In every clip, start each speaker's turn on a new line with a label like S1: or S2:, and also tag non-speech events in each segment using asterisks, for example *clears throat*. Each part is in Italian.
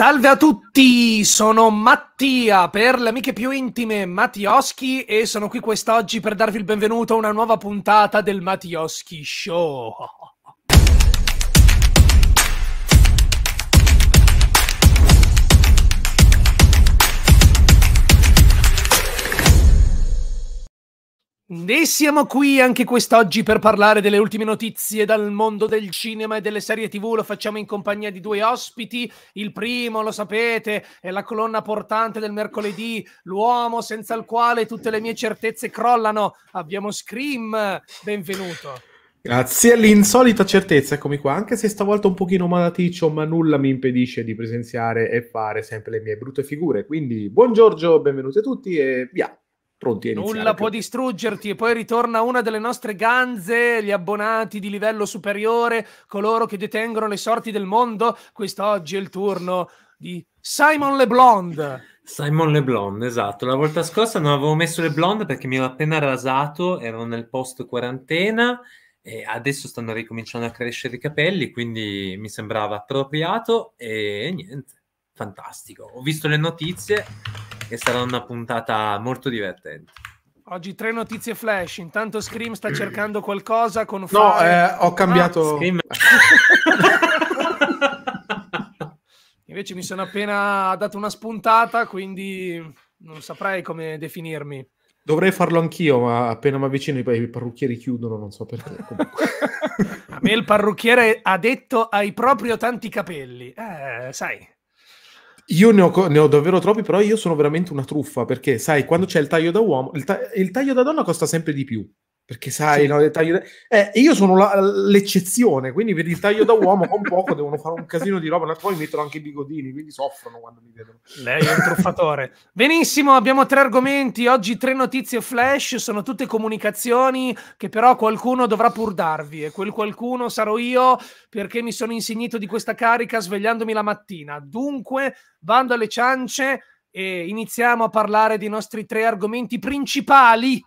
S1: Salve a tutti, sono Mattia per le amiche più intime Mattioschi e sono qui quest'oggi per darvi il benvenuto a una nuova puntata del Mattioschi Show. E siamo qui anche quest'oggi per parlare delle ultime notizie dal mondo del cinema e delle serie TV. Lo facciamo in compagnia di due ospiti. Il primo, lo sapete, è la colonna portante del mercoledì, l'uomo senza il quale tutte le mie certezze crollano. Abbiamo Scream, benvenuto.
S2: Grazie l'insolita certezza, eccomi qua, anche se stavolta un pochino malaticcio, ma nulla mi impedisce di presenziare e fare sempre le mie brutte figure. Quindi buongiorno, benvenuti a tutti e via pronti a iniziare. Nulla può
S1: distruggerti e poi ritorna una delle nostre ganze, gli abbonati di livello superiore, coloro che detengono le sorti del mondo. Quest'oggi è il turno di Simon Le
S3: Simon Le esatto. La volta scorsa non avevo messo Le Blonde perché mi ero appena rasato, ero nel post quarantena e adesso stanno ricominciando a crescere i capelli, quindi mi sembrava appropriato e niente fantastico. Ho visto le notizie e sarà una puntata molto divertente.
S1: Oggi tre notizie flash. Intanto Scream sta cercando qualcosa con No, eh, ho cambiato.
S2: Ah, *laughs*
S1: Invece mi sono appena dato una spuntata, quindi non saprei come definirmi.
S2: Dovrei farlo anch'io, ma appena mi avvicino i parrucchieri chiudono, non so perché. *laughs*
S1: A me il parrucchiere ha detto hai proprio tanti capelli. Eh, sai.
S2: Io ne ho, ne ho, davvero troppi, però io sono veramente una truffa, perché sai, quando c'è il taglio da uomo, il, ta- il taglio da donna costa sempre di più perché sai, sì. no, il taglio da... eh, io sono la, l'eccezione,
S1: quindi per il taglio da uomo con poco devono fare un casino di roba, poi mettono anche i bigodini, quindi soffrono quando mi vedono. Lei è un truffatore. Benissimo, abbiamo tre argomenti, oggi tre notizie flash, sono tutte comunicazioni che però qualcuno dovrà pur darvi e quel qualcuno sarò io perché mi sono insignito di questa carica svegliandomi la mattina. Dunque, bando alle ciance e iniziamo a parlare dei nostri tre argomenti principali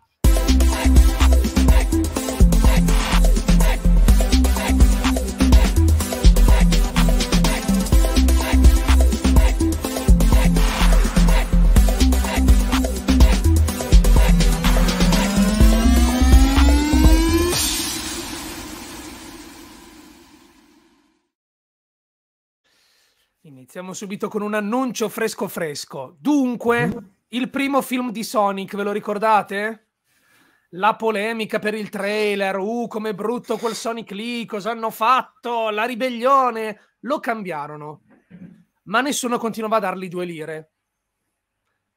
S1: Iniziamo subito con un annuncio fresco fresco. Dunque, il primo film di Sonic, ve lo ricordate? La polemica per il trailer, uh, come brutto quel Sonic lì, cosa hanno fatto, la ribellione, lo cambiarono. Ma nessuno continuava a dargli due lire.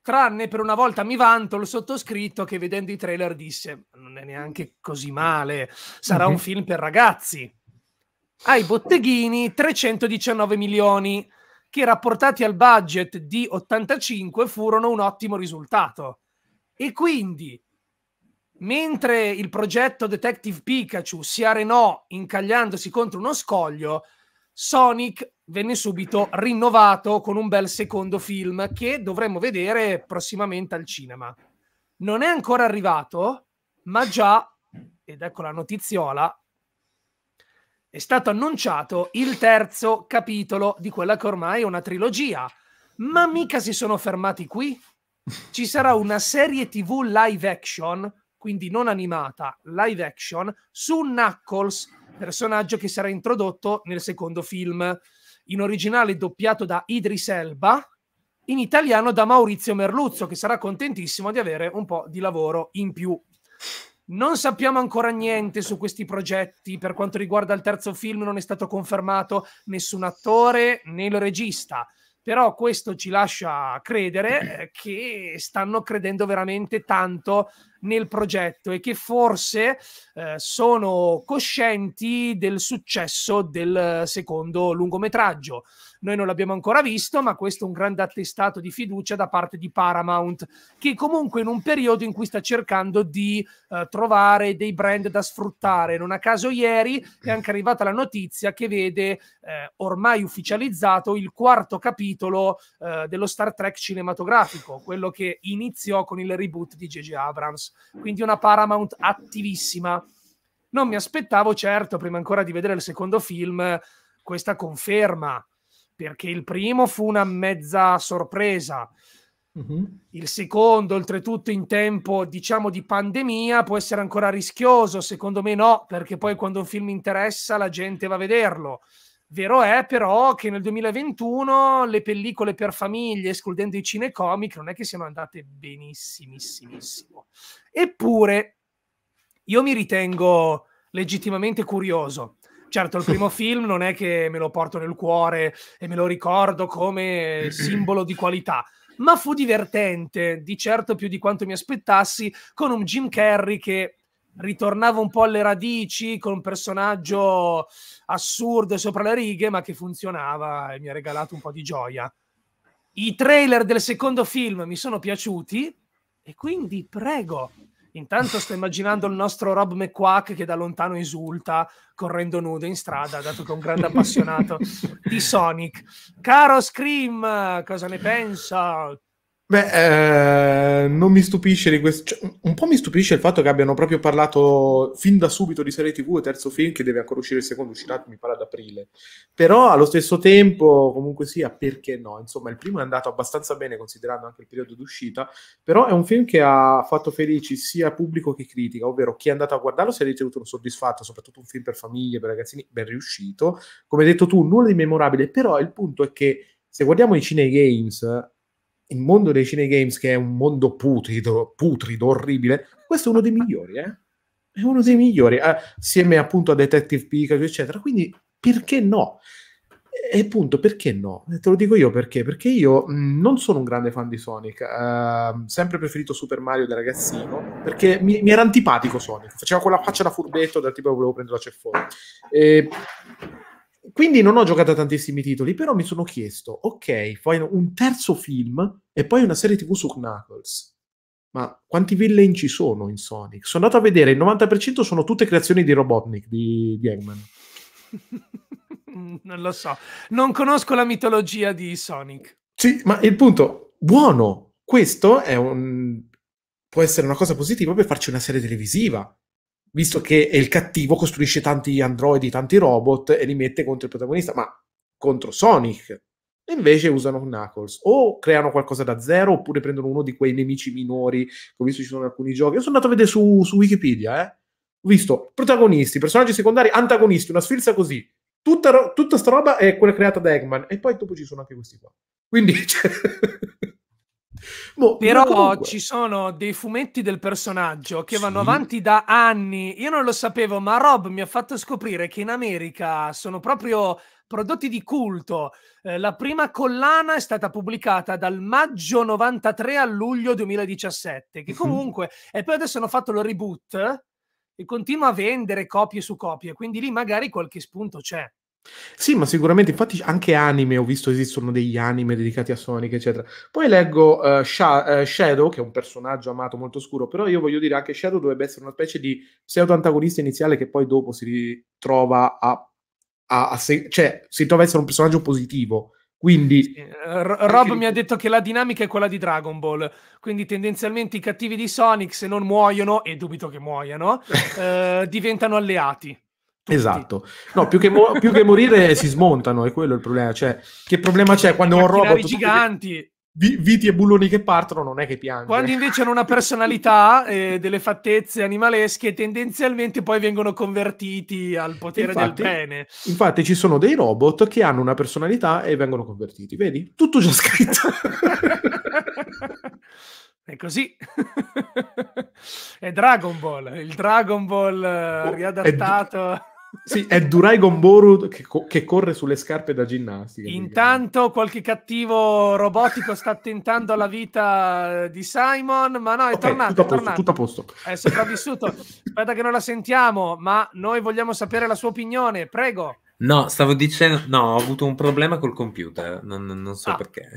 S1: Tranne per una volta mi vanto il sottoscritto che vedendo i trailer disse: Non è neanche così male, sarà un mhm. film per ragazzi ai botteghini 319 milioni che rapportati al budget di 85 furono un ottimo risultato. E quindi, mentre il progetto Detective Pikachu si arenò incagliandosi contro uno scoglio, Sonic venne subito rinnovato con un bel secondo film che dovremmo vedere prossimamente al cinema. Non è ancora arrivato, ma già, ed ecco la notiziola, è stato annunciato il terzo capitolo di quella che ormai è una trilogia. Ma mica si sono fermati qui. Ci sarà una serie TV live action, quindi non animata, live action, su Knuckles, personaggio che sarà introdotto nel secondo film, in originale doppiato da Idris Elba, in italiano da Maurizio Merluzzo, che sarà contentissimo di avere un po' di lavoro in più. Non sappiamo ancora niente su questi progetti. Per quanto riguarda il terzo film, non è stato confermato nessun attore né il regista. Però questo ci lascia credere eh, che stanno credendo veramente tanto nel progetto e che forse eh, sono coscienti del successo del secondo lungometraggio. Noi non l'abbiamo ancora visto, ma questo è un grande attestato di fiducia da parte di Paramount, che comunque in un periodo in cui sta cercando di eh, trovare dei brand da sfruttare. Non a caso ieri è anche arrivata la notizia che vede eh, ormai ufficializzato il quarto capitolo eh, dello Star Trek cinematografico, quello che iniziò con il reboot di J.J. Abrams. Quindi una Paramount attivissima. Non mi aspettavo, certo, prima ancora di vedere il secondo film, questa conferma perché il primo fu una mezza sorpresa. Mm-hmm. Il secondo, oltretutto in tempo diciamo di pandemia, può essere ancora rischioso, secondo me no, perché poi quando un film interessa la gente va a vederlo. Vero è però che nel 2021 le pellicole per famiglie, escludendo i cinecomic, non è che siano andate benissimissimo. Eppure io mi ritengo legittimamente curioso Certo, il primo *laughs* film non è che me lo porto nel cuore e me lo ricordo come simbolo di qualità, ma fu divertente, di certo più di quanto mi aspettassi, con un Jim Carrey che ritornava un po' alle radici, con un personaggio assurdo sopra le righe, ma che funzionava e mi ha regalato un po' di gioia. I trailer del secondo film mi sono piaciuti e quindi prego, Intanto sto immaginando il nostro Rob McQuack che da lontano esulta correndo nudo in strada, dato che è un grande appassionato di Sonic. Caro Scream, cosa ne pensa?
S2: Beh, eh, non mi stupisce di questo. Cioè, un po' mi stupisce il fatto che abbiano proprio parlato fin da subito di serie TV e terzo film, che deve ancora uscire il secondo, uscirà mi pare ad aprile. Però allo stesso tempo, comunque sia, perché no? Insomma, il primo è andato abbastanza bene, considerando anche il periodo d'uscita. Però è un film che ha fatto felici sia pubblico che critica, ovvero chi è andato a guardarlo si è ritenuto soddisfatto, soprattutto un film per famiglie, per ragazzini, ben riuscito. Come hai detto tu, nulla di memorabile, però il punto è che se guardiamo i Cine Games il mondo dei cinegames, che è un mondo putrido, putrido orribile, questo è uno dei *laughs* migliori, eh? È uno dei migliori, ah, assieme appunto a Detective Pikachu, eccetera. Quindi, perché no? E appunto, perché no? Eh, te lo dico io perché? Perché io mh, mm, non sono un grande fan di Sonic, uh, sempre preferito Super Mario da ragazzino, perché mi, mi, era antipatico Sonic, faceva quella faccia da furbetto del tipo che volevo prendere la ceffone. E quindi non ho giocato a tantissimi titoli, però mi sono chiesto, ok, fai un terzo film e poi una serie TV su Knuckles. Ma quanti villain ci sono in Sonic? Sono andato a vedere, il 90% sono tutte creazioni di Robotnik, di, di Eggman.
S1: *laughs* non lo so, non conosco la mitologia di Sonic.
S2: Sì, ma il punto, buono, questo un... può essere una cosa positiva per farci una serie televisiva visto che è il cattivo costruisce tanti androidi, tanti robot e li mette contro il protagonista, ma contro Sonic. Invece usano Knuckles o creano qualcosa da zero oppure prendono uno di quei nemici minori. Ho visto ci sono alcuni giochi. Io sono andato a vedere su, su Wikipedia, eh. Ho visto protagonisti, personaggi secondari, antagonisti, una sfilza così. Tutta, ro- tutta sta roba è quella creata da Eggman. E poi dopo ci sono anche questi qua. Quindi. *laughs* Cioè... Boh, Però comunque...
S1: ci sono dei fumetti del personaggio che sì. vanno avanti da anni. Io non lo sapevo, ma Rob mi ha fatto scoprire che in America sono proprio prodotti di culto. Eh, la prima collana è stata pubblicata dal maggio 93 a luglio 2017, che mhm. comunque, e poi adesso hanno fatto lo reboot e continua a vendere copie su copie, quindi lì magari qualche spunto c'è.
S2: Sì, ma sicuramente, infatti anche anime, ho visto esistono degli anime dedicati a Sonic, eccetera. Poi leggo uh, Sha- uh, Shadow, che è un personaggio amato molto scuro, però io voglio dire anche Shadow dovrebbe essere una specie di pseudo-antagonista iniziale che poi dopo si ritrova a... a, a se- cioè, si ritrova a essere un personaggio positivo. Quindi eh,
S1: R- Rob mi ha detto che la dinamica è quella di Dragon Ball, quindi tendenzialmente i cattivi di Sonic se non muoiono, e dubito che muoiano, *laughs* eh, diventano alleati.
S2: Esatto, no, più che, mo- più che morire *laughs* si smontano, è quello il problema. Cioè, che problema c'è quando un robot giganti? Vi- viti e bulloni che partono, non è che piangono. Quando
S1: invece hanno una *laughs* personalità, eh, delle fattezze animalesche, tendenzialmente poi vengono convertiti al potere infatti, del bene.
S2: Infatti, ci sono dei robot che hanno una personalità e vengono convertiti, vedi? Tutto già scritto. *laughs*
S1: È così. è Dragon Ball, il Dragon Ball eh, oh, riadattato. È...
S2: Sì, è Durai Gomboru che, co- che, corre sulle scarpe da ginnastica.
S1: Intanto qualche cattivo robotico sta tentando la vita di Simon, ma no, è okay, tornato. Tutto a, posto, tornato. tutto a posto. È sopravvissuto. Aspetta che non la sentiamo, ma noi vogliamo sapere la sua opinione. Prego.
S3: No, stavo dicendo, no, ho avuto un problema col computer, non, non so ah. perché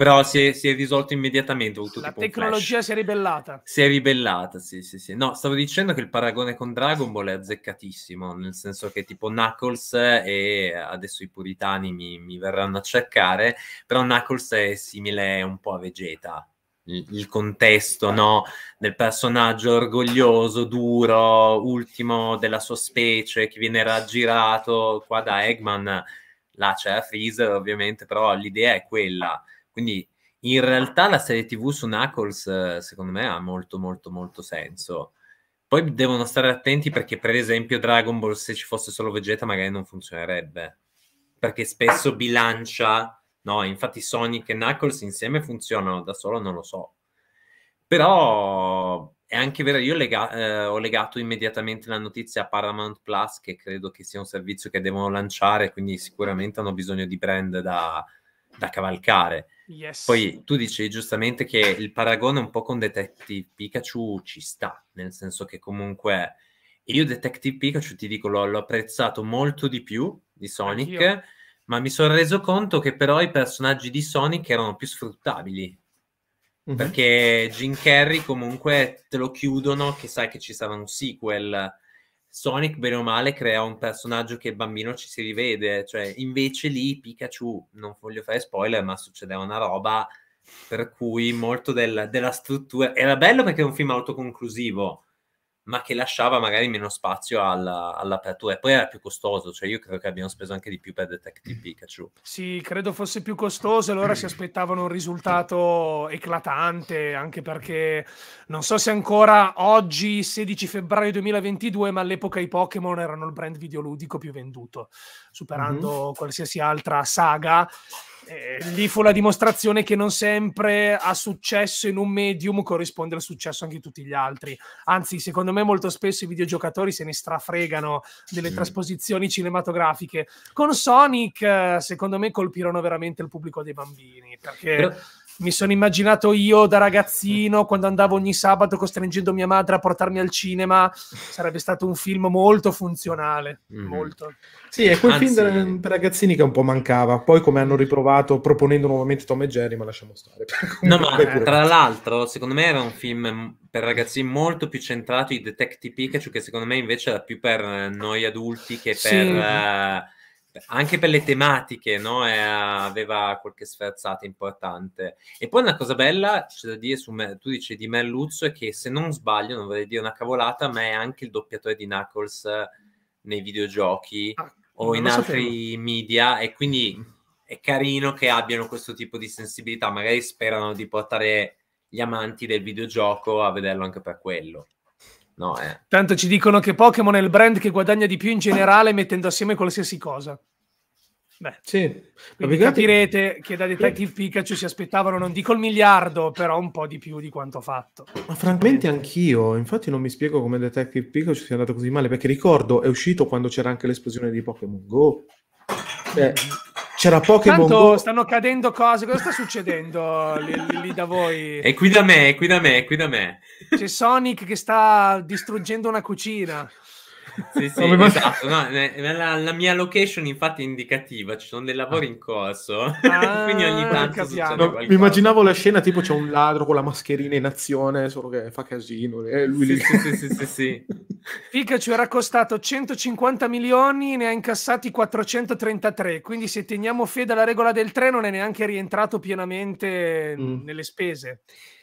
S3: però si è, si è risolto immediatamente. La tecnologia
S1: si è ribellata.
S3: Si è ribellata, sì, sì, sì. No, stavo dicendo che il paragone con Dragon Ball è azzeccatissimo, nel senso che tipo Knuckles e adesso i puritani mi, mi verranno a cercare, però Knuckles è simile un po' a Vegeta, il contesto no? del personaggio orgoglioso, duro, ultimo della sua specie che viene raggirato qua da Eggman, là c'è Freezer ovviamente, però l'idea è quella. Quindi in realtà la serie TV su Knuckles, eh, secondo me, ha molto, molto, molto senso. Poi devono stare attenti perché, per esempio, Dragon Ball, se ci fosse solo Vegeta, magari non funzionerebbe. Perché spesso bilancia, no? Infatti, Sonic e Knuckles insieme funzionano, da solo non lo so. Però è anche vero, io lega- eh, ho legato immediatamente la notizia a Paramount Plus, che credo che sia un servizio che devono lanciare, quindi sicuramente hanno bisogno di brand da, da cavalcare Yes. Poi tu dicevi giustamente che il paragone un po' con Detective Pikachu ci sta, nel senso che comunque io Detective Pikachu ti dico l'ho, l'ho apprezzato molto di più di Sonic, Anch'io. ma mi sono reso conto che però i personaggi di Sonic erano più sfruttabili. Mm-hmm. Perché Jim Carrey comunque te lo chiudono che sai che ci sarà un sequel Sonic, bene o male, crea un personaggio che bambino ci si rivede. Cioè, invece lì Pikachu, non voglio fare spoiler, ma succedeva una roba per cui molto del, della struttura... Era bello perché è un film autoconclusivo, ma che lasciava magari meno spazio alla, all'apertura e poi era più costoso, cioè io credo che abbiamo speso anche di più per Detective mm. Pikachu.
S1: Sì, credo fosse più costoso, allora si aspettavano un risultato eclatante, anche perché non so se ancora oggi, 16 febbraio 2022, ma all'epoca i Pokémon erano il brand videoludico più venduto, superando mm-hmm. qualsiasi altra saga eh, lì fu la dimostrazione che non sempre ha successo in un medium corrisponde al successo anche in tutti gli altri. Anzi, secondo me molto spesso i videogiocatori se ne strafregano delle sì. trasposizioni cinematografiche. Con Sonic, eh, secondo me, colpirono veramente il pubblico dei bambini, perché... Però mi sono immaginato io da ragazzino quando andavo ogni sabato costringendo mia madre a portarmi al cinema, sarebbe stato un film molto funzionale, mm. molto. Sì, è quel Anzi, film
S2: eh, per ragazzini che un po' mancava, poi come hanno riprovato proponendo nuovamente Tom e Jerry, ma lasciamo
S4: stare.
S3: *laughs* No, ma tra l'altro, secondo me era un film per ragazzi molto più centrato i Detective Pikachu, che secondo me invece era più per noi adulti che per... Sì. Uh, eh, anche per le tematiche, no? eh, aveva qualche sferzata importante. E poi una cosa bella, c'è da dire, su me, tu dici di Mel è che se non sbaglio, non vorrei dire una cavolata, ma è anche il doppiatore di Knuckles eh, nei videogiochi ah, o in altri sapevo. media e quindi è carino che abbiano questo tipo di sensibilità, magari sperano di portare gli amanti del videogioco a vederlo anche per quello. No, eh.
S1: Tanto ci dicono che Pokémon è il brand che guadagna di più in generale mettendo assieme qualsiasi cosa. Beh, sì. Quindi capirete che da Detective Pikachu si aspettavano, non dico il miliardo, però un po' di più di quanto fatto.
S2: Ma francamente anch'io, infatti non mi spiego come Detective Pikachu sia andato così male, perché ricordo è uscito quando c'era anche l'esplosione di Pokémon Go.
S1: Beh,
S3: cioè, c'era Pokémon
S1: stanno cadendo cose, cosa sta succedendo lì, lì, da voi? È qui da
S3: me, è qui da me, è qui da me.
S1: C'è Sonic che sta distruggendo una cucina. Sì, sì, Come esatto.
S3: No, nella, nella, mia location, infatti, è indicativa. Ci sono dei lavori in corso. Ah, *laughs* quindi ogni ah, tanto no, Mi immaginavo
S2: la scena: tipo c'è un ladro con la mascherina in azione, solo che fa casino. Eh, lui sì, sì, sì,
S4: sì, sì, sì.
S1: Pikachu *laughs* era costato 150 milioni, ne ha incassati 433. Quindi, se teniamo fede alla regola del 3, non è neanche rientrato pienamente mm. nelle spese.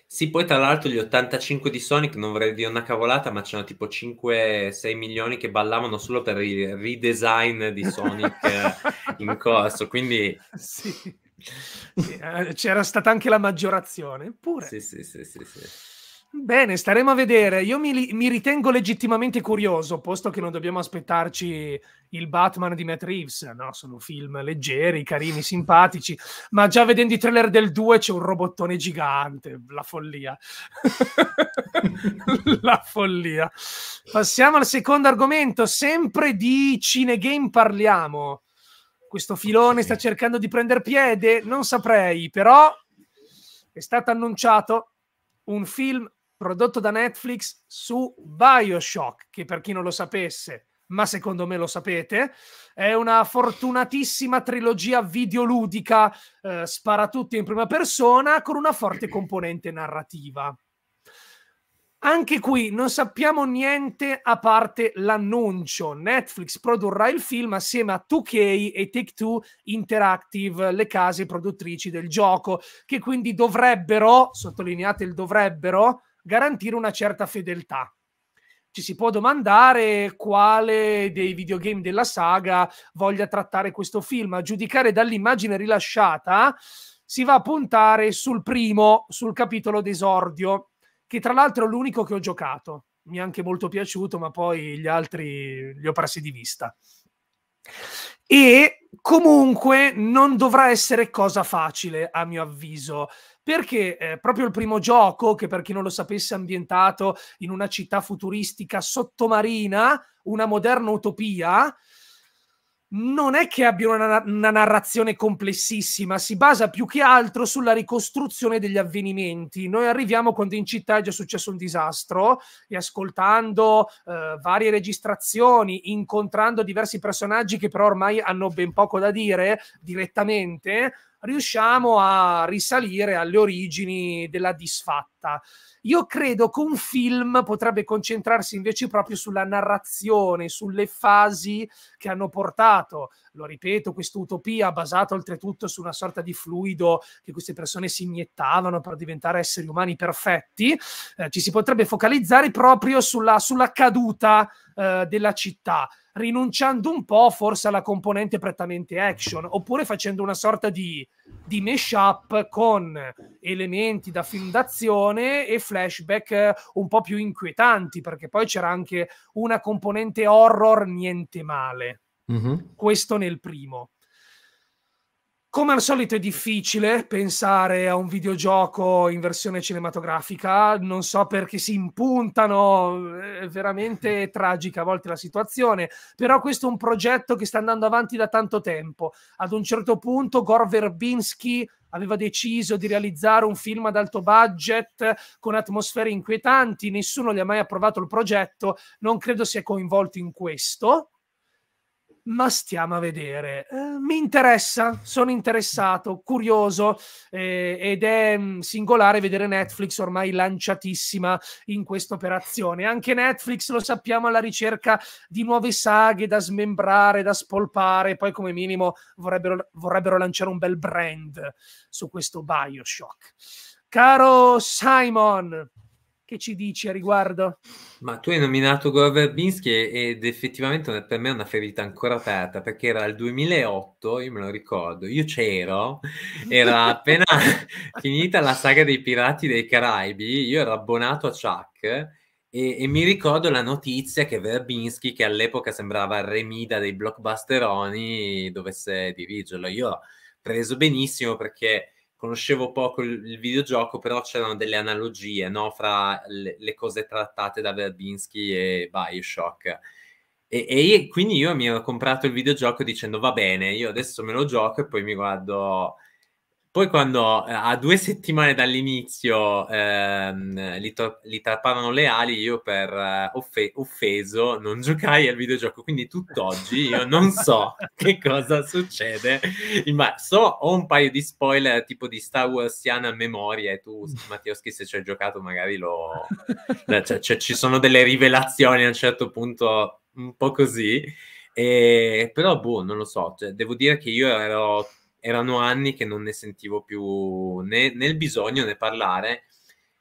S3: Sì, poi tra l'altro gli 85 di Sonic, non vorrei dire una cavolata, ma c'erano tipo 5-6 milioni che ballavano solo per il redesign di Sonic eh, *laughs* in corso, quindi...
S1: Sì. sì. Eh, c'era stata anche la maggiorazione, pure. Sì, sì, sì, sì. sì. Bene, staremo a vedere. Io mi, mi, ritengo legittimamente curioso, posto che non dobbiamo aspettarci il Batman di Matt Reeves. No, sono film leggeri, carini, simpatici, ma già vedendo i trailer del 2 c'è un robottone gigante, la follia. *laughs* la follia. Passiamo al secondo argomento, sempre di cinegame parliamo. Questo filone sta cercando di prendere piede, non saprei, però è stato annunciato un film prodotto da Netflix su Bioshock, che per chi non lo sapesse, ma secondo me lo sapete, è una fortunatissima trilogia videoludica, eh, tutti in prima persona, con una forte componente narrativa. Anche qui non sappiamo niente a parte l'annuncio. Netflix produrrà il film assieme a 2K e Take-Two Interactive, le case produttrici del gioco, che quindi dovrebbero, sottolineate il dovrebbero, garantire una certa fedeltà. Ci si può domandare quale dei videogame della saga voglia trattare questo film. A giudicare dall'immagine rilasciata, si va a puntare sul primo, sul capitolo d'esordio, che tra l'altro è l'unico che ho giocato. Mi è anche molto piaciuto, ma poi gli altri li ho persi di vista. E comunque non dovrà essere cosa facile, a mio avviso, perché eh, proprio il primo gioco, che per chi non lo sapesse è ambientato in una città futuristica sottomarina, una moderna utopia, non è che abbia una, una, narrazione complessissima, si basa più che altro sulla ricostruzione degli avvenimenti. Noi arriviamo quando in città è già successo un disastro e ascoltando eh, varie registrazioni, incontrando diversi personaggi che però ormai hanno ben poco da dire direttamente, riusciamo a risalire alle origini della disfatta. Io credo che un film potrebbe concentrarsi invece proprio sulla narrazione, sulle fasi che hanno portato lo ripeto, quest'utopia basata oltretutto su una sorta di fluido che queste persone si iniettavano per diventare esseri umani perfetti, eh, ci si potrebbe focalizzare proprio sulla, sulla caduta eh, della città rinunciando un po' forse alla componente prettamente action, oppure facendo una sorta di, di up con elementi da film d'azione e flashback eh, un po' più inquietanti, perché poi c'era anche una componente horror niente male. Mm-hmm. Questo nel primo. Come al solito è difficile pensare a un videogioco in versione cinematografica, non so perché si impuntano, è eh, veramente mm-hmm. tragica a volte la situazione, però questo è un progetto che sta andando avanti da tanto tempo. Ad un certo punto Gore Verbinski aveva deciso di realizzare un film ad alto budget con atmosfere inquietanti, nessuno gli ha mai approvato il progetto, non credo sia coinvolto in questo ma stiamo a vedere. Eh, mi interessa, sono interessato, curioso eh, ed è mm, singolare vedere Netflix ormai lanciatissima in questa operazione. Anche Netflix, lo sappiamo, alla ricerca di nuove saghe da smembrare, da spolpare, poi come minimo vorrebbero, vorrebbero lanciare un bel brand su questo Bioshock. Caro Simon, che ci dici a riguardo? Ma
S3: tu hai nominato Gore Verbinski ed effettivamente per me è una ferita ancora aperta perché era il 2008, io me lo ricordo, io c'ero, era appena *laughs* finita la saga dei Pirati dei Caraibi, io ero abbonato a Chuck e, e mi ricordo la notizia che Verbinski, che all'epoca sembrava il remida dei blockbusteroni, dovesse dirigerlo. Io ho preso benissimo perché conoscevo poco il, videogioco, però c'erano delle analogie no? fra le, le, cose trattate da Verbinsky e Bioshock. E, e quindi io mi ero comprato il videogioco dicendo va bene, io adesso me lo gioco e poi mi guardo poi quando eh, a due settimane dall'inizio ehm, gli, to- gli le ali, io per eh, offe- offeso non giocai al videogioco, quindi tutt'oggi io non so *laughs* che cosa succede, ma so ho un paio di spoiler tipo di Star Wars Siana memoria e tu *laughs* Mattioschi se ci hai giocato magari lo... Cioè, cioè, cioè, ci sono delle rivelazioni a un certo punto un po' così, e... però boh non lo so, cioè, devo dire che io ero erano anni che non ne sentivo più né, né il bisogno né parlare.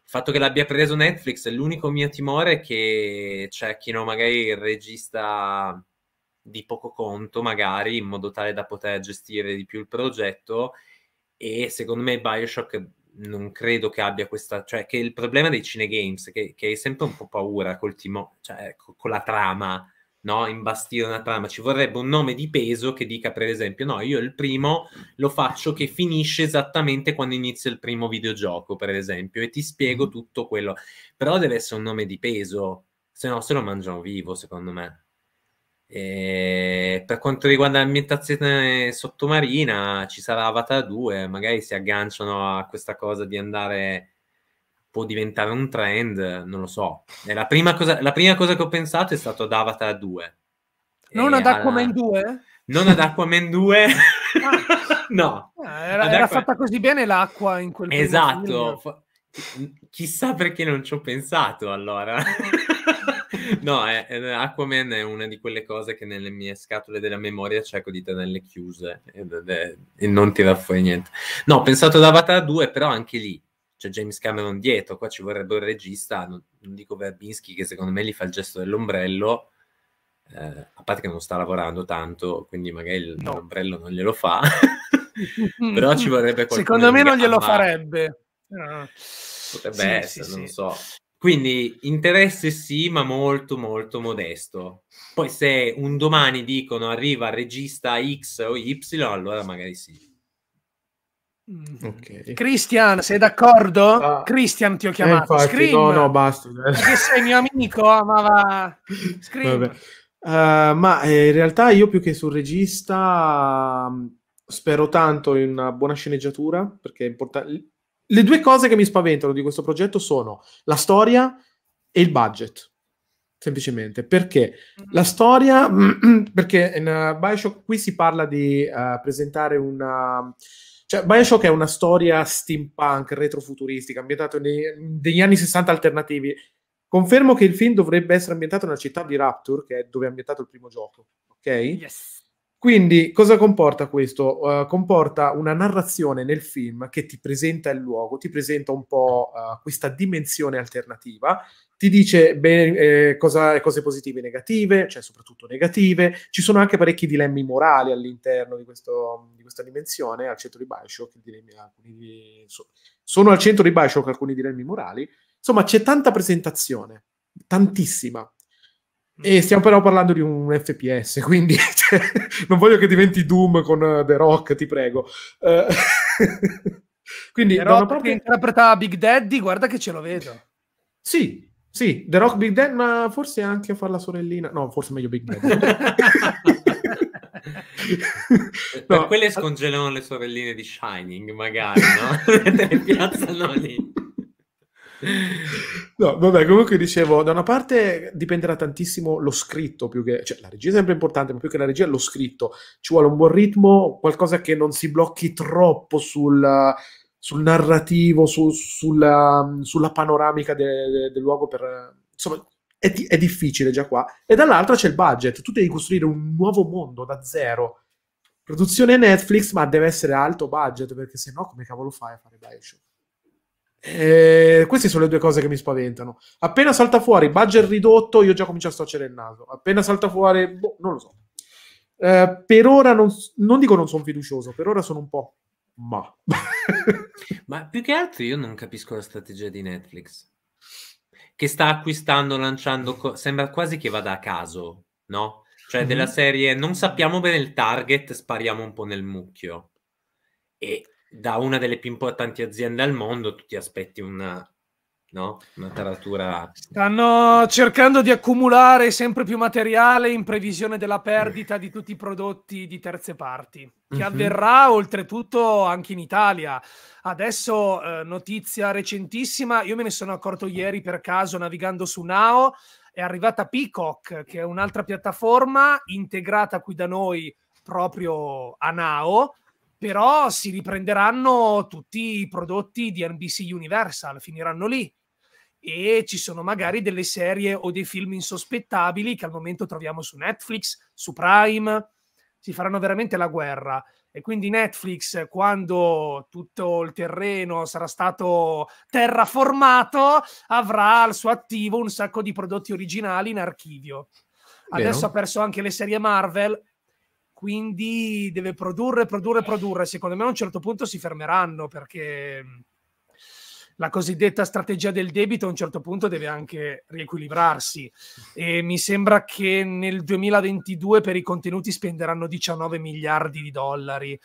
S3: Il fatto che l'abbia preso Netflix, l'unico mio timore è che cerchino magari il regista di poco conto, magari in modo tale da poter gestire di più il progetto. E secondo me Bioshock non credo che abbia questa, cioè che il problema dei cinegames, che, che hai sempre un po' paura col timore, cioè, con la trama, no, imbastire una trama, ci vorrebbe un nome di peso che dica per esempio no, io il primo lo faccio che finisce esattamente quando inizia il primo videogioco, per esempio, e ti spiego mm-hmm. tutto quello, però deve essere un nome di peso, se no se lo mangiano vivo, secondo me. E eh, per quanto riguarda l'ambientazione sottomarina, ci sarà Avatar 2, magari si agganciano a questa cosa di andare può diventare un trend, non lo so. È eh, La prima, cosa, la prima cosa, che ho pensato è stato ad Avatar 2.
S1: Non e ad Aquaman alla... 2?
S3: Non ad Aquaman 2. Ah. *laughs* no.
S1: Ah, era, Aquaman... fatta così bene l'acqua in quel Esatto.
S3: Chissà perché non ci ho pensato allora. *laughs* no, è, eh, è, eh, Aquaman è una di quelle cose che nelle mie scatole della memoria cerco di tenerle chiuse e, e, e non tirar fuori niente. No, ho pensato ad Avatar 2, però anche lì c'è James Cameron dietro, qua ci vorrebbe un regista, non, non dico Verbinski che secondo me gli fa il gesto dell'ombrello, eh, a parte che non sta lavorando tanto, quindi magari no. l'ombrello non glielo fa, *laughs*
S1: però ci vorrebbe qualcuno. Secondo me non glielo farebbe. Potrebbe
S3: sì, essere, sì, non sì. so. Quindi interesse sì, ma molto molto modesto. Poi se un domani dicono arriva regista X o Y, allora magari sì.
S1: Okay. Cristian, sei d'accordo? Ah, Cristian ti ho eh, chiamato. Eh, infatti, no, no, basta. Perché sei mio amico, amava ah, Scream.
S2: Uh, ma eh, in realtà io più che sul regista mm, spero tanto in una buona sceneggiatura, perché è importante. Le due cose che mi spaventano di questo progetto sono la storia e il budget. Semplicemente perché mm. la storia, *clears throat* perché in uh, Bioshock qui si parla di uh, presentare una, cioè, Bioshock è una storia steampunk, retrofuturistica, ambientata negli anni 60 alternativi. Confermo che il film dovrebbe essere ambientato nella città di Rapture, che è dove è ambientato il primo gioco, ok? Yes. Quindi cosa comporta questo? Uh, comporta una narrazione nel film che ti presenta il luogo, ti presenta un po' uh, questa dimensione alternativa, ti dice bene, eh, cosa, cose positive e negative, cioè soprattutto negative, ci sono anche parecchi dilemmi morali all'interno di, questo, di questa dimensione, al centro di Bioshock, dilemmi, alcuni, sono al centro di Bioshock alcuni dilemmi morali, insomma c'è tanta presentazione, tantissima, e stiamo però parlando di un FPS, *laughs* quindi cioè, non voglio che diventi Doom con eh, The Rock, ti prego. Uh, *laughs* quindi, The Rock parte... che
S1: interpreta Big Daddy, guarda che ce lo vedo.
S2: Sì, sì, The Rock Big Daddy, ma forse anche a far la sorellina. No, forse meglio Big Daddy.
S3: no. Per quelle scongelano le sorelline di Shining, magari, no? *laughs* Le piazzano lì.
S2: No, vabbè, comunque dicevo, da una parte dipenderà tantissimo lo scritto, più che, cioè la regia è sempre importante, ma più che la regia è lo scritto. Ci vuole un buon ritmo, qualcosa che non si blocchi troppo sul, sul narrativo, su, sulla, sulla, panoramica de, de, del luogo per... Insomma, è, di, è difficile già qua. E dall'altra c'è il budget, tu devi costruire un nuovo mondo da zero. Produzione Netflix, ma deve essere alto budget, perché se no come cavolo fai a fare Bioshock? Eh, queste sono le due cose che mi spaventano. Appena salta fuori budget ridotto, io già comincio a storcere il naso. Appena salta fuori, boh, non lo so. Eh, per ora non, non dico non sono fiducioso, per ora sono un po'
S3: ma. *laughs* ma più che altro io non capisco la strategia di Netflix che sta acquistando, lanciando, co- sembra quasi che vada a caso, no? Cioè della mhm. serie non sappiamo bene il target, spariamo un po' nel mucchio. E da una delle più importanti aziende al mondo, tu ti aspetti una, no? una taratura.
S1: Stanno cercando di accumulare sempre più materiale in previsione della perdita di tutti i prodotti di terze parti, che mm-hmm. avverrà oltretutto anche in Italia. Adesso, eh, notizia recentissima, io me ne sono accorto ieri per caso navigando su Nao, È arrivata Peacock, che è un'altra piattaforma integrata qui da noi proprio a Nao però si riprenderanno tutti i prodotti di NBC Universal, finiranno lì. E ci sono magari delle serie o dei film insospettabili che al momento troviamo su Netflix, su Prime, si faranno veramente la guerra. E quindi Netflix, quando tutto il terreno sarà stato terraformato, avrà al suo attivo un sacco di prodotti originali in archivio. Adesso Vero. ha perso anche le serie Marvel, quindi deve produrre, produrre, eh. produrre. Secondo me a un certo punto si fermeranno perché mm, la cosiddetta strategia del debito a un certo punto deve anche riequilibrarsi e mi sembra che nel 2022 per i contenuti spenderanno 19 miliardi di dollari,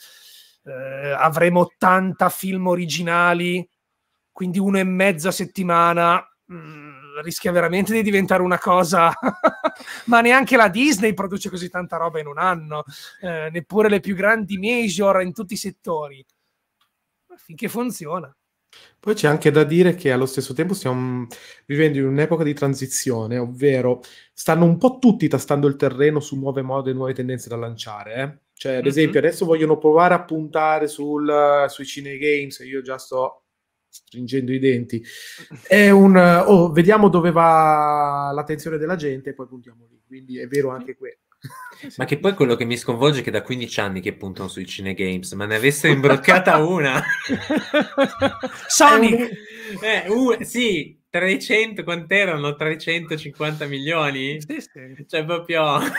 S1: eh, avremo 80 film originali, quindi uno e mezzo a settimana. Mm rischia veramente di diventare una cosa, *laughs* ma neanche la Disney produce così tanta roba in un anno, eh, neppure le più grandi major in tutti i settori, finché funziona.
S2: Poi c'è anche da dire che allo stesso tempo stiamo vivendo in un'epoca di transizione, ovvero stanno un po' tutti tastando il terreno su nuove mode e nuove tendenze da lanciare. Eh? Cioè, ad mhm. esempio, mm-hmm. adesso vogliono provare a puntare sul, eh, sui cinegames, io già sto
S3: stringendo i denti.
S2: È un oh, vediamo dove va l'attenzione della gente e poi puntiamo lì. Quindi è vero anche quello.
S3: *laughs* Ma che poi quello che mi sconvolge è che da 15 anni che puntano sui cinegames, ma ne avessero imbroccata *laughs* una. Sony! Eh, un, uh, sì, 300, quant'erano? 350 milioni? Sì, sì. Cioè proprio... *laughs*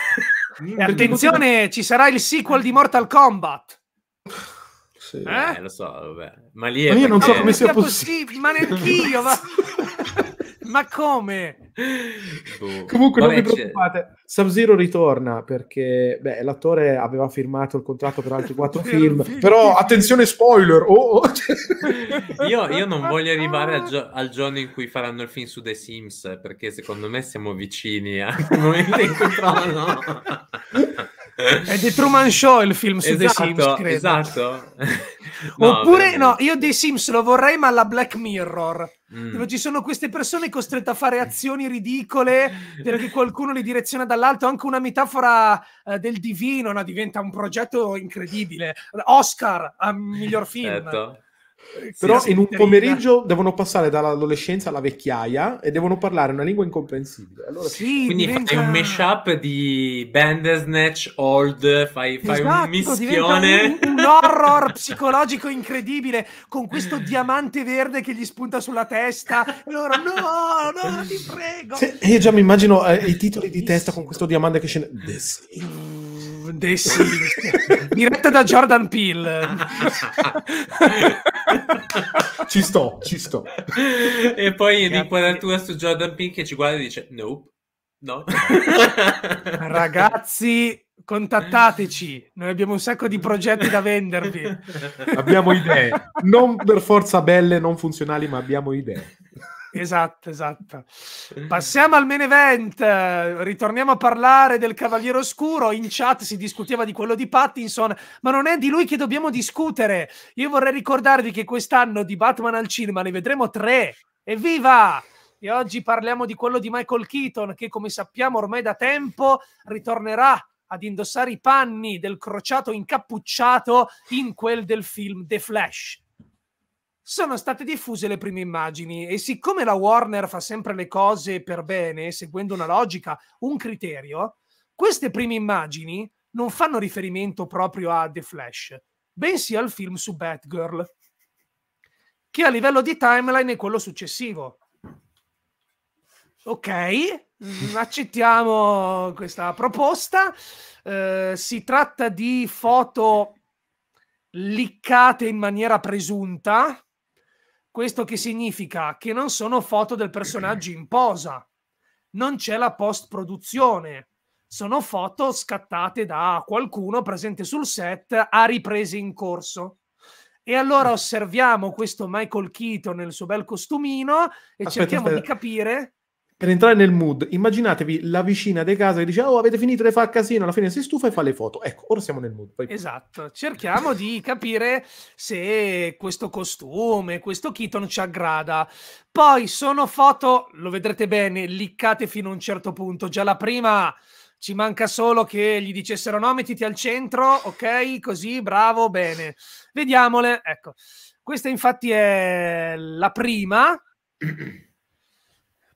S3: E attenzione,
S1: ci sarà il sequel di Mortal Kombat!
S3: Sì, eh? Eh, lo so, vabbè. Ma lì è ma io non so come sia, possibile.
S1: ma neanch'io, ma... *laughs* ma come?
S3: Boh.
S2: Comunque Vabbè, non vi
S1: preoccupate,
S2: Sub-Zero ritorna perché beh, l'attore aveva firmato il contratto per altri quattro *laughs* film, però attenzione spoiler! Oh, oh.
S3: *laughs* io, io, non voglio arrivare al, gio- al, giorno in cui faranno il film su The Sims perché secondo me siamo vicini al momento in cui trovano...
S1: È The Truman Show il film
S3: su esatto, The Sims, credo. Esatto. *laughs* no, Oppure,
S1: no, io The Sims lo vorrei, ma alla Black Mirror, mm. dove ci sono queste persone costrette a fare azioni ridicole perché qualcuno li direziona dall'alto. Anche una metafora eh, del divino, no? diventa un progetto incredibile. Oscar a miglior film. Certo. Eh, Però in un pomeriggio
S2: devono passare dall'adolescenza alla vecchiaia e devono parlare una lingua incomprensibile.
S1: Allora, sì,
S3: quindi diventa... fai un mashup di Bandersnatch, Old, fai, fai esatto, un mischione.
S1: Un, un horror *laughs* psicologico incredibile con questo diamante verde che gli spunta sulla testa. e loro no, no, ti prego. Se,
S2: io già mi immagino eh, i titoli di testa con questo diamante che scende. The dessi *laughs*
S1: diretta da Jordan Peele *laughs* ci sto ci sto
S3: e poi Grazie. l'inquadratura su Jordan Peele che ci guarda e dice nope
S1: No. *laughs* Ragazzi, contattateci. Noi abbiamo un sacco di progetti da vendervi. Abbiamo idee,
S2: non per forza belle, non funzionali, ma abbiamo idee.
S1: Esatto, esatto. Passiamo al main event, ritorniamo a parlare del Cavaliere Oscuro, in chat si discuteva di quello di Pattinson, ma non è di lui che dobbiamo discutere. Io vorrei ricordarvi che quest'anno di Batman al cinema ne vedremo tre, evviva! E oggi parliamo di quello di Michael Keaton, che come sappiamo ormai da tempo ritornerà ad indossare i panni del crociato incappucciato in quel del film The Flash sono state diffuse le prime immagini e siccome la Warner fa sempre le cose per bene, seguendo una logica, un criterio, queste prime immagini non fanno riferimento proprio a The Flash, bensì al film su Batgirl, che a livello di timeline è quello successivo. Ok, mm-hmm. accettiamo questa proposta. Eh, si tratta di foto liccate in maniera presunta, questo che significa che non sono foto del personaggio in posa, non c'è la post-produzione, sono foto scattate da qualcuno presente sul set a riprese in corso. E allora mm. osserviamo questo Michael Keaton nel suo bel costumino e aspetta, cerchiamo aspetta. di capire
S2: per entrare nel mood, immaginatevi la vicina di casa che dice oh avete finito di fare casino, alla fine si stufa e fa le foto. Ecco, ora siamo nel mood.
S1: Poi... Esatto, cerchiamo di capire se questo costume, questo kit non ci aggrada. Poi sono foto, lo vedrete bene, liccate fino a un certo punto. Già la prima ci manca solo che gli dicessero no, mettiti al centro, ok, così, bravo, bene. Vediamole, ecco. Questa infatti è la prima. *clears throat*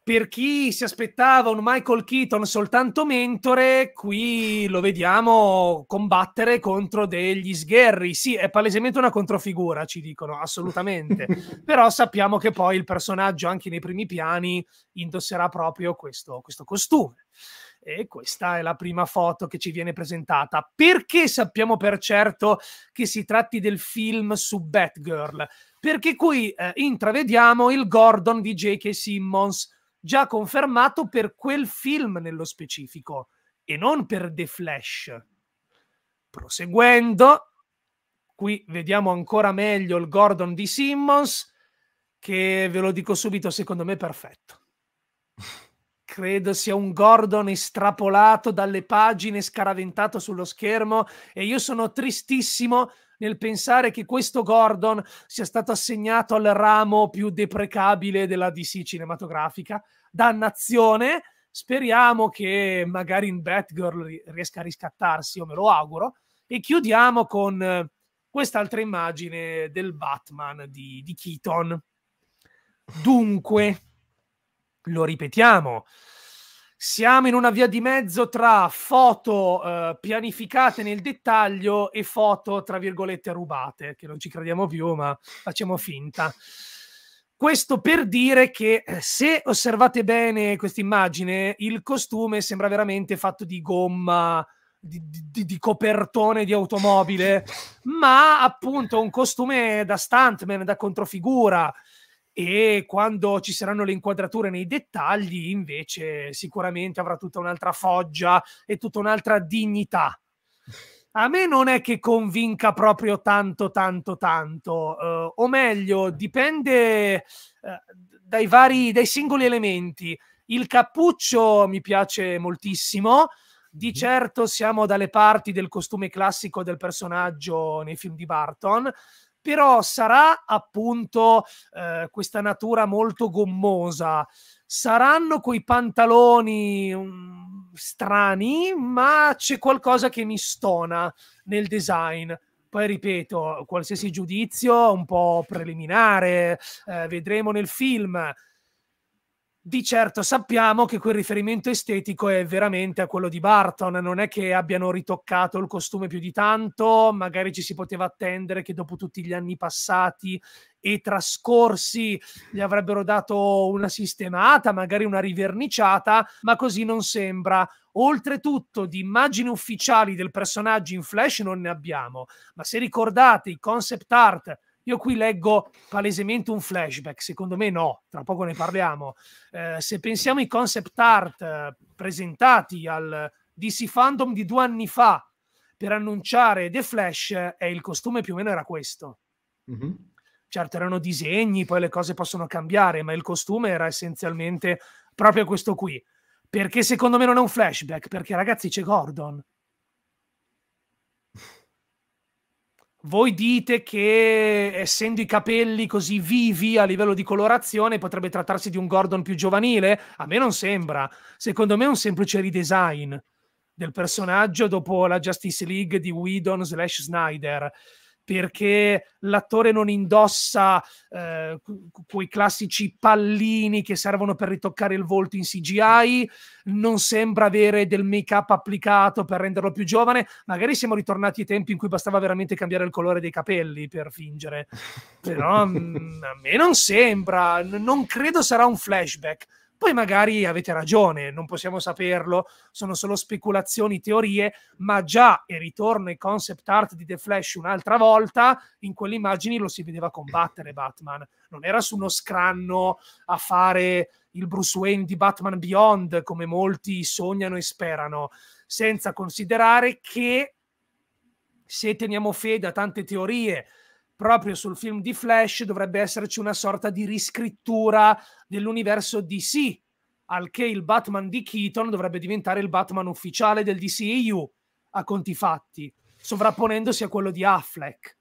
S1: per chi si aspettava un Michael Keaton soltanto mentore, qui lo vediamo combattere contro degli sgherri. Sì, è palesemente una controfigura, ci dicono, assolutamente. *laughs* Però sappiamo che poi il personaggio, anche nei primi piani, indosserà proprio questo, questo costume. E questa è la prima foto che ci viene presentata. Perché sappiamo per certo che si tratti del film su Batgirl? Perché qui eh, intravediamo il Gordon di J.K. Simmons, già confermato per quel film nello specifico e non per The Flash. Proseguendo, qui vediamo ancora meglio il Gordon di Simmons, che ve lo dico subito, secondo me è perfetto. *laughs* Credo sia un Gordon estrapolato dalle pagine, scaraventato sullo schermo e io sono tristissimo nel pensare che questo Gordon sia stato assegnato al ramo più deprecabile della DC cinematografica. Dannazione! Speriamo che magari in Batgirl riesca a riscattarsi, io me lo auguro. E chiudiamo con eh, quest'altra immagine del Batman di, di Keaton. Dunque, lo ripetiamo, siamo in una via di mezzo tra foto eh, pianificate nel dettaglio e foto, tra virgolette, rubate, che non ci crediamo più, ma facciamo finta. Questo per dire che eh, se osservate bene questa immagine, il costume sembra veramente fatto di gomma, di, di, di, copertone di automobile, ma appunto un costume da stuntman, da controfigura e quando ci saranno le inquadrature nei dettagli invece sicuramente avrà tutta un'altra foggia e tutta un'altra dignità. A me non è che convinca proprio tanto, tanto, tanto, eh, o meglio, dipende eh, dai vari, dai singoli elementi. Il cappuccio mi piace moltissimo, di mhm. certo siamo dalle parti del costume classico del personaggio nei film di Barton però sarà appunto eh, questa natura molto gommosa. Saranno quei pantaloni um, strani, ma c'è qualcosa che mi stona nel design. Poi ripeto, qualsiasi giudizio un po' preliminare, eh, vedremo nel film di certo sappiamo che quel riferimento estetico è veramente a quello di Barton, non è che abbiano ritoccato il costume più di tanto, magari ci si poteva attendere che dopo tutti gli anni passati e trascorsi gli avrebbero dato una sistemata, magari una riverniciata, ma così non sembra. Oltretutto di immagini ufficiali del personaggio in Flash non ne abbiamo, ma se ricordate i concept art io qui leggo palesemente un flashback, secondo me no, tra poco ne parliamo. Eh, se pensiamo ai concept art eh, presentati al DC Fandom di due anni fa per annunciare The Flash, eh, il costume più o meno era questo. Mm-hmm. Certo, erano disegni, poi le cose possono cambiare, ma il costume era essenzialmente proprio questo qui. Perché secondo me non è un flashback, perché ragazzi c'è Gordon voi dite che essendo i capelli così vivi a livello di colorazione potrebbe trattarsi di un Gordon più giovanile? A me non sembra. Secondo me è un semplice redesign del personaggio dopo la Justice League di Whedon slash Snyder perché l'attore non indossa eh, quei classici pallini che servono per ritoccare il volto in CGI, non sembra avere del make-up applicato per renderlo più giovane, magari siamo ritornati ai tempi in cui bastava veramente cambiare il colore dei capelli per fingere, però *laughs* mm, a me non sembra, non credo sarà un flashback poi magari avete ragione, non possiamo saperlo, sono solo speculazioni, teorie, ma già, e ritorno ai concept art di The Flash un'altra volta, in quelle immagini lo si vedeva combattere Batman, non era su uno scranno a fare il Bruce Wayne di Batman Beyond come molti sognano e sperano, senza considerare che se teniamo fede a tante teorie, proprio sul film di Flash dovrebbe esserci una sorta di riscrittura dell'universo DC, al che il Batman di Keaton dovrebbe diventare il Batman ufficiale del DCEU, a conti fatti, sovrapponendosi a quello di Affleck.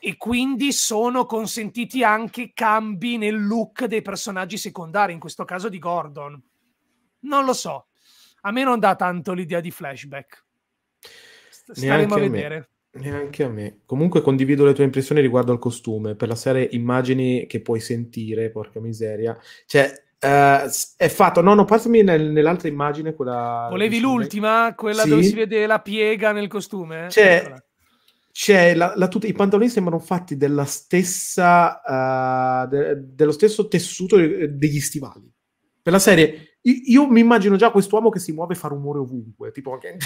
S1: E quindi sono consentiti anche cambi nel look dei personaggi secondari, in questo caso di Gordon. Non lo so, a me non dà tanto l'idea di flashback. Staremo a vedere.
S2: Neanche a me. Comunque condivido le tue impressioni riguardo al costume, per la serie immagini che puoi sentire, porca miseria. Cioè, eh, è fatto... No, no, passami nel, nell'altra immagine, quella... Volevi
S1: l'ultima? Quella sì. dove si vede la piega nel costume? Cioè, eccola
S2: c'è la, la tuta, i pantaloni sembrano fatti della stessa, uh, de, dello stesso tessuto eh, degli stivali. Per la serie, io, io mi immagino già quest'uomo che si muove e fa rumore ovunque, tipo anche,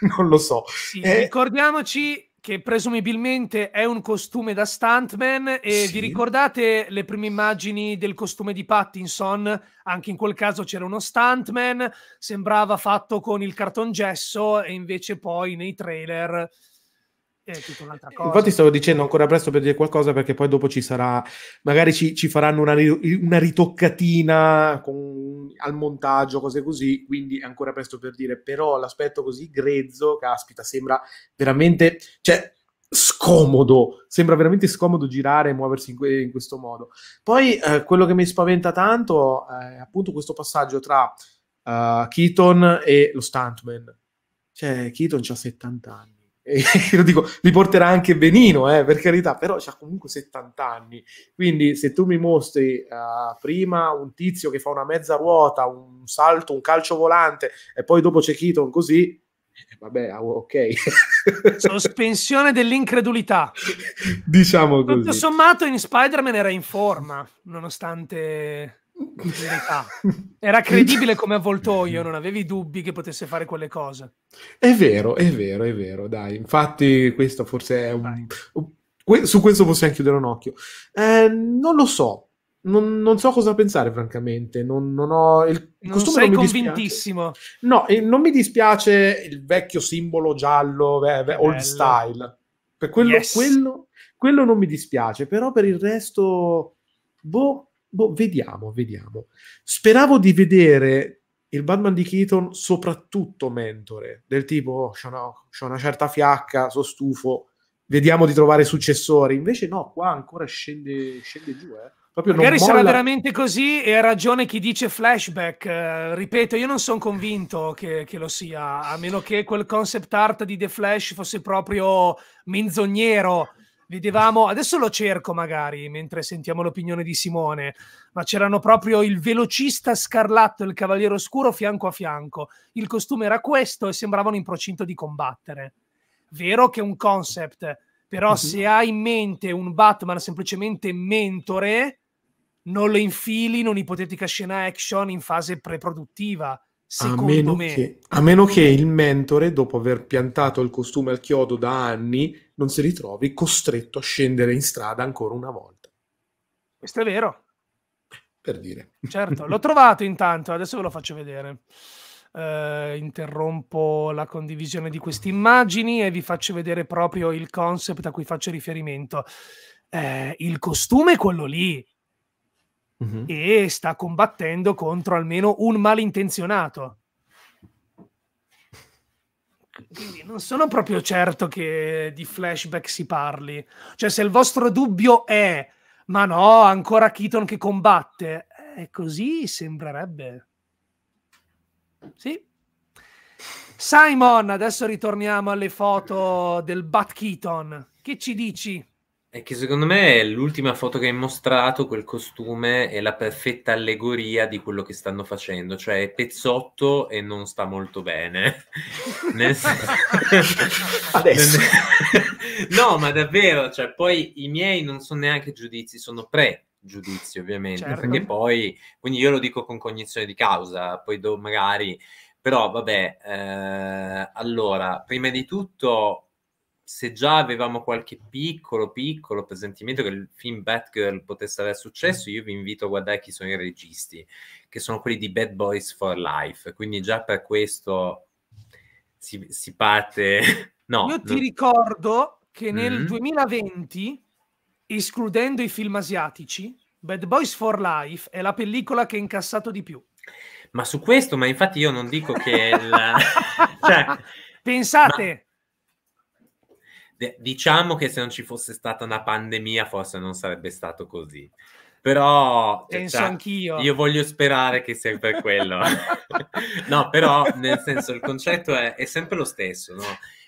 S2: *laughs* non
S1: lo so. Sì, eh, ricordiamoci che presumibilmente è un costume da stuntman e sì. vi ricordate le prime immagini del costume di Pattinson? Anche in quel caso c'era uno stuntman, sembrava fatto con il cartongesso e invece poi nei trailer è tutta un'altra eh, cosa. Infatti
S2: stavo dicendo ancora presto per dire qualcosa perché poi dopo ci sarà, magari ci, ci faranno una, una ritoccatina con, al montaggio, cose così, quindi è ancora presto per dire, però l'aspetto così grezzo, caspita, sembra veramente, cioè scomodo, sembra veramente scomodo girare e muoversi in, que- in questo modo. Poi eh, quello che mi spaventa tanto è appunto questo passaggio tra uh, Keaton e lo stuntman. Cioè, Keaton ha 70 anni e lo *laughs* dico, li porterà anche benino, eh, per carità, però ha comunque 70 anni. Quindi se tu mi mostri uh, prima un tizio che fa una mezza ruota, un salto, un calcio volante e poi dopo c'è Keaton così, eh, vabbè, ah, ok. *laughs* Sospensione
S1: dell'incredulità.
S2: diciamo così. Tutto sommato
S1: in Spider-Man era in forma, nonostante *laughs* Era credibile come avvoltoio, non avevi dubbi che potesse fare quelle cose.
S2: È vero, è vero, è vero, dai. Infatti questo forse è un... Dai. Su questo possiamo chiudere un occhio. Eh, non lo so, non, non, so cosa pensare, francamente. Non, non ho il non sei non convintissimo. Dispiace. No, eh, non mi dispiace il vecchio simbolo giallo, beh, beh, old style. Per quello, yes. quello, quello, non mi dispiace, però per il resto, boh, boh, vediamo, vediamo. Speravo di vedere il Batman di Keaton soprattutto mentore, del tipo oh, c'ho, una, una certa fiacca, sono stufo, vediamo di trovare successori. Invece no, qua ancora scende, scende giù, eh. Proprio Magari sarà molla...
S1: veramente così e ha ragione chi dice flashback. Eh, ripeto, io non sono convinto che, che, lo sia, a meno che quel concept art di The Flash fosse proprio menzognero Vedevamo, adesso lo cerco magari mentre sentiamo l'opinione di Simone, ma c'erano proprio il velocista scarlatto e il cavaliere oscuro fianco a fianco. Il costume era questo e sembravano in procinto di combattere. Vero che è un concept, però uh-huh. se hai in mente un Batman semplicemente mentore, non lo infili in un'ipotetica scena action in fase preproduttiva a meno, me... che, a meno che eh.
S2: il mentore, dopo aver piantato il costume al chiodo da anni, non si ritrovi costretto a scendere in strada ancora una volta.
S1: Questo è vero. Per dire. Certo, *laughs* l'ho trovato intanto, adesso ve lo faccio vedere. Uh, interrompo la condivisione di queste immagini e vi faccio vedere proprio il concept a cui faccio riferimento. Eh, il costume è quello lì, mm-hmm. e sta combattendo contro almeno un malintenzionato. Quindi non sono proprio certo che di flashback si parli. Cioè, se il vostro dubbio è ma no, ancora Keaton che combatte, è eh, così sembrerebbe. Sì. Simon, adesso ritorniamo alle foto del Bat Keaton. Che ci dici?
S3: È che secondo me l'ultima foto che hai mostrato, quel costume, è la perfetta allegoria di quello che stanno facendo, cioè è pezzotto e non sta molto bene. *laughs* Nel... Adesso. *laughs* no, ma davvero, cioè, poi i miei non sono neanche giudizi, sono pre giudizi ovviamente, certo. perché poi, quindi io lo dico con cognizione di causa, poi do magari, però vabbè, eh, allora, prima di tutto se già avevamo qualche piccolo, piccolo presentimento che il film Batgirl potesse aver successo, io vi invito a guardare chi sono i registi, che sono quelli di Bad Boys for Life. Quindi già per questo si, si parte... *laughs* No, io ti non...
S1: ricordo che nel mm-hmm. 2020, escludendo i film asiatici, Bad Boys for Life è la pellicola che ha incassato di più.
S3: Ma su questo, ma infatti io non dico che... La... *laughs* *laughs* cioè,
S1: Pensate... Ma
S3: diciamo che se non ci fosse stata una pandemia forse non sarebbe stato così. Però cioè, penso cioè, anch'io. Io voglio sperare che sia per quello. *laughs* no, però nel senso il concetto è, è sempre lo stesso, no?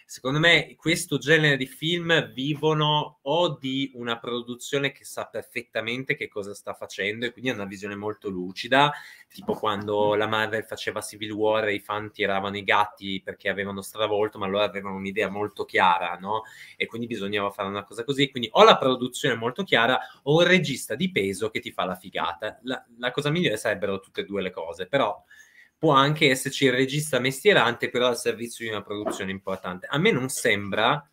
S3: Secondo me questo genere di film vivono o di una produzione che sa perfettamente che cosa sta facendo e quindi ha una visione molto lucida, tipo quando mm. la Marvel faceva Civil War e i fan tiravano i gatti perché avevano stravolto, ma allora avevano un'idea molto chiara, no? E quindi bisognava fare una cosa così. Quindi o la produzione molto chiara o un regista di peso che ti fa la figata. La, la cosa migliore sarebbero tutte e due le cose, però può anche esserci il regista mestierante, però al servizio di una produzione importante. A me non sembra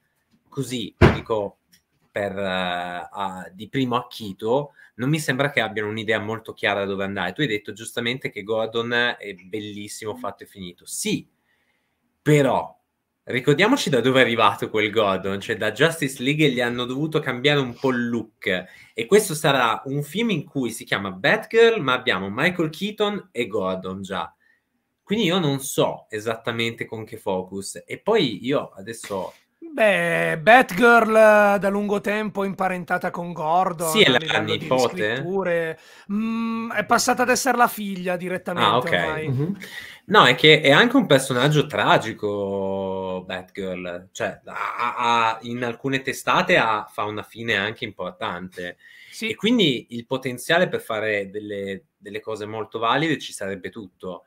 S3: così, dico per, uh, uh, di primo acchito, non mi sembra che abbiano un'idea molto chiara dove andare. Tu hai detto giustamente che Gordon è bellissimo, fatto e finito. Sì, però ricordiamoci da dove è arrivato quel Gordon, cioè da Justice League gli hanno dovuto cambiare un po' il look e questo sarà un film in cui si chiama Batgirl, ma abbiamo Michael Keaton e Gordon già. Quindi io non so esattamente con che focus. E poi io adesso...
S1: Beh, Batgirl eh, da lungo tempo imparentata con Gordon. Sì, è la nipote. Mm, è passata ad essere la figlia direttamente. Ah, ok. Mm-hmm.
S3: No, è che è anche un personaggio tragico Batgirl. Cioè, ha, ha, in alcune testate ha, fa una fine anche importante. Sì. E quindi il potenziale per fare delle, delle cose molto valide ci sarebbe tutto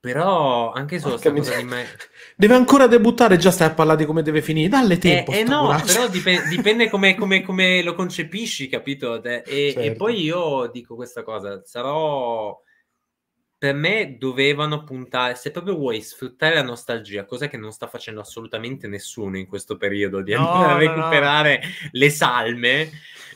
S3: però anche solo sta cosa di me... *laughs*
S2: Deve ancora debuttare, già stai a parlare di come deve finire. Dalle eh, tempo. Eh, eh no, però
S3: dipende, *laughs* dipende come, come, come, lo concepisci, capito? E, certo. e, poi io dico questa cosa, sarò... Per me dovevano puntare, se proprio vuoi sfruttare la nostalgia, cosa che non sta facendo assolutamente nessuno in questo periodo, di no, andare a recuperare no. le salme,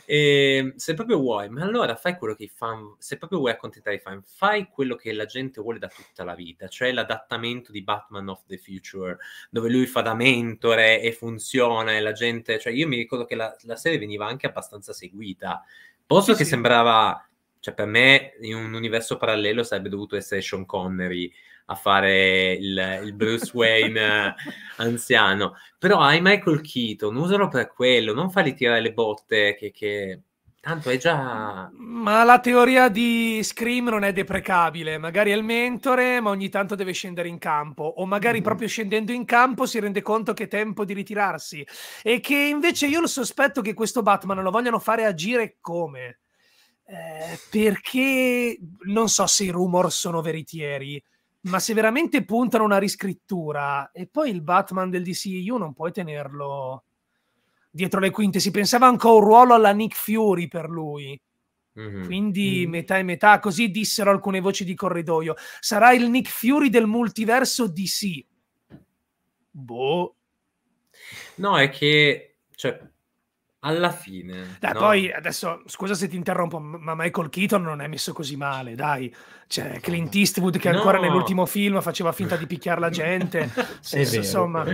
S3: e ehm, se proprio vuoi, ma allora fai quello che i fan, se proprio vuoi accontentare i fan, fai quello che la gente vuole da tutta la vita, cioè l'adattamento di Batman of the Future, dove lui fa da mentore e funziona e la gente, cioè io mi ricordo che la, la serie veniva anche abbastanza seguita, posto sì, che sì. sembrava, cioè per me in un universo parallelo sarebbe dovuto essere Sean Connery a fare il, il Bruce Wayne eh, anziano. Però hai Michael Keaton, usalo per quello, non fargli tirare le botte che, che... Tanto è già.
S1: Ma la teoria di Scream non è deprecabile. Magari è il mentore, ma ogni tanto deve scendere in campo. O magari mm. proprio scendendo in campo si rende conto che è tempo di ritirarsi. E che invece io lo sospetto che questo Batman lo vogliano fare agire come? Eh, perché non so se i rumor sono veritieri ma se veramente puntano una riscrittura e poi il Batman del DCU non puoi tenerlo dietro le quinte, si pensava anche a un ruolo alla Nick Fury per lui. Mm-hmm. Quindi mm-hmm. metà e metà, così dissero alcune voci di corridoio. Sarà il Nick Fury del multiverso DC.
S3: Boh. No, è che cioè, alla fine. Dai, no? poi
S1: adesso scusa se ti interrompo, ma Michael Keaton non è messo così male, dai. C'è cioè, Clint Eastwood che no. ancora nell'ultimo film faceva finta di picchiare la *laughs* gente. sì, vero, insomma,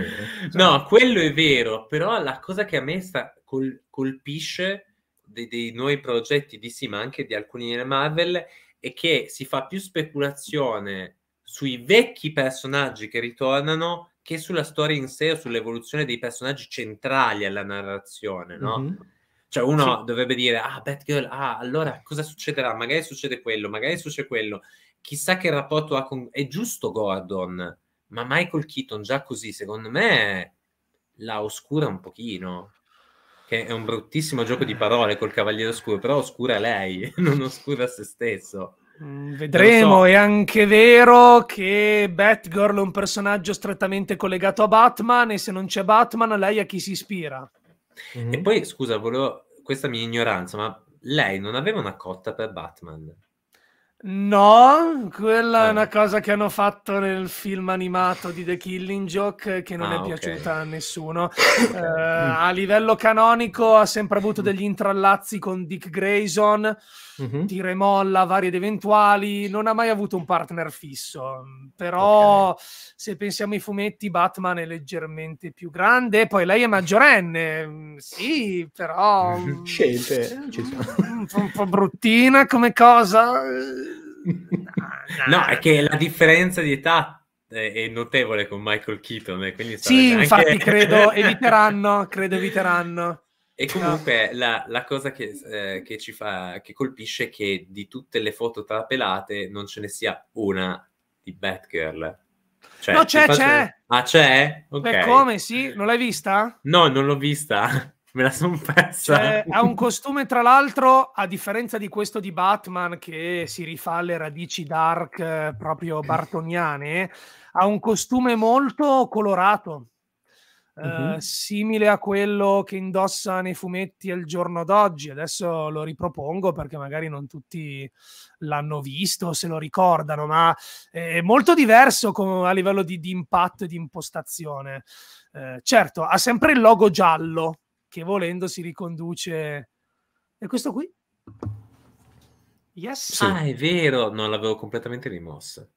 S1: no,
S3: quello è vero, però la cosa che a me sta col- colpisce dei, dei nuovi progetti di sì, ma anche di alcuni di Marvel è che si fa più speculazione sui vecchi personaggi che ritornano che sulla storia in sé o sull'evoluzione dei personaggi centrali alla narrazione, no? Mm-hmm. Cioè uno sì. dovrebbe dire, ah, Batgirl, ah, allora cosa succederà? Magari succede quello, magari succede quello. Chissà che rapporto ha con... È giusto Gordon, ma Michael Keaton già così, secondo me, la oscura un pochino. Che è un bruttissimo gioco di eh. parole col Cavaliere Oscuro, però oscura lei, *laughs* non oscura se stesso. Mm, vedremo, so.
S1: è anche vero che Batgirl è un personaggio strettamente collegato a Batman e se non c'è Batman lei a chi si ispira.
S3: Mm-hmm. E mhm. poi, scusa, volevo... questa mia ignoranza, ma lei non aveva una cotta per Batman?
S1: No, quella ah. è una cosa che hanno fatto nel film animato di The Killing Joke che non ah, è piaciuta okay. a nessuno. Okay. *laughs* Eh, a livello canonico ha sempre avuto degli intrallazzi con Dick Grayson mm-hmm. tira e molla vari ed eventuali, non ha mai avuto un partner fisso, però okay. se pensiamo ai fumetti Batman è leggermente più grande, poi lei è maggiorenne, mm, sì, però... Mm, Scelte, eh, un, un po' bruttina come cosa. Eh,
S3: no, no, è che la differenza di età è notevole con Michael Keaton. Eh, quindi sì, infatti credo *laughs*
S1: eviteranno, credo eviteranno. E comunque
S3: la, la cosa che, eh, che, ci fa, che colpisce è che di tutte le foto trapelate non ce ne sia una di Batgirl. Cioè, no, c'è, faccio... Ah, c'è? Ok. Beh, come,
S1: sì? Non l'hai vista?
S3: No, non l'ho vista. *laughs* Me la sono persa. ha
S1: un costume, tra l'altro, a differenza di questo di Batman, che si rifà alle radici dark eh, proprio bartoniane, ha un costume molto colorato eh, simile a quello che indossa nei fumetti al giorno d'oggi. Adesso lo ripropongo perché magari non tutti l'hanno visto o se lo ricordano, ma è molto diverso com- a livello di, di, impatto e di impostazione. Eh, certo, ha sempre il logo giallo che volendo si riconduce. E questo qui? Yes. Ah, è
S3: vero, non l'avevo completamente rimossa.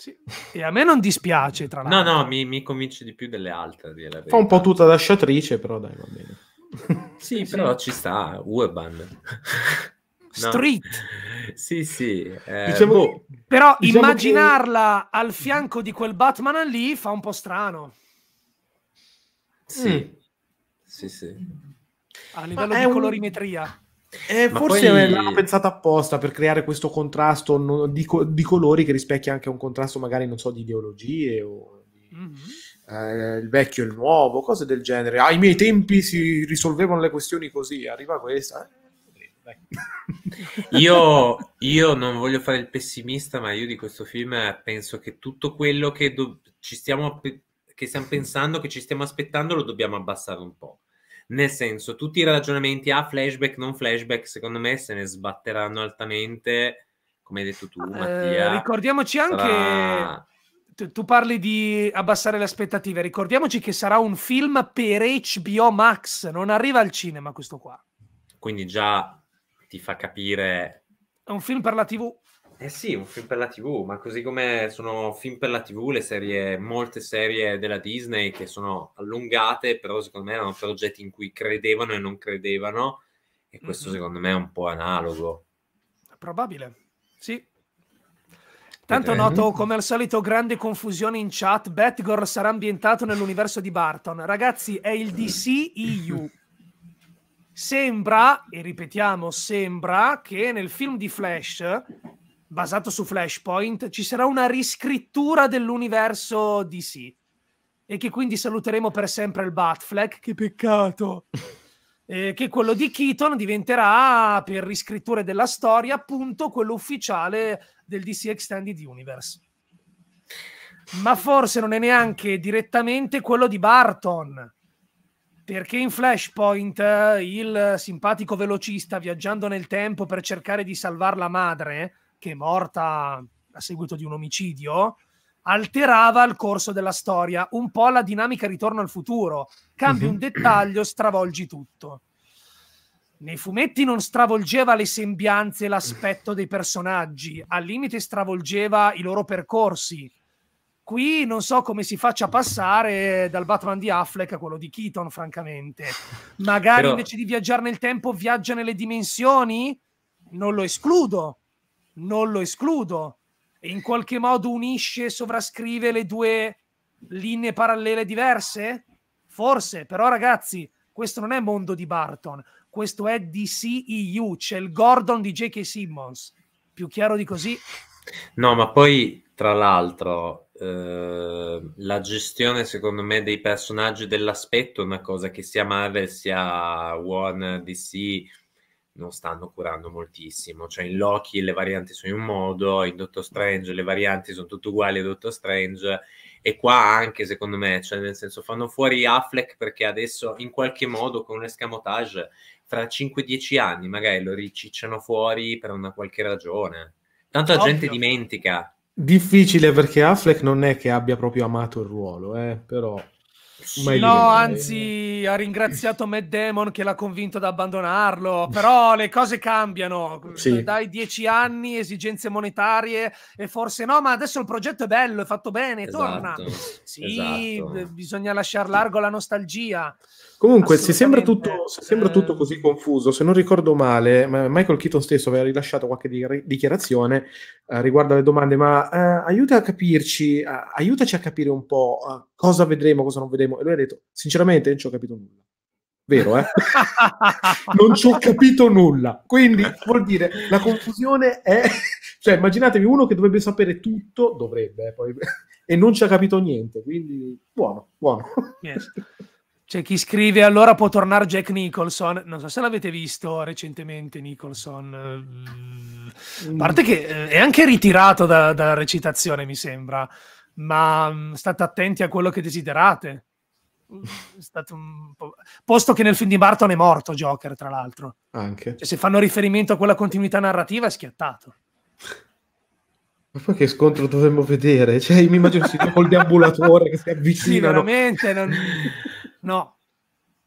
S1: Sì. E a me non dispiace, tra l'altro. No, no, mi, mi convince
S3: di più delle altre.
S2: Fa un po' tutta da sciatrice, però dai, va bene.
S3: sì, *laughs* sì, però ci sta, Urban. *laughs* no. Street. Sì, sì. Eh, diciamo boh.
S1: però diciamo immaginarla che... al fianco di quel Batman lì fa un po' strano. Sì,
S3: mm. sì, sì. A livello Ma di colorimetria.
S1: Un eh, forse
S2: poi... l'hanno pensato apposta per creare questo contrasto no, di, di, colori che rispecchia anche un contrasto magari, non so, di ideologie o di, mm-hmm. eh, il vecchio e il nuovo, cose del genere. Ai ah, miei tempi si risolvevano le questioni così, arriva questa. Eh?
S3: io, *laughs* io, non voglio fare il pessimista, ma io di questo film penso che tutto quello che, do- ci stiamo, che stiamo pensando, che ci stiamo aspettando, lo dobbiamo abbassare un po' Nel senso, tutti i ragionamenti a flashback, non flashback, secondo me se ne sbatteranno altamente, come hai detto tu, eh, Mattia. Eh, ricordiamoci anche... Sarà...
S1: Tu, tu parli di abbassare le aspettative, ricordiamoci che sarà un film per HBO Max, non arriva al cinema questo qua.
S3: Quindi già ti fa capire...
S1: È un film per la TV.
S3: Eh sì, un film per la TV, ma così come sono film per la TV le serie, molte serie della Disney che sono allungate, però secondo me erano progetti in cui credevano e non credevano, e questo mm-hmm. secondo me è un po' analogo.
S1: Probabile, sì. Tanto eh. noto come al solito grande confusione in chat, Batgirl sarà ambientato nell'universo di Barton. Ragazzi, è il DC EU. Sembra, e ripetiamo, sembra che nel film di Flash basato su Flashpoint, ci sarà una riscrittura dell'universo DC e che quindi saluteremo per sempre il Batfleck, che peccato, eh, che quello di Keaton diventerà, per riscritture della storia, appunto quello ufficiale del DC Extended Universe. Ma forse non è neanche direttamente quello di Barton, perché in Flashpoint eh, il simpatico velocista, viaggiando nel tempo per cercare di salvare la madre, che è morta a seguito di un omicidio, alterava il corso della storia, un po' la dinamica ritorno al futuro,
S5: cambi un mhm. dettaglio,
S1: stravolgi tutto. Nei fumetti non stravolgeva le sembianze e l'aspetto dei personaggi, al limite stravolgeva i loro percorsi. Qui non so come si faccia passare dal Batman di Affleck a quello di Keaton, francamente. Magari Però... invece di viaggiare nel tempo viaggia nelle dimensioni? Non lo escludo, non lo escludo. In qualche modo unisce, sovrascrive le due linee parallele diverse? Forse, però ragazzi, questo non è mondo di Barton, questo è DCEU, c'è il Gordon di J.K. Simmons. Più chiaro di così.
S3: No, ma poi, tra l'altro, eh, la gestione, secondo me, dei personaggi dell'aspetto è una cosa che sia Marvel, sia One, DC non stanno curando moltissimo. Cioè, in Loki le varianti sono in un modo, in Doctor Strange le varianti sono tutte uguali a Doctor Strange, e qua anche, secondo me, cioè, nel senso, fanno fuori Affleck perché adesso in qualche modo con un escamotage fra 5-10 anni magari lo ricicciano fuori per una qualche ragione. Tanto la gente dimentica.
S2: Difficile perché Affleck non è che abbia proprio amato il ruolo, eh, però no, dire, anzi,
S1: ha ringraziato Matt Damon che l'ha convinto ad abbandonarlo. Però le cose cambiano. Sì. Dai dieci anni, esigenze monetarie e forse no, ma adesso il progetto è bello, è fatto bene, esatto. torna. Sì, esatto. bisogna lasciar largo la nostalgia. Comunque, se sembra, tutto, se sembra tutto
S2: così confuso, se non ricordo male, Michael Keaton stesso aveva rilasciato qualche dichiarazione eh, riguardo alle domande, ma eh, aiuta a capirci, eh, aiutaci a capire un po' eh, cosa vedremo, cosa non vedremo. E lui ha detto, sinceramente, non ci ho capito nulla. Vero, eh? *laughs* non ci ho capito nulla. Quindi vuol dire, la confusione è... cioè, immaginatevi uno che dovrebbe sapere tutto, dovrebbe, eh, poi, *laughs* e non ci ha capito niente, quindi buono, buono.
S1: Niente. C'è chi scrive allora può tornare Jack Nicholson. Non so se l'avete visto recentemente Nicholson. Eh, a parte che eh, è anche ritirato da, dalla recitazione, mi sembra. Ma mm, state attenti a quello che desiderate. Po'... Posto che nel film di Barton è morto Joker, tra l'altro. Anche. Cioè, se fanno riferimento a quella continuità narrativa è schiattato.
S2: Ma poi che scontro dovremmo vedere? Cioè, mi immagino si col deambulatore che si avvicina. Sì, veramente.
S1: Non... *laughs* No.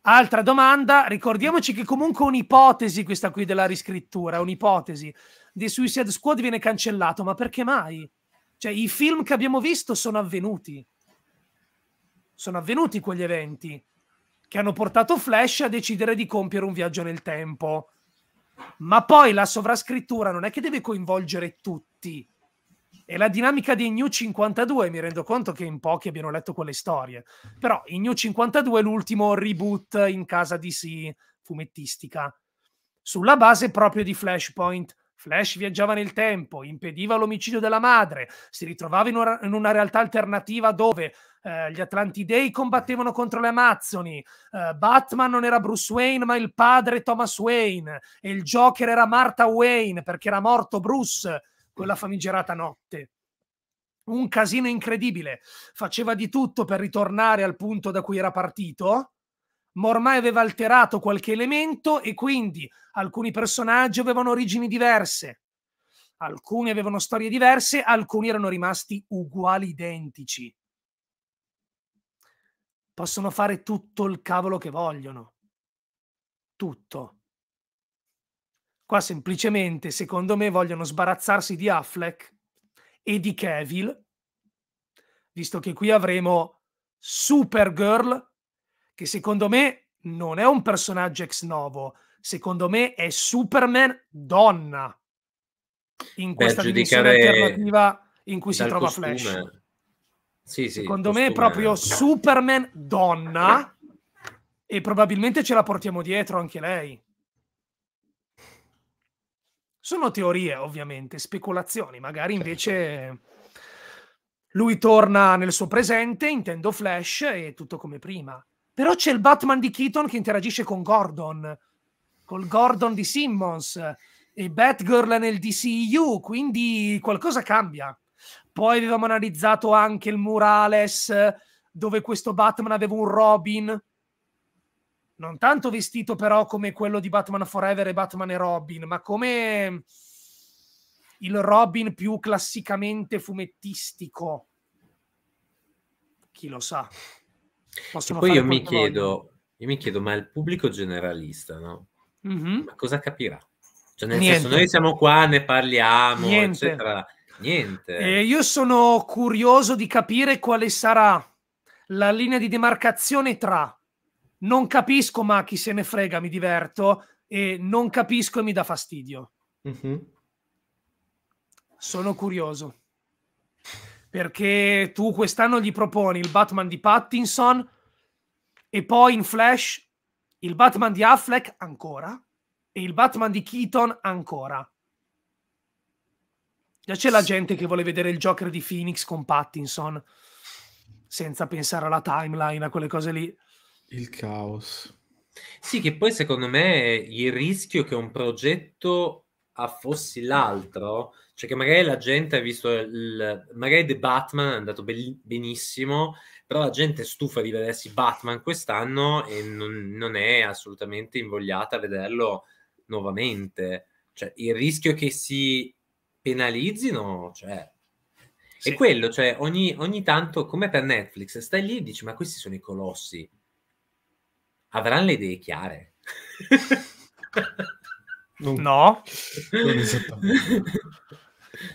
S1: Altra domanda, ricordiamoci che comunque un'ipotesi, questa qui della riscrittura, un'ipotesi di Suicide Squad viene cancellato, ma perché mai? Cioè, i film che abbiamo visto sono avvenuti. Sono avvenuti quegli eventi che hanno portato Flash a decidere di compiere un viaggio nel tempo. Ma poi la sovrascrittura non è che deve coinvolgere tutti è la dinamica di New 52, mi rendo conto che in pochi abbiano letto quelle storie, però in New 52 è l'ultimo reboot in casa DC fumettistica, sulla base proprio di Flashpoint. Flash viaggiava nel tempo, impediva l'omicidio della madre, si ritrovava in una, in una realtà alternativa dove eh, gli Atlantidei combattevano contro le Amazzoni, eh, Batman non era Bruce Wayne ma il padre Thomas Wayne e il Joker era Martha Wayne perché era morto Bruce quella famigerata notte. Un casino incredibile, faceva di tutto per ritornare al punto da cui era partito, ma ormai aveva alterato qualche elemento e quindi alcuni personaggi avevano origini diverse, alcuni avevano storie diverse, alcuni erano rimasti uguali, identici. Possono fare tutto il cavolo che vogliono. Tutto. Qua semplicemente, secondo me, vogliono sbarazzarsi di Affleck e di Kevil, visto che qui avremo Supergirl, che secondo me non è un personaggio ex novo, secondo me è Superman donna in questa Beh, dimensione alternativa in cui si trova costume. Flash.
S3: Sì, sì, secondo costume. me è proprio
S1: Superman donna e probabilmente ce la portiamo dietro anche lei. Sono teorie, ovviamente, speculazioni. Magari invece certo. lui torna nel suo presente, intendo Flash, e tutto come prima. Però c'è il Batman di Keaton che interagisce con Gordon, col Gordon di Simmons e Batgirl nel DCU, quindi qualcosa cambia. Poi avevamo analizzato anche il murales dove questo Batman aveva un Robin non tanto vestito però come quello di Batman Forever e Batman e Robin, ma come il Robin più classicamente fumettistico. Chi lo sa. Possono e poi io mi, chiedo,
S3: io mi, chiedo, ma il pubblico generalista, no? Mm-hmm. Ma cosa capirà? Cioè, nel senso, noi siamo qua, ne parliamo, Niente. eccetera. Niente. Eh,
S1: io sono curioso di capire quale sarà la linea di demarcazione tra non capisco, ma chi se ne frega, mi diverto, e non capisco e mi dà fastidio. Mm-hmm. Sono curioso. Perché tu quest'anno gli proponi il Batman di Pattinson e poi in Flash il Batman di Affleck ancora e il Batman di Keaton ancora. Già c'è la gente che vuole vedere il Joker di Phoenix con Pattinson senza pensare alla timeline, a quelle cose lì. Il caos.
S3: Sì, che poi secondo me il rischio che un progetto affossi l'altro, cioè che magari la gente ha visto, il, magari The Batman è andato benissimo, però la gente è stufa di vedersi Batman quest'anno e non, non è assolutamente invogliata a vederlo nuovamente. Cioè, il rischio che si penalizzino, cioè, sì. è quello, cioè, ogni, ogni tanto, come per Netflix, stai lì e dici, ma questi sono i colossi, avranno le idee chiare.
S1: *laughs* no, non,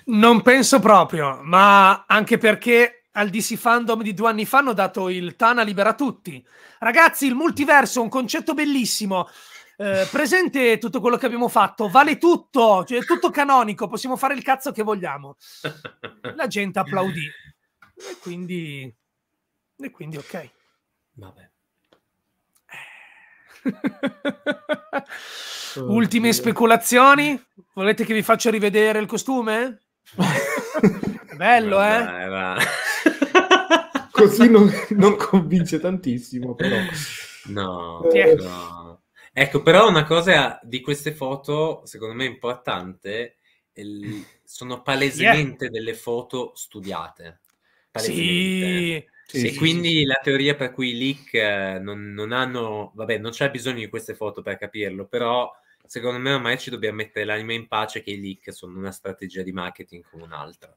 S1: non penso proprio, ma anche perché al DC Fandom di due anni fa hanno dato il Tana libera tutti. Ragazzi, il multiverso è un concetto bellissimo. Eh, presente tutto quello che abbiamo fatto, vale tutto, cioè è tutto canonico, possiamo fare il cazzo che vogliamo. La gente applaudì. E quindi, e quindi ok. Vabbè oh, Ultime Dio. speculazioni? Volete che vi faccia rivedere il costume? *laughs* Bello, eh? Dai, *laughs* Così
S2: non, non, *laughs* convince tantissimo, però.
S3: No, eh. no. Ecco, però una cosa di queste foto, secondo me importante, sono eh. palesemente yeah. delle foto studiate. Palesemente. Sì sì, e sì, quindi sì. la teoria per cui i leak eh, non, non, hanno, vabbè, non c'è bisogno di queste foto per capirlo, però secondo me ormai ci dobbiamo mettere l'anima in pace che i leak sono una strategia di marketing come un'altra.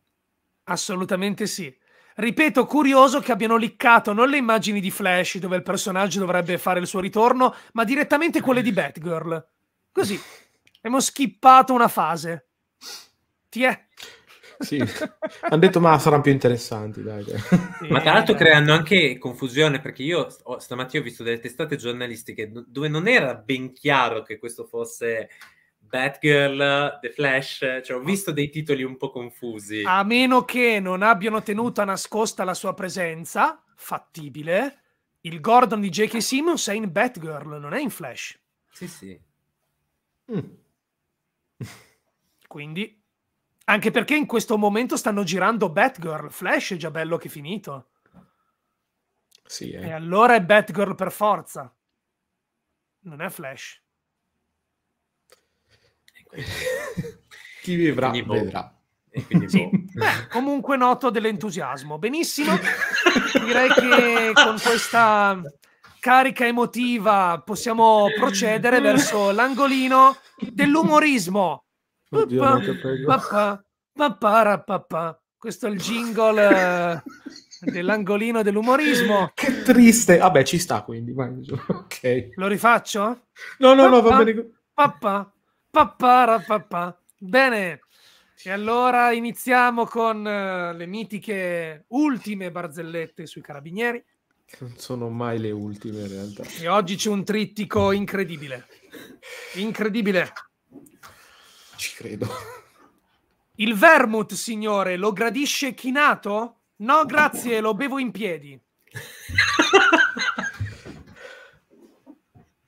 S1: Assolutamente sì. Ripeto, curioso che abbiano liccato non le immagini di Flash dove il personaggio dovrebbe fare il suo ritorno, ma direttamente quelle di Batgirl. Così. Abbiamo skippato una fase. Ti è? Sì.
S4: hanno detto
S2: ma saranno più interessanti. Dai, Sì, ma tra l'altro eh. creano
S3: anche confusione perché io oh, stamattina ho visto delle testate giornalistiche dove non era ben chiaro che questo fosse Batgirl, The Flash, cioè ho visto dei titoli un po' confusi. A
S1: meno che non abbiano tenuto nascosta la sua presenza, fattibile, il Gordon di J.K. Simmons è in Batgirl, non è in Flash. Sì, sì. Mm. Quindi anche perché in questo momento stanno girando Batgirl. Flash è già bello che è finito. Sì, eh. E allora è Batgirl per forza. Non è Flash.
S2: *laughs* Chi vivrà, quindi, boh. vedrà.
S4: Quindi, boh.
S1: Beh, comunque noto dell'entusiasmo. Benissimo. *laughs* Direi che con questa carica emotiva possiamo procedere verso l'angolino dell'umorismo.
S4: Oddio, papà, non
S1: papà, papà, papà. Questo è il jingle eh, dell'angolino dell'umorismo. *laughs* Che
S2: triste. Vabbè, ci sta quindi. Mangio. *laughs*
S1: Lo rifaccio? No, no, papà, no, va bene. Papà, papà, papà. Bene. E allora iniziamo con eh, le mitiche ultime barzellette sui carabinieri.
S2: Non sono mai le ultime in realtà.
S1: E oggi c'è un trittico incredibile. Incredibile ci credo. *laughs* Il vermouth, signore, lo gradisce chinato? No, grazie, lo bevo in piedi.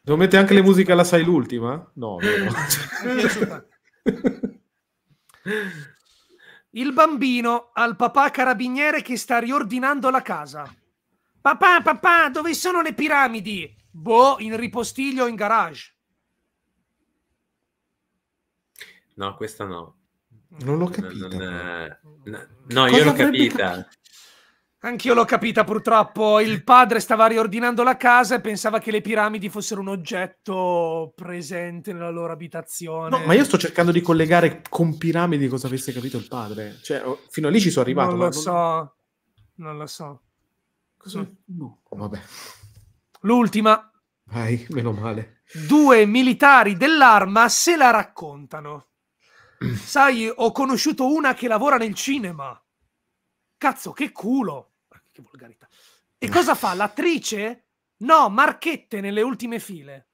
S2: Devo *laughs* mettere anche le musiche alla sai l'ultima? No,
S1: no. *laughs* Il bambino al papà carabiniere che sta riordinando la casa. Papà, papà, dove sono le piramidi? Boh, in ripostiglio o in garage.
S3: No, questa no. Non l'ho capita. Non, non, no, no io l'ho capita. capita.
S1: Anch'io l'ho capita purtroppo. Il padre stava riordinando la casa e pensava che le piramidi fossero un oggetto presente nella loro abitazione. No, ma io sto
S2: cercando di collegare con piramidi cosa avesse capito il padre. Cioè, oh, fino a lì ci sono arrivato. Non lo non...
S1: so, non lo so. Cosa? No,
S2: vabbè. L'ultima. Vai, meno male.
S1: Due militari dell'arma se la raccontano. Sai, ho conosciuto una che lavora nel cinema. Cazzo, che culo. Ah, che volgarità. E cosa fa? L'attrice? No, marchette nelle ultime file.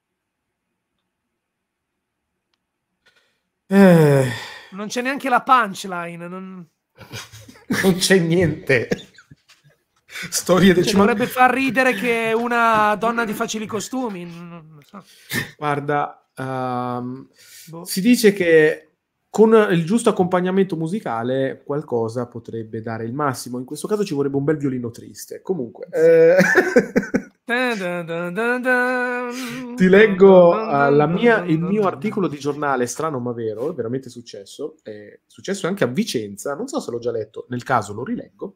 S2: Eh...
S1: Non c'è neanche la punchline. Non,
S2: *laughs* non c'è niente. Storie cioè, del cinema. Dovrebbe
S1: far ridere che una donna di facili costumi. So.
S2: Guarda, um, boh. si dice che con il giusto accompagnamento musicale qualcosa potrebbe dare il massimo. In questo caso ci vorrebbe un bel violino triste. Comunque, eh... ti leggo uh, mia, il mio articolo di giornale, strano ma vero, è veramente successo. È successo anche a Vicenza, non so se l'ho già letto, nel caso lo rileggo.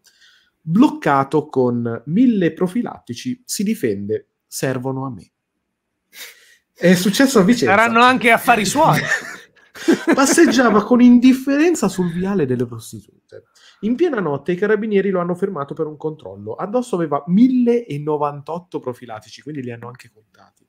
S2: Bloccato con mille profilattici, si difende, servono a me. È successo a Vicenza.
S1: Saranno anche affari suoi. *laughs*
S2: Passeggiava con indifferenza sul viale delle prostitute. In piena notte i carabinieri lo hanno fermato per un controllo. Addosso aveva 1098 profilatici, quindi li hanno anche contati.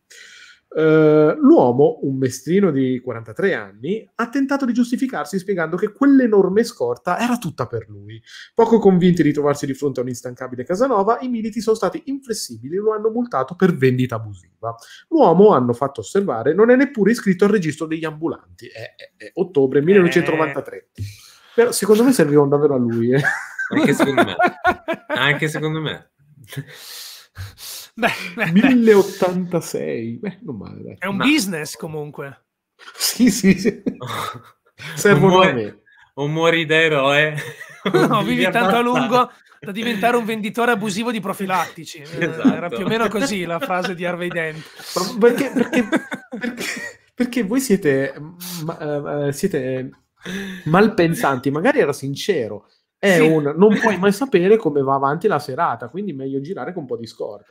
S2: Eh, l'uomo, un mestrino di 43 anni, ha tentato di giustificarsi spiegando che quell'enorme scorta era tutta per lui. Poco convinti di trovarsi di fronte a un instancabile Casanova, i militi sono stati inflessibili e lo hanno multato per vendita abusiva. L'uomo, hanno fatto osservare, non è neppure iscritto al registro degli ambulanti. È, è, è ottobre 1993. Eh. Però secondo me servivano davvero a lui. Eh. Anche secondo
S3: me. *laughs* Anche secondo me.
S2: Beh, 1086, beh, non male. Dai. È un Ma... business
S1: comunque.
S2: Sì, sì, sì. *laughs*
S3: Servono a me. O muori da no, vivi tanto a lungo
S1: da diventare un venditore abusivo di profilattici. Eh, esatto. Era più o meno così la frase di Harvey Dent. Perché, perché,
S2: perché, perché, voi siete, ma, uh, siete malpensanti, magari era sincero. È sì. un non puoi mai sapere come va avanti la serata, quindi meglio girare con un po' di scorta.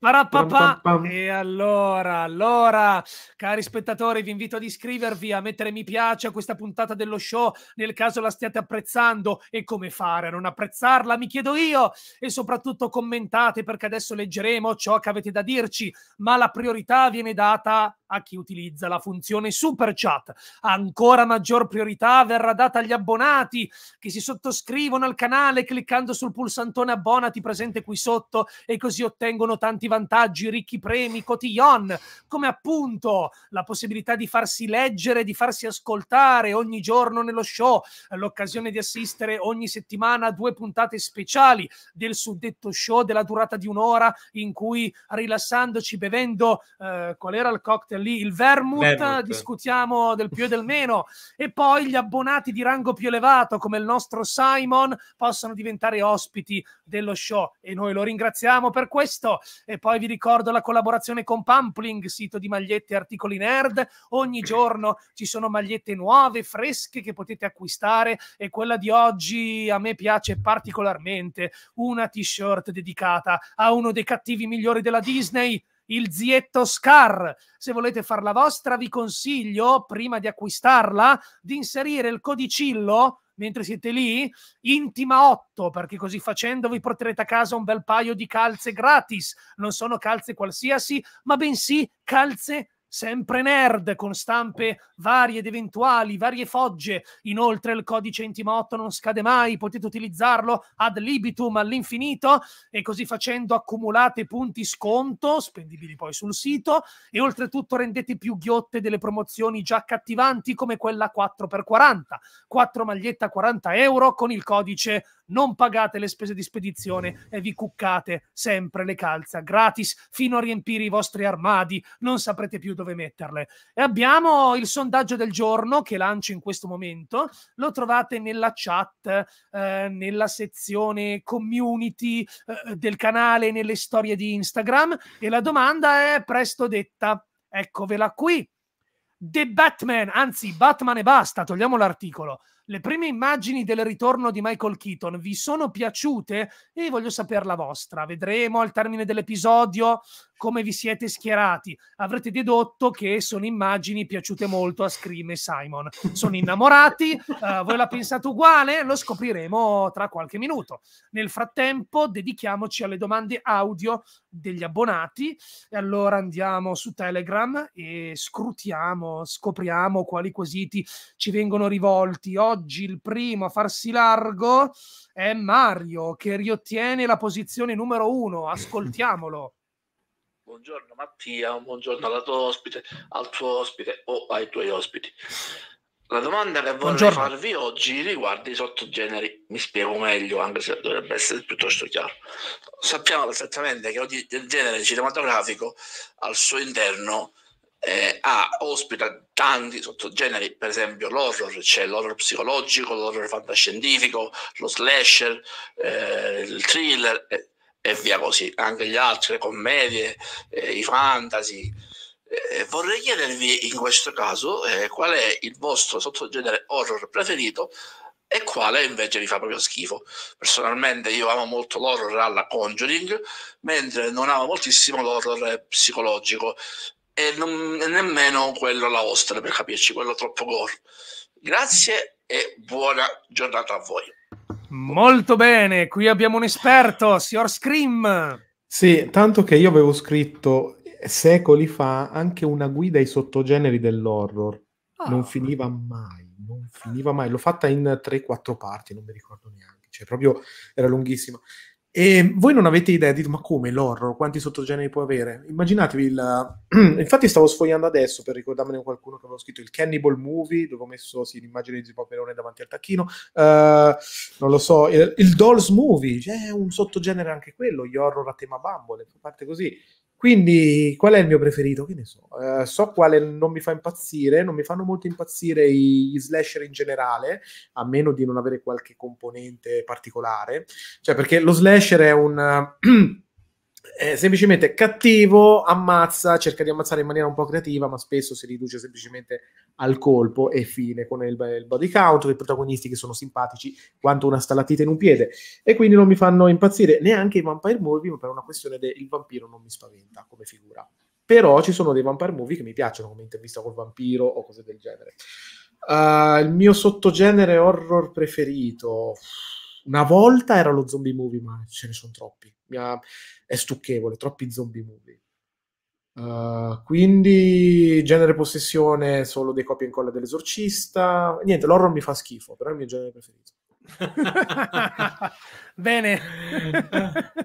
S1: Parapapà. E allora, allora, cari spettatori, vi invito ad iscrivervi, a mettere mi piace a questa puntata dello show nel caso la stiate apprezzando e come fare a non apprezzarla, mi chiedo io. E soprattutto commentate perché adesso leggeremo ciò che avete da dirci, ma la priorità viene data a chi utilizza la funzione super chat. Ancora maggior priorità verrà data agli abbonati che si sottoscrivono al canale cliccando sul pulsantone abbonati presente qui sotto e così ottengono tanti vantaggi, ricchi premi, cotillon, come appunto la possibilità di farsi leggere, di farsi ascoltare ogni giorno nello show, l'occasione di assistere ogni settimana a due puntate speciali del suddetto show della durata di un'ora in cui rilassandoci, bevendo, eh, qual era il cocktail lì? Il vermouth, vermouth, discutiamo del più e del meno. E poi gli abbonati di rango più elevato come il nostro Simon possono diventare ospiti dello show e noi lo ringraziamo per questo e e poi vi ricordo la collaborazione con Pampling, sito di magliette e articoli nerd. Ogni giorno ci sono magliette nuove, fresche che potete acquistare e quella di oggi a me piace particolarmente. Una t-shirt dedicata a uno dei cattivi migliori della Disney il zietto Scar. Se volete farla vostra, vi consiglio, prima di acquistarla, di inserire il codicillo mentre siete lì, intima 8 perché così facendo vi porterete a casa un bel paio di calze gratis. Non sono calze qualsiasi, ma bensì calze sempre nerd con stampe varie ed eventuali, varie fogge. Inoltre il codice in non scade mai, potete utilizzarlo ad libitum all'infinito e così facendo accumulate punti sconto, spendibili poi sul sito e oltretutto rendete più ghiotte delle promozioni già cattivanti come quella 4x40, 4 magliette a 40 euro con il codice non pagate le spese di spedizione e vi cuccate sempre le calze gratis fino a riempire i vostri armadi, non saprete più dove metterle. E abbiamo il sondaggio del giorno che lancio in questo momento, lo trovate nella chat, eh, nella sezione community eh, del canale, nelle storie di Instagram e la domanda è presto detta. Eccovela qui. The Batman, anzi Batman e basta, togliamo l'articolo le prime immagini del ritorno di Michael Keaton vi sono piaciute e voglio sapere la vostra. Vedremo al termine dell'episodio come vi siete schierati. Avrete dedotto che sono immagini piaciute molto a Scream e Simon. Sono innamorati, uh, voi la pensate uguale? Lo scopriremo tra qualche minuto. Nel frattempo dedichiamoci alle domande audio degli abbonati e allora andiamo su Telegram e scrutiamo, scopriamo quali quesiti ci vengono rivolti. Oggi oggi il primo a farsi largo è Mario che riottiene la posizione numero uno. Ascoltiamolo.
S6: *laughs* Buongiorno Mattia, buongiorno alla tua ospite, al tuo ospite o ai tuoi ospiti. La domanda che vorrei buongiorno. farvi oggi riguarda i sottogeneri. Mi spiego meglio, anche se dovrebbe essere piuttosto chiaro. Sappiamo perfettamente che ogni genere cinematografico al suo interno eh, ha, ospita tanti sottogeneri, per esempio l'horror, c'è cioè l'horror psicologico, l'horror fantascientifico, lo slasher, eh, il thriller eh, e via così, anche gli altri, le commedie, eh, i fantasy. Eh, vorrei chiedervi in questo caso eh, qual è il vostro sottogenere horror preferito e quale invece vi fa proprio schifo. Personalmente io amo molto l'horror alla Conjuring, mentre non amo moltissimo l'horror psicologico e non, nemmeno quello la ostra per capirci, quello troppo gore. Grazie e buona giornata a voi.
S1: Molto bene, qui abbiamo un esperto, signor Scream.
S2: Sì, tanto che io avevo scritto secoli fa anche una guida ai sottogeneri dell'horror. Ah. Non finiva mai, non finiva mai. L'ho fatta in 3-4 parti, non mi ricordo neanche. Cioè, proprio era lunghissima. E voi non avete idea, di ma come l'horror, quanti sottogeneri può avere? Immaginatevi il... *clears throat* Infatti stavo sfogliando adesso per ricordarmene qualcuno che avevo scritto il Cannibal Movie, dove ho messo sì, l'immagine di Paperone davanti al tacchino, uh, non lo so, il, il Dolls Movie, c'è eh, un sottogenere anche quello, gli horror a tema bambole, a parte così. Quindi, qual è il mio preferito? Che ne so? Uh, so quale non mi fa impazzire, non mi fanno molto impazzire gli slasher in generale, a meno di non avere qualche componente particolare. Cioè, perché lo slasher è un... Eh, *clears throat* semplicemente cattivo, ammazza, cerca di ammazzare in maniera un po' creativa, ma spesso si riduce semplicemente al colpo e fine con il, il body count, i protagonisti che sono simpatici quanto una stallatita in un piede e quindi non mi fanno impazzire neanche i vampire movie, ma per una questione del vampiro non mi spaventa come figura. Però ci sono dei vampire movie che mi piacciono, come intervista col vampiro o cose del genere. Uh, il mio sottogenere horror preferito una volta era lo zombie movie, ma ce ne sono troppi. Ha... È stucchevole, troppi zombie movie. Uh, quindi genere possessione solo dei copie e incolla dell'esorcista. Niente, l'horror mi fa schifo, però è il mio genere
S3: preferito.
S1: *laughs* Bene.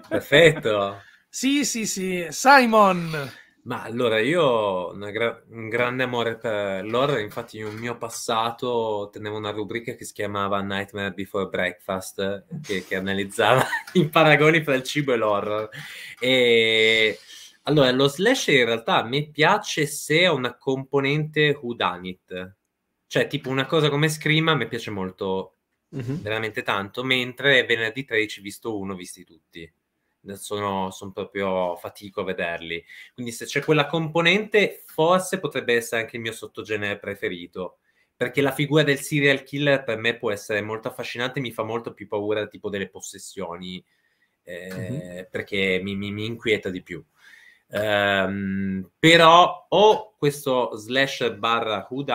S3: Perfetto.
S1: Sì, sì, sì. Simon.
S3: Ma allora io ho gra- un grande amore per l'horror, infatti in un mio passato tenevo una rubrica che si chiamava Nightmare Before Breakfast, che, che analizzava *laughs* i paragoni tra il cibo e l'horror. E allora, lo slash in realtà a me piace se ha una componente whodunit. Cioè, tipo una cosa come Scream a me piace molto, mm-hmm. veramente tanto, mentre venerdì 13 visto uno, visti tutti. Sono, sono, proprio fatico a vederli. Quindi se c'è quella componente, forse potrebbe essere anche il mio sottogenere preferito. Perché la figura del serial killer per me può essere molto affascinante, mi fa molto più paura tipo delle possessioni, eh, mm-hmm. perché mi, mi, mi inquieta di più. Um, però o questo slasher barra who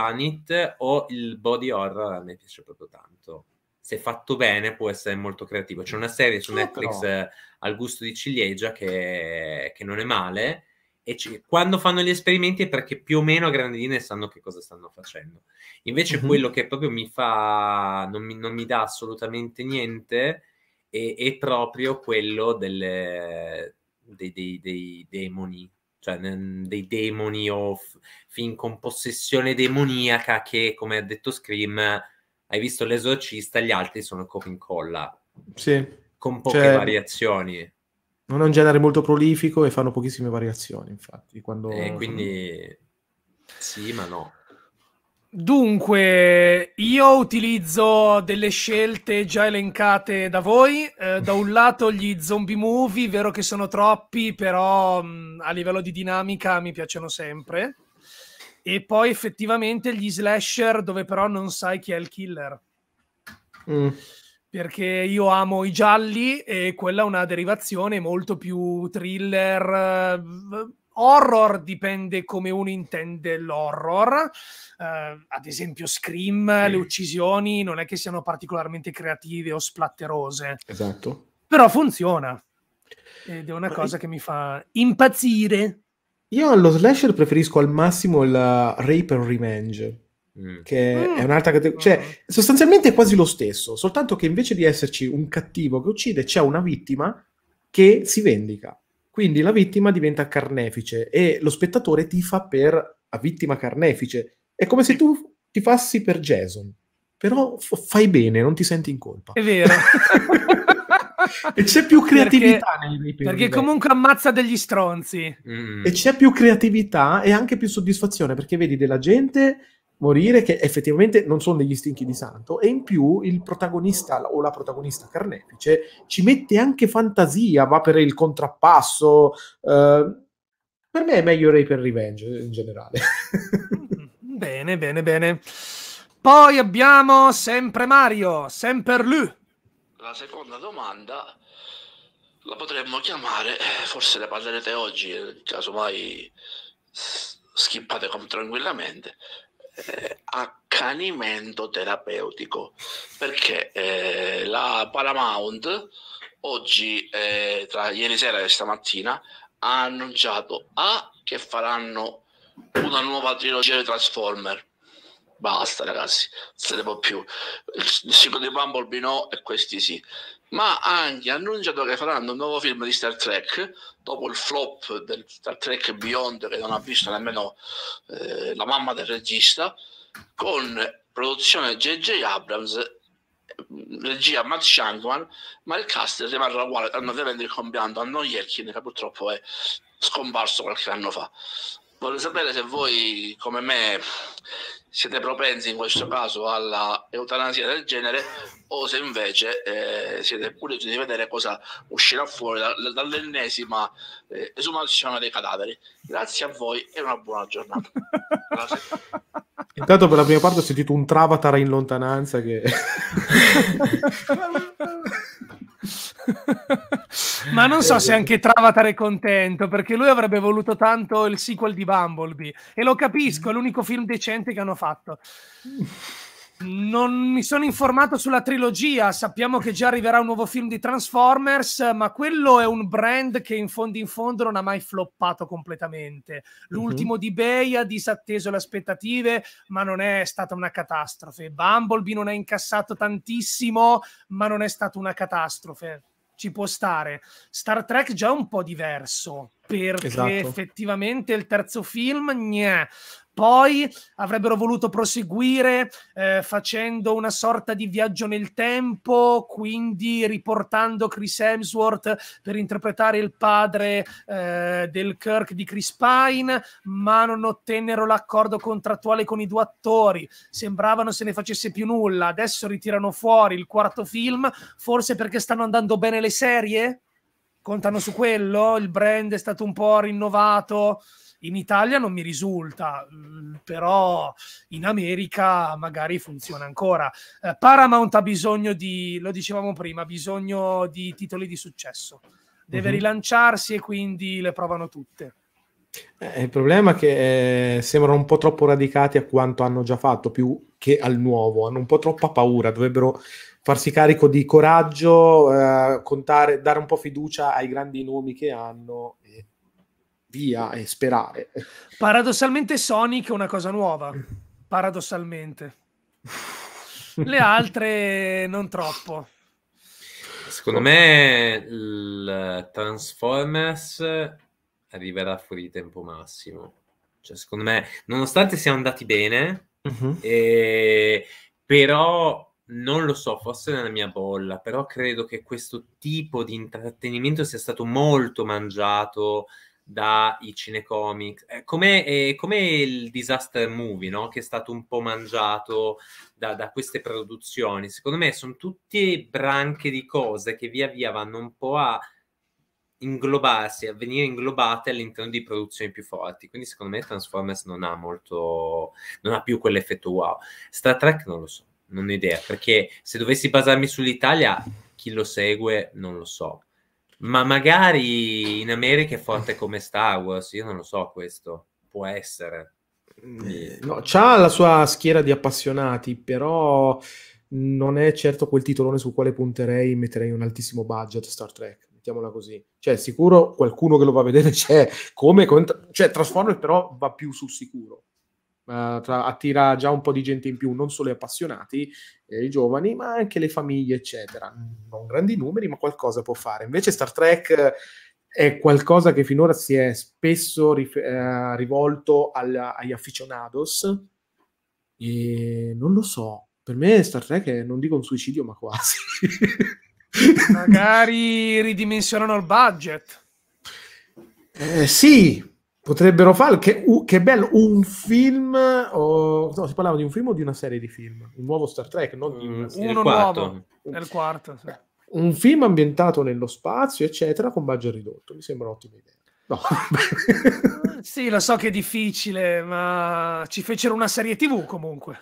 S3: o il body horror a me piace proprio tanto se fatto bene può essere molto creativo c'è una serie su Netflix eh, al gusto di ciliegia che, che non è male e c- quando fanno gli esperimenti è perché più o meno a grandi linee sanno che cosa stanno facendo invece mm-hmm. quello che proprio mi fa non mi, non mi dà assolutamente niente è, è proprio quello delle dei, dei, dei demoni, cioè mm, dei demoni o f- film con possessione demoniaca che, come ha detto Scream, hai visto l'esorcista, gli altri sono copia incolla. Sì. Con poche cioè, variazioni.
S2: Non è un genere molto prolifico e fanno pochissime variazioni, infatti. E
S3: quindi... Sì, ma no.
S1: Dunque, io utilizzo delle scelte già elencate da voi. Eh, da un lato gli zombie movie, vero che sono troppi, però mh, mm, a livello di dinamica mi piacciono sempre. E poi effettivamente gli slasher, dove però non sai chi è il killer. Mm. Perché io amo i gialli e quella è una derivazione molto più thriller. Eh, horror dipende come uno intende l'horror. Uh, ad esempio, Scream, sì. le uccisioni non è che siano particolarmente creative o splatterose. Esatto. Però funziona. Ed è una Ma cosa è... che mi fa impazzire.
S2: Io allo slasher preferisco al massimo il rape and revenge mm. che mm. è un'altra categoria. Cioè, mm. sostanzialmente è quasi lo stesso, soltanto che invece di esserci un cattivo che uccide, c'è una vittima che si vendica. Quindi la vittima diventa carnefice e lo spettatore tifa per la vittima carnefice. È come se tu tifassi per Jason, però f- fai bene, non ti senti in colpa. È vero. *laughs* e c'è più creatività perché, nei, nei perché
S1: comunque ammazza degli stronzi mm. e
S2: c'è più creatività e anche più soddisfazione perché vedi della gente morire, che effettivamente non sono degli stinchi di santo, e in più il protagonista o la protagonista carnefice ci mette anche fantasia, va per il contrappasso. Eh, per me è meglio Ray per Revenge in generale.
S1: Mm, bene, bene, bene. Poi abbiamo sempre Mario, sempre lui.
S6: La seconda domanda la potremmo chiamare, forse ne parlerete oggi, eh, casomai skippate tranquillamente, accanimento terapeutico, perché eh, la Paramount oggi, eh, tra ieri sera e stamattina, ha annunciato A ah, che faranno una nuova trilogia di Transformer Basta ragazzi, non se ne può più. Il ciclo di Bumblebee no e questi sì. Ma ha anche annunciato che faranno un nuovo film di Star Trek dopo il flop del Star Trek Beyond che non ha visto nemmeno eh, la mamma del regista con produzione JJ Abrams mm, regia Matt Shankman ma il cast rimarrà uguale hanno ovviamente il compianto a Yerkin che purtroppo è scomparso qualche anno fa Vorrei sapere se voi come me siete propensi in questo caso alla eutanasia del genere o se invece eh, siete curiosi di vedere cosa uscirà fuori da, dall'ennesima eh, esumazione dei cadaveri. Grazie a voi e una buona giornata. *laughs*
S2: Intanto per la prima parte ho sentito un Travatar in lontananza che... *laughs*
S1: Ma non so se anche Travatar è contento perché lui avrebbe voluto tanto il sequel di Bumblebee e lo capisco, è l'unico film decente che hanno fatto. Non mi sono informato sulla trilogia, sappiamo che già arriverà un nuovo film di Transformers, ma quello è un brand che in fondo in fondo non ha mai floppato completamente. Mhm. L'ultimo mm-hmm. di Bay ha disatteso le aspettative, ma non è stata una catastrofe. Bumblebee non ha incassato tantissimo, ma non è stata una catastrofe. Ci può stare. Star Trek già un po' diverso, perché esatto. effettivamente il terzo film, gnè. Poi avrebbero voluto proseguire eh, facendo una sorta di viaggio nel tempo, quindi riportando Chris Hemsworth per interpretare il padre eh, del Kirk di Chris Pine, ma non ottennero l'accordo contrattuale con i due attori. Sembravano se ne facesse più nulla. Adesso ritirano fuori il quarto film, forse perché stanno andando bene le serie? Contano su quello? Il brand è stato un po' rinnovato? In Italia non mi risulta, mm, però in America magari funziona ancora. Eh, Paramount ha bisogno di, lo dicevamo prima, ha bisogno di titoli di successo. Deve mm-hmm. rilanciarsi e quindi le provano tutte.
S2: Eh, il problema è che eh, sembrano un po' troppo radicati a quanto hanno già fatto, più che al nuovo. Hanno un po' troppa paura, dovrebbero farsi carico di coraggio, eh, contare, dare un po' fiducia ai grandi nomi che hanno via e sperare.
S1: Paradossalmente Sonic è una cosa nuova, paradossalmente. Le altre non troppo.
S3: Secondo me il Transformers arriverà fuori tempo massimo. Cioè, secondo me, nonostante siano andati bene, uh-huh. eh, però non lo so, forse nella mia bolla, però credo che questo tipo di intrattenimento sia stato molto mangiato dai cinecomics, eh, come, eh, come, il disaster movie, no? che è stato un po' mangiato da, da, queste produzioni. Secondo me sono tutte branche di cose che via via vanno un po' a inglobarsi, a venire inglobate all'interno di produzioni più forti. Quindi secondo me Transformers non ha molto, non ha più quell'effetto wow. Star Trek non lo so, non ho idea, perché se dovessi basarmi sull'Italia, chi lo segue non lo so ma magari in America è forte come Star Wars, io non lo so questo, può essere. Eh,
S2: no, c'ha la sua schiera di appassionati, però non è certo quel titolone su quale punterei, metterei un altissimo budget Star Trek, mettiamola così. Cioè, sicuro qualcuno che lo va a vedere *laughs* c'è, come, cioè, Transformers però va più sul sicuro. Eh, tra, attira già un po' di gente in più, non solo gli appassionati, eh, i giovani, ma anche le famiglie, eccetera. Non grandi numeri, ma qualcosa può fare. Invece Star Trek è qualcosa che finora si è spesso rif- eh, rivolto al, agli aficionados e non lo so, per me Star Trek è, non dico un suicidio,
S1: ma quasi. Magari ridimensionano il budget.
S2: Eh, sì, potrebbero fare che, uh, che bello un film o, no si parlava di un film o di una serie di film un nuovo Star Trek non di una mm, serie. uno nuovo
S1: è il quarto sì.
S2: un film ambientato nello spazio eccetera con budget ridotto mi sembra un'ottima idea no.
S1: *laughs* sì lo so che è difficile ma ci fecero una serie tv comunque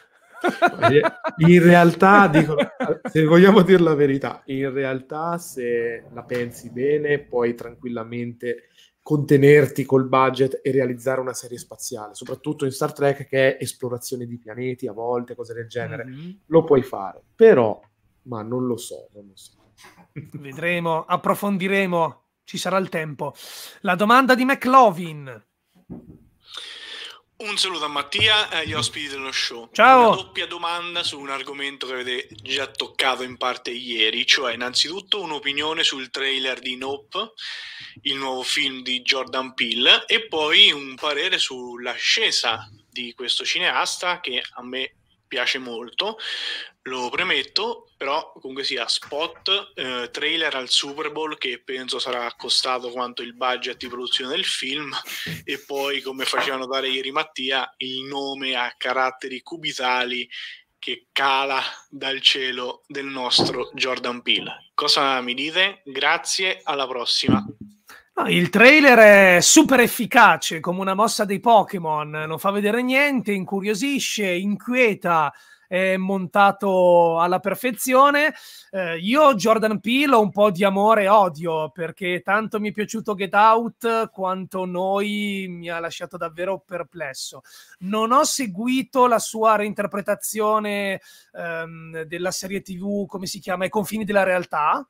S2: eh, in realtà dico, *laughs* se vogliamo dire la verità in realtà se la pensi bene puoi tranquillamente contenerti col budget e realizzare una serie spaziale, soprattutto in Star Trek che è esplorazione di pianeti a volte, cose del genere. Mm-hmm. Lo puoi fare, però, ma non lo so, non lo so.
S1: *laughs* Vedremo, approfondiremo, ci sarà il tempo. La domanda di McLovin. Un saluto a
S2: Mattia e agli ospiti dello show. Ciao! Una doppia domanda su un argomento che avete già toccato in parte ieri, cioè innanzitutto un'opinione sul trailer di Nope, il nuovo film di Jordan Peele, e poi un parere sull'ascesa di questo cineasta che a me piace molto, lo premetto, però comunque sia spot, eh, trailer al Super Bowl che penso sarà costato quanto il budget di produzione del film e poi come faceva notare ieri Mattia il nome a caratteri cubitali che cala dal cielo del nostro Jordan Peele. Cosa mi dite? Grazie, alla prossima.
S1: il trailer è super efficace, come una mossa dei Pokémon, non fa vedere niente, incuriosisce, inquieta, è montato alla perfezione. Eh, io Jordan Peele ho un po' di amore e odio perché tanto mi è piaciuto Get Out quanto Noi mi ha lasciato davvero perplesso. Non ho seguito la sua reinterpretazione ehm, della serie TV, come si chiama, I confini della realtà,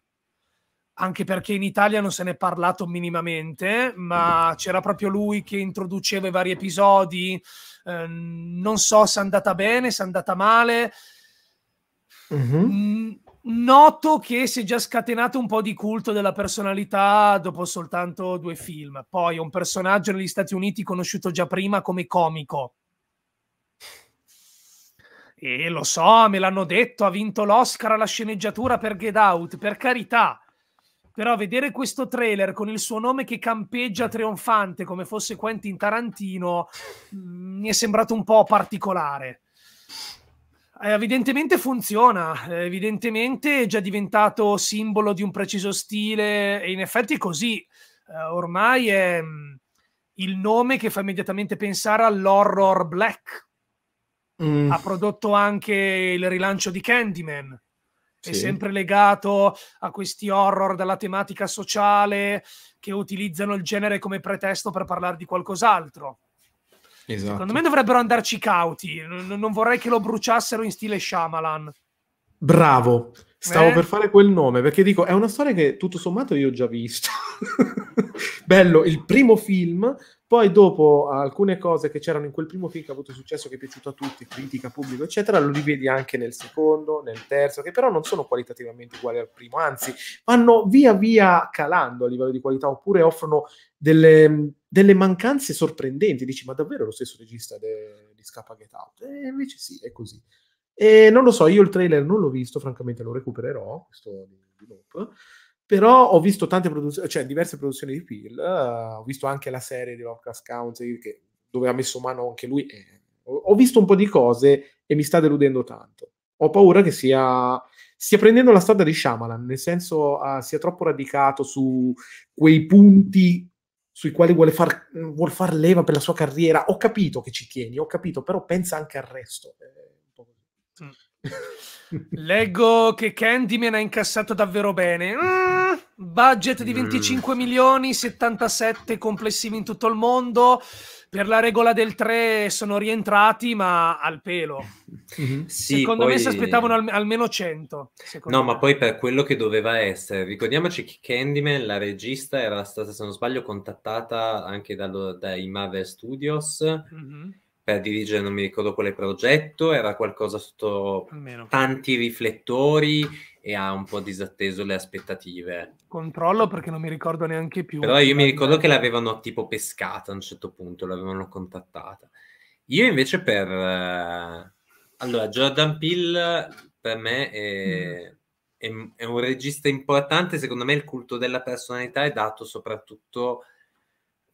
S1: anche perché in Italia non se n'è parlato minimamente, ma c'era proprio lui che introduceva i vari episodi. Eh, non so se è andata bene, se è andata male.
S4: Mm-hmm. Mm,
S1: noto che si è già scatenato un po' di culto della personalità dopo soltanto due film. Poi è un personaggio negli Stati Uniti conosciuto già prima come comico. E lo so, me l'hanno detto, ha vinto l'Oscar alla sceneggiatura per Get Out, per carità però vedere questo trailer con il suo nome che campeggia trionfante come fosse Quentin Tarantino mm, mi è sembrato un po' particolare. Eh, evidentemente funziona, eh, evidentemente è già diventato simbolo di un preciso stile e in effetti è così. Eh, ormai è mm, il nome che fa immediatamente pensare all'horror black. Mm. Ha prodotto anche il rilancio di Candyman sì. è sempre legato a questi horror della tematica sociale che utilizzano il genere come pretesto per parlare di qualcos'altro. Esatto. Secondo me esatto. dovrebbero andarci cauti, non vorrei che lo bruciassero in stile Shyamalan.
S2: Bravo, stavo eh? per fare quel nome perché dico, è una storia che tutto sommato io ho già visto. *laughs* Bello, il primo film poi dopo alcune cose che c'erano in quel primo film che ha avuto successo, che è piaciuto a tutti, critica, pubblico, eccetera, lo rivedi anche nel secondo, nel terzo, che però non sono qualitativamente uguali al primo, anzi vanno via via calando a livello di qualità, oppure offrono delle, delle mancanze sorprendenti. Dici, ma davvero è lo stesso regista de, di Scappa Get Out? E invece sì, è così. E non lo so, io il trailer non l'ho visto, francamente lo recupererò, questo di Loop. Però ho visto tante produzioni, cioè diverse produzioni di Peel, uh, ho visto anche la serie di Lovecraft Country che, dove ha messo mano anche lui. Eh, ho visto un po' di cose e mi sta deludendo tanto. Ho paura che sia stia prendendo la strada di Shyamalan, nel senso uh, sia troppo radicato su quei punti sui quali vuole far, vuol far leva per la sua carriera. Ho capito che ci tieni, ho capito, però pensa anche al resto. Eh, mm.
S1: Leggo che Candyman ha incassato davvero bene. Mm, budget di 25 milioni, 77 complessivi in tutto il mondo. Per la regola del 3 sono rientrati, ma al pelo.
S3: Mhm. Sì, secondo poi... me si aspettavano
S1: al- almeno 100. No, me. ma
S3: poi per quello che doveva essere. Ricordiamoci che Candyman, la regista, era stata, se non sbaglio, contattata anche dallo, dai Marvel Studios.
S4: Mm-hmm
S3: per dirigere, non mi ricordo quale progetto, era qualcosa sotto Almeno. tanti riflettori e ha un po' disatteso le aspettative.
S1: Controllo perché non mi ricordo neanche più. Però io
S3: mi ricordo che l'avevano tipo pescata a un certo punto, l'avevano contattata. Io invece per... Eh, allora, Jordan Peele per me è, mm. è, è un regista importante, secondo me il culto della personalità è dato soprattutto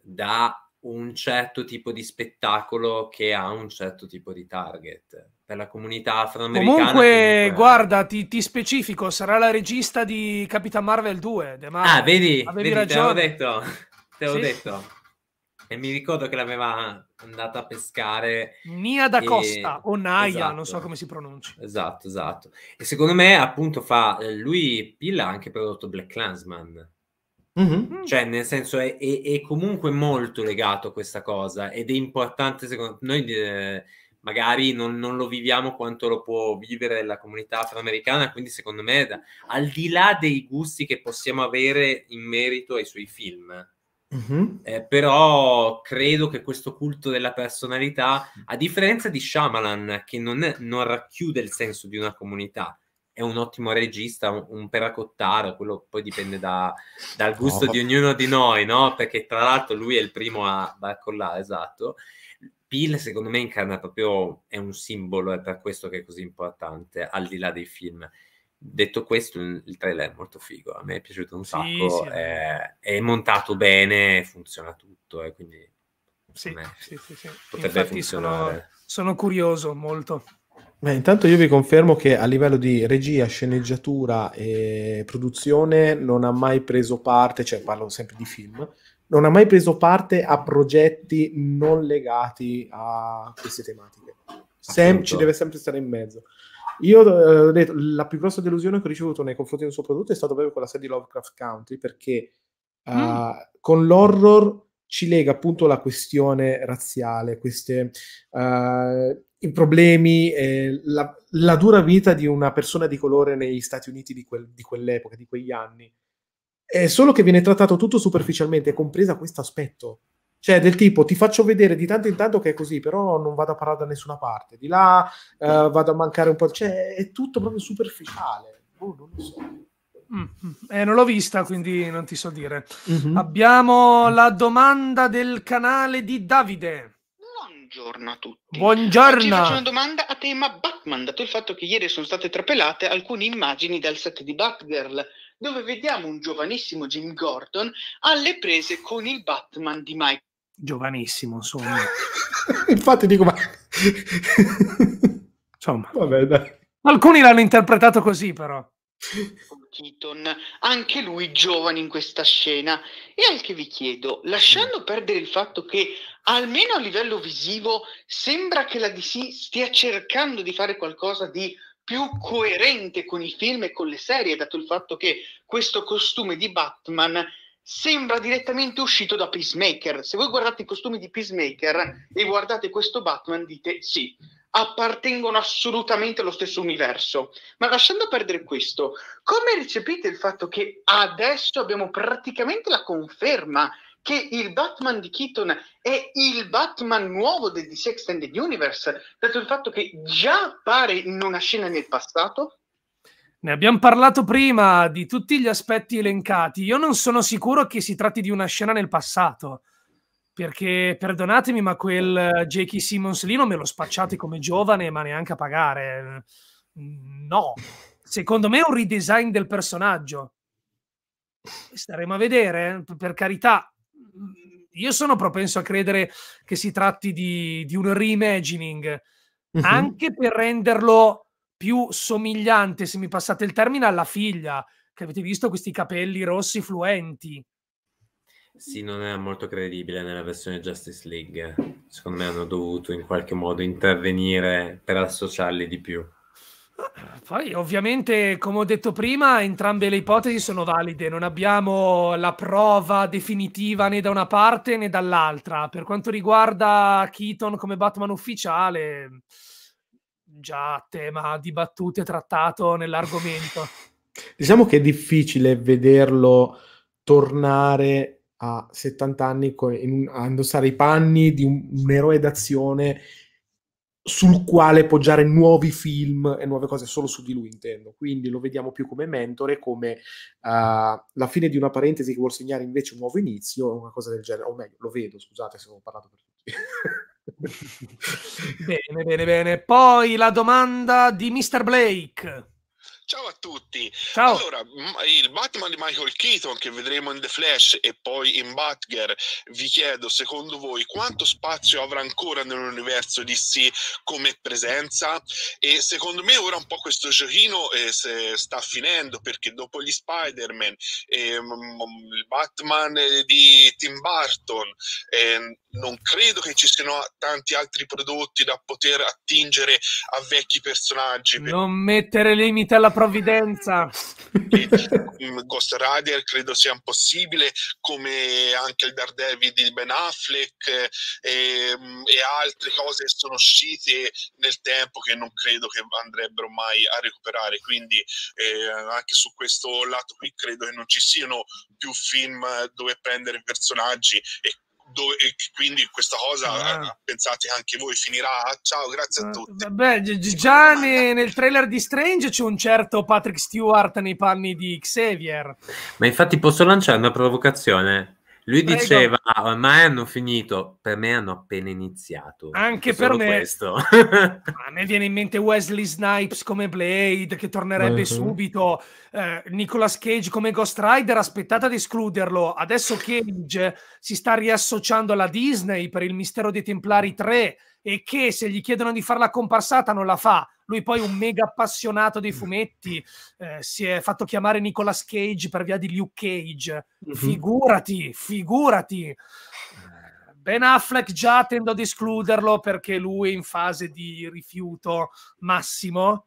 S3: da un certo tipo di spettacolo che ha un certo tipo di target per la comunità afroamericana. Comunque,
S1: comunque... Eh. guarda, ti, ti, specifico, sarà la regista di Capitan Marvel 2. Marvel. Ah, vedi, Avevi
S3: vedi ragione. te l'ho detto, te l'ho sì. detto. E mi ricordo che l'aveva andata a pescare Nia da e... Costa
S1: o Naya, esatto. non so esatto. come si pronuncia.
S3: Esatto, esatto. E secondo me, appunto, fa lui Pilla ha anche prodotto Black Clansman Mm-hmm. Cioè, nel senso, è, è, è, comunque molto legato a questa cosa ed è importante, secondo noi, eh, magari non, non, lo viviamo quanto lo può vivere la comunità afroamericana, quindi secondo me, da, al di là dei gusti che possiamo avere in merito ai suoi film, Uh-huh. Eh, però credo che questo culto della personalità, a differenza di Shyamalan, che non, è, non, racchiude il senso di una comunità, è un ottimo regista, un, un peracottaro, quello poi dipende da, dal gusto no. di ognuno di noi, no? Perché tra l'altro lui è il primo a barcollare, esatto. Peel secondo me incarna proprio, è un simbolo, è per questo che è così importante, al di là dei film. Detto questo, il trailer è molto figo, a me è piaciuto un sì, sacco, sì, è, è montato bene, funziona tutto, e eh, quindi sì, sì, sì, sì, potrebbe Infatti funzionare.
S1: Sono, sono curioso molto.
S2: Beh, intanto io vi confermo che a livello di regia, sceneggiatura e produzione non ha mai preso parte, cioè parlo sempre di film, non ha mai preso parte a progetti non legati a queste tematiche. Sem- ci deve sempre stare in mezzo. Io eh, ho detto, la più grossa delusione che ho ricevuto nei confronti di un suo prodotto è stata proprio quella serie di Lovecraft Country, perché uh, mm. con l'horror ci lega appunto la questione razziale, queste... Uh, i problemi, eh, la, la, dura vita di una persona di colore negli Stati Uniti di, quel, di quell'epoca, di quegli anni. È solo che viene trattato tutto superficialmente, compresa questo aspetto. Cioè, del tipo, ti faccio vedere di tanto in tanto che è così, però non vado a parlare da nessuna parte. Di là eh, mm. vado a mancare un po'. Cioè, è tutto proprio superficiale.
S1: Oh, non lo so. Mm, mm. Eh, non l'ho vista, quindi non ti so dire. Mm-hmm. Abbiamo la domanda del canale di Davide. Buongiorno a tutti. Buongiorno. Oggi faccio una
S5: domanda a tema Batman, dato il fatto che ieri sono state trapelate alcune immagini dal set di Batgirl, dove vediamo un giovanissimo Jim Gordon alle prese con il Batman di Mike. Giovanissimo, insomma. *laughs* Infatti dico, ma... insomma. Vabbè, dai.
S1: Alcuni l'hanno interpretato così, però.
S5: Oh, Keaton, anche lui giovane in questa scena. E anche vi chiedo, lasciando perdere il fatto che almeno a livello visivo sembra che la DC stia cercando di fare qualcosa di più coerente con i film e con le serie, dato il fatto che questo costume di Batman sembra direttamente uscito da Peacemaker. Se voi guardate i costumi di Peacemaker e guardate questo Batman, dite sì, appartengono assolutamente allo stesso universo. Ma lasciando perdere questo, come recepite il fatto che adesso abbiamo praticamente la conferma che il Batman di Keaton è il Batman nuovo del DC Extended Universe, dato il fatto che già pare in una scena nel passato?
S1: Ne abbiamo parlato prima di tutti gli aspetti elencati. Io non sono sicuro che si tratti di una scena nel passato, perché perdonatemi, ma quel eh, J.K. Simmons lì non me lo spacciate come giovane, ma neanche a pagare. Mm, no, secondo me è un redesign del personaggio. Staremo a vedere, per carità. Mm, io sono propenso a credere che si tratti di, di un reimagining, mm-hmm. anche per renderlo più somigliante, se mi passate il termine, alla figlia, che avete visto questi capelli rossi fluenti. Sì,
S3: non è molto credibile nella versione Justice League. Secondo me hanno dovuto in qualche modo intervenire per associarli di più.
S1: Poi, ovviamente, come ho detto prima, entrambe le ipotesi sono valide, non abbiamo la prova definitiva né da una parte né dall'altra. Per quanto riguarda Keaton come Batman ufficiale, già tema dibattuto e trattato nell'argomento. *laughs*
S2: Diciamo che è difficile vederlo tornare a 70 anni in, a indossare i panni di un, un eroe d'azione sul quale poggiare nuovi film e nuove cose solo su di lui intendo quindi lo vediamo più come mentore come uh, la fine di una parentesi che vuol segnare invece un nuovo inizio una cosa del genere o meglio lo vedo scusate se non ho parlato per tutti *laughs*
S1: *laughs* bene, bene, bene. Poi la domanda di Mr. Blake. Ciao a tutti. Ciao. Allora,
S2: il Batman di Michael Keaton che vedremo in The Flash e poi in Batgirl, vi chiedo secondo voi quanto spazio avrà ancora nell'universo DC come presenza? E secondo me ora un po' questo giochino eh, sta finendo perché dopo gli Spider-Man, eh, il Batman eh, di Tim Burton, eh, non credo che ci siano tanti altri prodotti da poter attingere a vecchi personaggi.
S1: Non mettere limite alla provvidenza. Mm,
S2: Ghost Rider credo sia impossibile, come anche il Daredevil di Ben Affleck e, mm, e altre cose che sono uscite nel tempo che non credo che andrebbero mai a recuperare. Quindi eh, anche su questo lato qui credo che non ci siano più film dove prendere personaggi e dove, quindi questa cosa ah. Eh, pensate anche voi finirà. Ciao,
S1: grazie a ah, tutti. Vabbè, già ne, nel trailer di Strange c'è un certo Patrick Stewart nei panni di Xavier.
S3: Ma infatti posso lanciare una provocazione? Lui Prego. diceva, ormai hanno finito, per me hanno appena iniziato. Anche per me. Questo.
S1: a me viene in mente Wesley Snipes come Blade, che tornerebbe uh-huh. subito, eh, Nicolas Cage come Ghost Rider, aspettate ad escluderlo. Adesso Cage si sta riassociando alla Disney per il mistero dei Templari 3, e che se gli chiedono di fare la comparsata non la fa. Lui poi un mega appassionato dei mm. fumetti, eh, si è fatto chiamare Nicolas Cage per via di Luke Cage. Mhm. Figurati, figurati. Ben Affleck già tendo ad escluderlo perché lui è in fase di rifiuto massimo.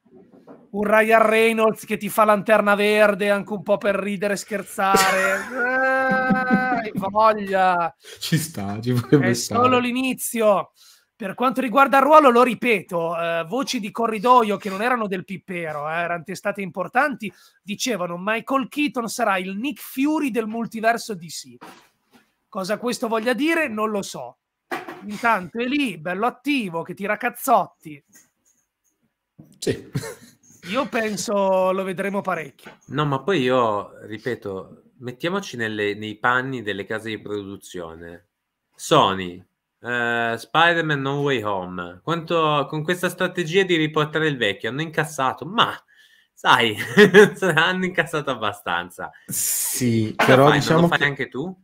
S1: Un Ryan Reynolds che ti fa lanterna verde anche un po' per ridere e scherzare. eh, *laughs* voglia.
S2: Ci sta, ci È solo
S1: l'inizio. Per quanto riguarda il ruolo, lo ripeto, eh, voci di corridoio che non erano del Pippero, eh, erano testate importanti, dicevano Michael Keaton sarà il Nick Fury del multiverso DC. Cosa questo voglia dire? Non lo so. Intanto è lì, bello attivo, che tira cazzotti. Sì. Io penso lo vedremo parecchio.
S3: No, ma poi io, ripeto, mettiamoci nelle, nei panni delle case di produzione. Sony, Uh, Spider-Man No Way Home. Quanto con questa strategia di riportare il vecchio hanno incassato, ma sai, *laughs* hanno incassato abbastanza.
S2: Sì, Cosa però fai? diciamo non fai anche tu?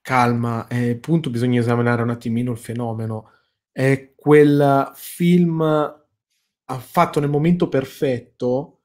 S2: Calma, eh, punto bisogna esaminare un attimino il fenomeno. È quel film fatto nel momento perfetto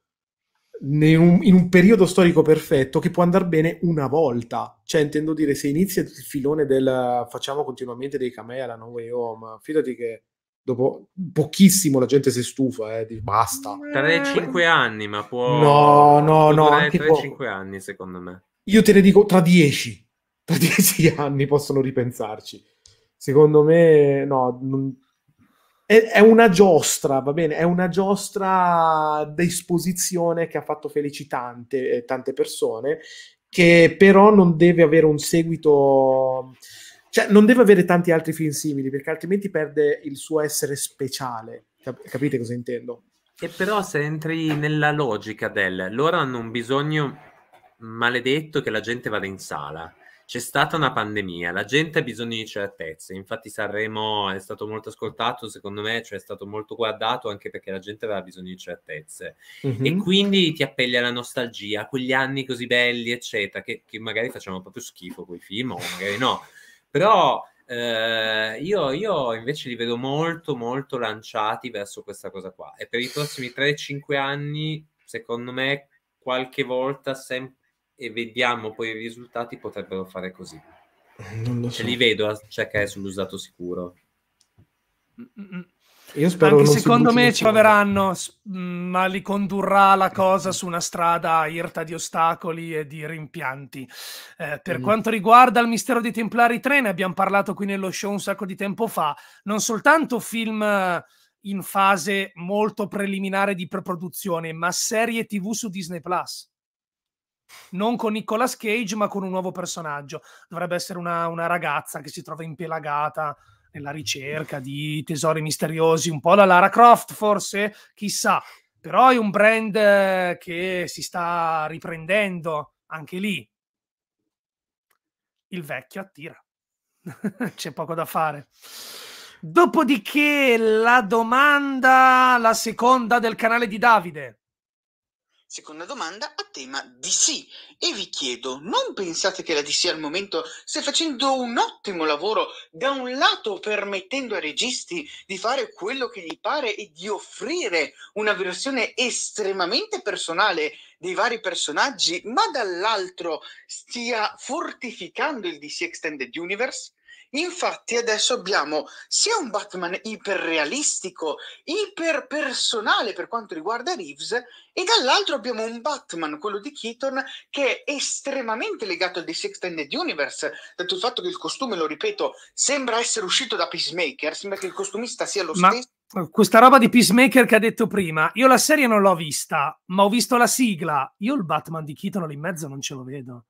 S2: in un periodo storico perfetto che può andare bene una volta. Cioè, intendo dire, se inizia il filone del facciamo continuamente dei camei alla No Way Home, fidati che dopo pochissimo la gente si stufa, eh, di basta. 3-5
S3: anni, ma può... No, no, no. 3-5 può... anni, secondo me.
S2: Io te ne dico tra 10. Tra 10 *laughs* anni possono ripensarci. Secondo me, no, non è, è, una giostra, va bene, è una giostra d'esposizione che ha fatto felici tante, eh, tante persone, che però non deve avere un seguito cioè non deve avere tanti altri film simili perché altrimenti perde il suo essere speciale capite cosa intendo
S3: e però se entri nella logica del loro hanno un bisogno maledetto che la gente vada in sala c'è stata una pandemia, la gente ha bisogno di certezze, infatti Sanremo è stato molto ascoltato, secondo me, cioè è stato molto guardato anche perché la gente aveva bisogno di certezze mm-hmm. e mhm. quindi ti appelli alla nostalgia, a quegli anni così belli, eccetera, che, che magari facciamo proprio schifo quei film o magari no, però eh, io, io, invece li vedo molto, molto lanciati verso questa cosa qua e per i prossimi 3-5 anni, secondo me, qualche volta sempre e vediamo poi i risultati, potrebbero fare così.
S4: *laughs* Non
S3: lo cioè, so. Ce li vedo eh, cioè che è sull'usato sicuro. Mm, mm, mm. Io spero
S1: Anche secondo me ci proveranno, ma li condurrà la cosa su una strada irta di ostacoli e di rimpianti. Eh, per mm. quanto riguarda il mistero dei Templari 3, ne abbiamo parlato qui nello show un sacco di tempo fa. Non soltanto film eh, in fase molto preliminare di preproduzione, ma serie TV su Disney Plus non con Nicolas Cage, ma con un nuovo personaggio. Dovrebbe essere una, una ragazza che si trova impelagata nella ricerca di tesori misteriosi, un po' la Lara Croft forse, chissà. Però è un brand eh, che si sta riprendendo anche lì. Il vecchio attira. *laughs* C'è poco da fare. Dopodiché la domanda, la seconda del canale di Davide.
S5: Seconda domanda a tema DC e vi chiedo, non pensate che la DC al momento stia facendo un ottimo lavoro, da un lato permettendo ai registi di fare quello che gli pare e di offrire una versione estremamente personale dei vari personaggi, ma dall'altro stia fortificando il DC Extended Universe? Infatti adesso abbiamo sia un Batman iperrealistico, iperpersonale per quanto riguarda Reeves, e dall'altro abbiamo un Batman, quello di Keaton, che è estremamente legato al DC Extended Universe, dato il fatto che il costume, lo ripeto, sembra essere uscito da Peacemaker, sembra che il costumista sia lo Ma... stesso
S1: questa roba di Peacemaker che ha detto prima, io la serie non l'ho vista, ma ho visto la sigla. Io il Batman di Keaton lì in mezzo non ce lo vedo.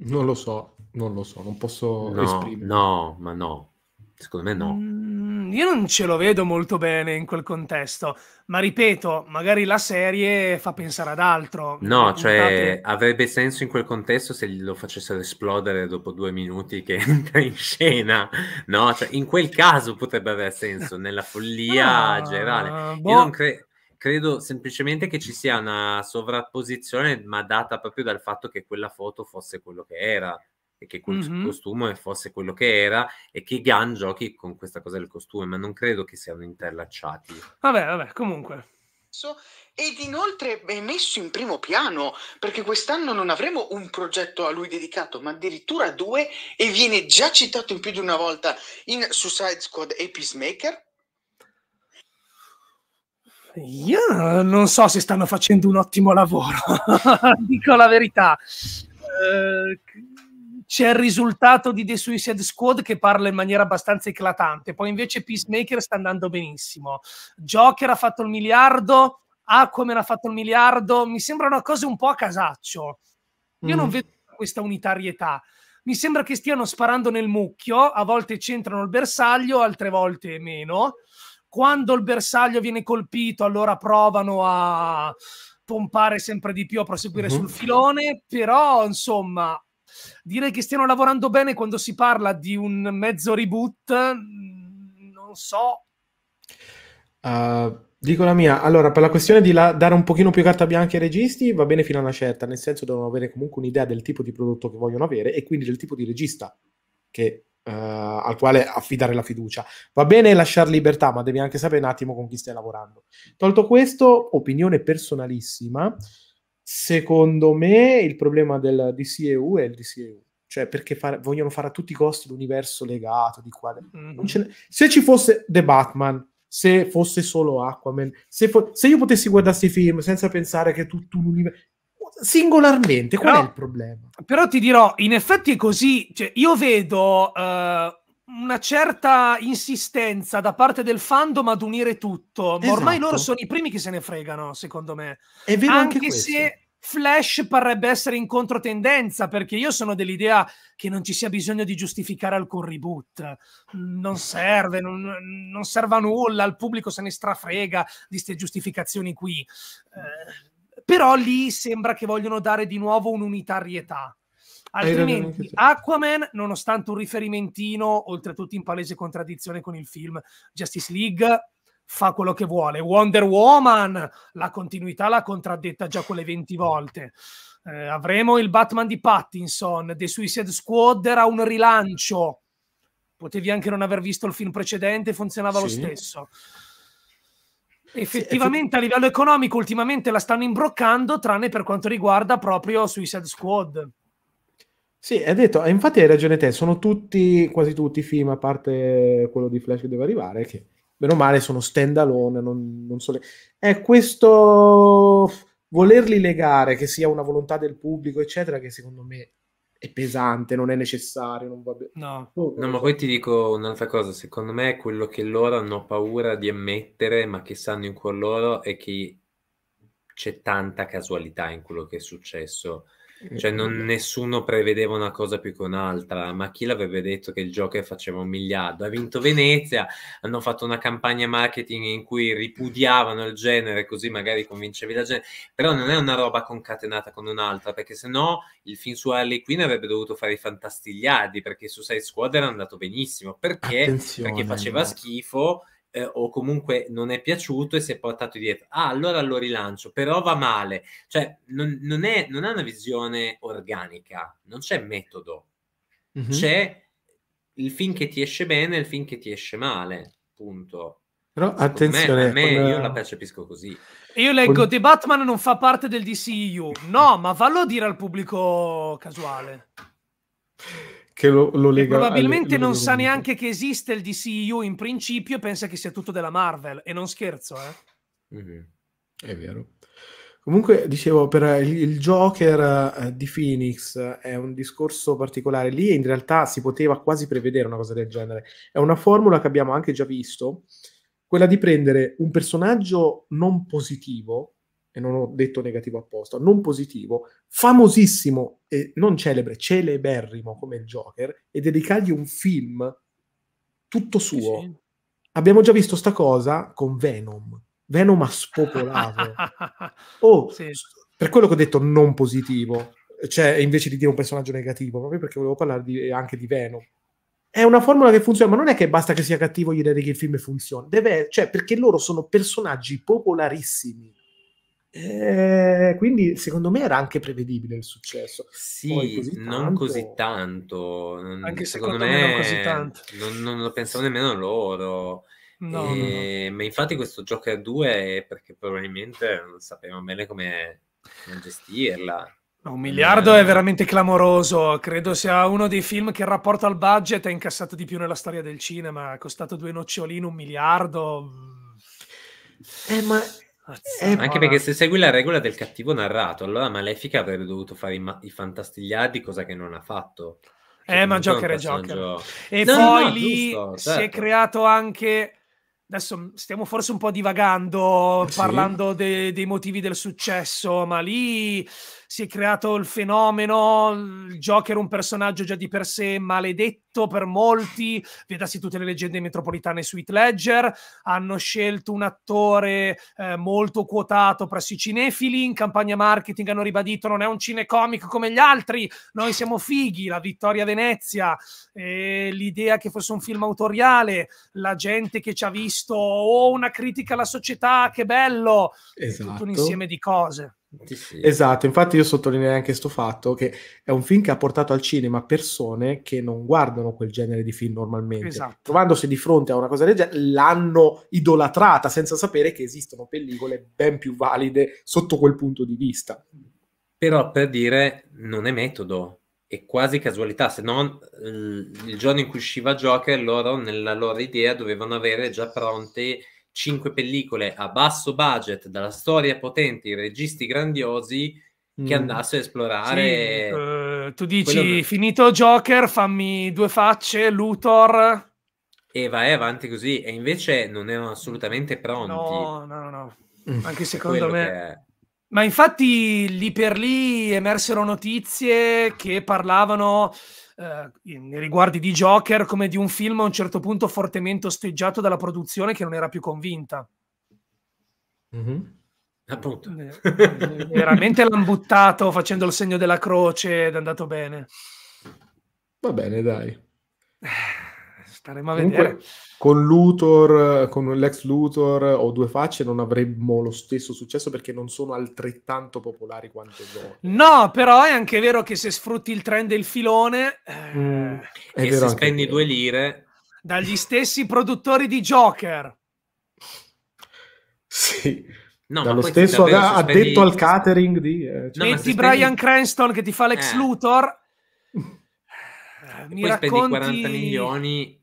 S4: Non
S2: lo so, non lo so, non
S3: posso no, esprimere. No, ma no, secondo me no.
S1: Mm, io non ce lo vedo molto bene in quel contesto, ma ripeto, magari la serie fa pensare ad altro. No, cioè
S3: avrebbe senso in quel contesto se lo facessero esplodere dopo due minuti che *laughs* entra in scena, no? Cioè, in quel caso potrebbe avere senso, nella follia ah, generale. Boh. Io non credo credo semplicemente che ci sia una sovrapposizione, ma data proprio dal fatto che quella foto fosse quello che era e che quel mm-hmm. costume fosse quello che era e che Gun giochi con questa cosa del costume, ma non credo che siano interlacciati.
S1: Vabbè, vabbè, comunque
S5: ed inoltre è messo in primo piano perché quest'anno non avremo un progetto a lui dedicato ma addirittura due e viene già citato in più di una volta in Suicide Squad e Peacemaker
S1: io non so se stanno facendo un ottimo lavoro, *laughs* dico la verità. Eh, c'è il risultato di The Suicide Squad che parla in maniera abbastanza eclatante, poi invece Peacemaker sta andando benissimo. Joker ha fatto il miliardo, Aquaman ha fatto il miliardo, mi sembrano cose un po' a casaccio. Io mm. non vedo questa unitarietà. Mi sembra che stiano sparando nel mucchio, a volte centrano il bersaglio, altre volte meno quando il bersaglio viene colpito, allora provano a pompare sempre di più, a proseguire mm-hmm. sul mhm. filone, però insomma, dire che stiano lavorando bene quando si parla di un mezzo reboot, mm, non so.
S2: Uh, dico la mia, allora per la questione di la- dare un pochino più carta bianca ai registi va bene fino a una certa, nel senso devono avere comunque un'idea del tipo di prodotto che vogliono avere e quindi del tipo di regista che eh, al quale affidare la fiducia. Va bene lasciare libertà, ma devi anche sapere un attimo con chi stai lavorando. Tolto questo, opinione personalissima, secondo me il problema del DCEU è il DCEU cioè perché fare, vogliono fare a tutti i costi l'universo legato di qua. Mm-hmm. Ne... Se ci fosse The Batman, se fosse solo Aquaman, se, fo... se io potessi guardare questi film senza pensare che tutto un universo singolarmente, qual però, è il
S1: problema? Però ti dirò, in effetti è così, cioè, io vedo uh, una certa insistenza da parte del fandom ad unire tutto, esatto. ormai loro sono i primi che se ne fregano, secondo me. È vero anche, anche se Flash parrebbe essere in controtendenza, perché io sono dell'idea che non ci sia bisogno di giustificare alcun reboot, non serve, non, non serve a nulla, il pubblico se ne strafrega di queste giustificazioni qui. Eh, però lì sembra che vogliono dare di nuovo un'unitarietà.
S4: Altrimenti,
S1: Aquaman, nonostante un riferimentino, oltretutto in palese contraddizione con il film Justice League, fa quello che vuole. Wonder Woman, la continuità l'ha contraddetta già quelle 20 volte. Eh, avremo il Batman di Pattinson, The Suicide Squad era un rilancio. Potevi anche non aver visto il film precedente, funzionava sì. lo stesso. Effettivamente a livello economico ultimamente la stanno imbroccando, tranne per quanto riguarda proprio Suicide Squad. Sì,
S2: è detto, infatti hai ragione te, sono tutti, quasi tutti i film, a parte quello di Flash che deve arrivare, che meno male sono stand alone, non, non so le... È questo volerli legare, che sia una volontà del pubblico, eccetera, che secondo me è pesante, non è necessario. Non va be-
S4: no. Oh,
S3: no, ma poi ti dico un'altra cosa: secondo me quello che loro hanno paura di ammettere, ma che sanno in cuor loro, è che c'è tanta casualità in quello che è successo. Cioè, eh, non, nessuno prevedeva una cosa più che un'altra, ma chi l'avrebbe detto che il Joker faceva un miliardo? Ha vinto Venezia, hanno fatto una campagna marketing in cui ripudiavano il genere, così magari convincevi la gente, però non è una roba concatenata con un'altra, perché sennò il film su Harley Quinn avrebbe dovuto fare i fantastigliardi, perché su Side Squad era andato benissimo, perché, perché faceva schifo eh, o comunque non è piaciuto e si è portato dietro. Ah, allora lo rilancio, però va male. Cioè, non, non, è, non ha una visione organica, non c'è metodo.
S1: Mm-hmm. C'è
S3: il film che ti esce bene e il film che ti esce male, punto. Però Secondo attenzione, me, a me una... io la percepisco così.
S1: Io leggo The Batman non fa parte del DCU. No, ma fallo dire al pubblico casuale
S2: che lo, lo lega. E probabilmente alle, non sa mondo.
S1: neanche che esiste il DCU in principio e pensa che sia tutto della Marvel. E non scherzo, eh. È vero.
S2: Comunque, dicevo, per il, Joker eh, di Phoenix è un discorso particolare. Lì in realtà si poteva quasi prevedere una cosa del genere. È una formula che abbiamo anche già visto, quella di prendere un personaggio non positivo e non ho detto negativo apposta, non positivo, famosissimo e non celebre, celeberrimo come il Joker, e dedicargli un film tutto suo. Sì. Abbiamo già visto sta cosa con Venom. Venom ha spopolato.
S4: *laughs*
S2: oh, sì. Per quello che ho detto non positivo, cioè invece di dire un personaggio negativo, proprio perché volevo parlare di, eh, anche di Venom. È una formula che funziona, ma non è che basta che sia cattivo gli dedichi il film e funziona. Deve, cioè, perché loro sono personaggi popolarissimi eh, quindi secondo me era anche prevedibile il successo.
S3: Sì, Poi così tanto, non così tanto. Non, anche secondo, secondo me, me non, non, non, lo pensavo nemmeno loro. No, e, no, no. Eh, ma infatti questo Joker 2 è perché probabilmente non sapevano bene come, gestirla.
S1: Un miliardo è eh. veramente clamoroso, credo sia uno dei film che il rapporto al budget ha incassato di più nella storia del cinema, ha costato due noccioline, un miliardo. Eh, ma Azzurra. Eh, anche perché
S3: se segui la regola del cattivo narrato, allora Malefica avrebbe dovuto fare i, ma- i fantastigliardi, cosa che non ha fatto.
S1: Cioè, eh, ma Joker è Joker. E no, poi no, lì giusto, certo. si è certo. creato anche. Adesso stiamo forse un po' divagando, sì. parlando de- dei motivi del successo, ma lì si è creato il fenomeno. Il Joker, un personaggio già di per sé maledetto per molti, vedasi tutte le leggende metropolitane su Heath Ledger, hanno scelto un attore eh, molto quotato presso i cinefili, in campagna marketing hanno ribadito non è un cinecomic come gli altri, noi siamo fighi, la vittoria Venezia, e l'idea che fosse un film autoriale, la gente che ci ha visto, o oh, una critica alla società, che bello, esatto. tutto un esatto. insieme di cose. Sì. Esatto, infatti io
S2: sottolineo anche questo fatto che è un film che ha portato al cinema persone che non guardano quel genere di film normalmente, esatto. trovandosi di fronte a una cosa del genere, l'hanno idolatrata senza sapere che esistono pellicole ben più valide sotto quel punto di vista.
S3: Però per dire non è metodo, è quasi casualità, se non eh, il giorno in cui usciva Joker loro nella loro idea dovevano avere già pronti cinque pellicole a basso budget, dalla storia potente, i registi grandiosi, che mm. andasse a esplorare. Sì, uh, tu dici Quello...
S1: finito Joker, fammi due facce, Luthor.
S3: E vai avanti così, e invece non erano assolutamente pronti. No, no, no, mm. anche secondo me.
S1: Ma infatti lì per lì emersero notizie che parlavano eh, nei riguardi di Joker come di un film a un certo punto fortemente osteggiato dalla produzione che non era più convinta.
S4: Mm-hmm. Appunto. Ah, eh,
S1: eh, veramente l'hanno buttato facendo il segno della croce ed è andato bene.
S2: Va bene, dai.
S1: Eh staremo a Comunque, vedere. Eh.
S2: Con Luthor, con l'ex Luthor o due facce non avremmo lo stesso successo perché non sono altrettanto popolari quanto Zoro.
S1: No, però è anche vero che se sfrutti il trend del filone eh, mm, e se
S3: spendi due lire
S1: dagli stessi produttori di Joker. *laughs* Sì. No,
S3: Dallo ma stesso davvero, addetti... addetto
S2: al catering di... Eh, cioè... no, Metti spendi... Brian
S1: Cranston che ti fa l'ex eh. Luthor *laughs*
S3: eh, mi poi racconti... spendi 40 milioni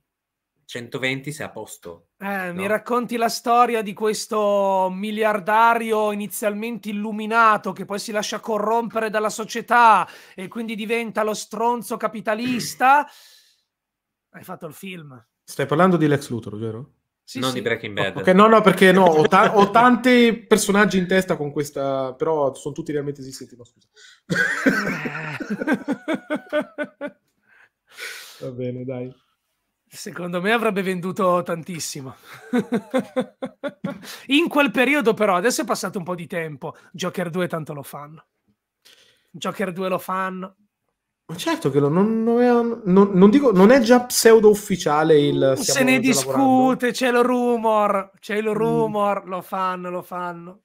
S3: 120 sei a posto.
S1: Eh, no? Mi racconti la storia di questo miliardario inizialmente illuminato che poi si lascia corrompere dalla società e quindi diventa lo stronzo capitalista. *clears throat* Hai fatto il film.
S2: Stai parlando di Lex Luthor, vero?
S3: Sì, non sì. di Breaking Bad. Okay, no,
S2: no, perché no, ho, ta- ho, tanti personaggi in testa con questa, però sono tutti realmente esistenti, no, scusa. Eh. *laughs* Va bene, dai.
S1: Secondo me avrebbe venduto tantissimo. *laughs* In quel periodo però, adesso è passato un po' di tempo, Joker 2 tanto lo fanno. Joker 2 lo fanno. Ma Certo che lo, non, non, è,
S2: non, non, dico, non è già pseudo ufficiale il... Se ne discute,
S1: lavorando. c'è il rumor, c'è il mm. rumor, mm. lo fanno, lo fanno.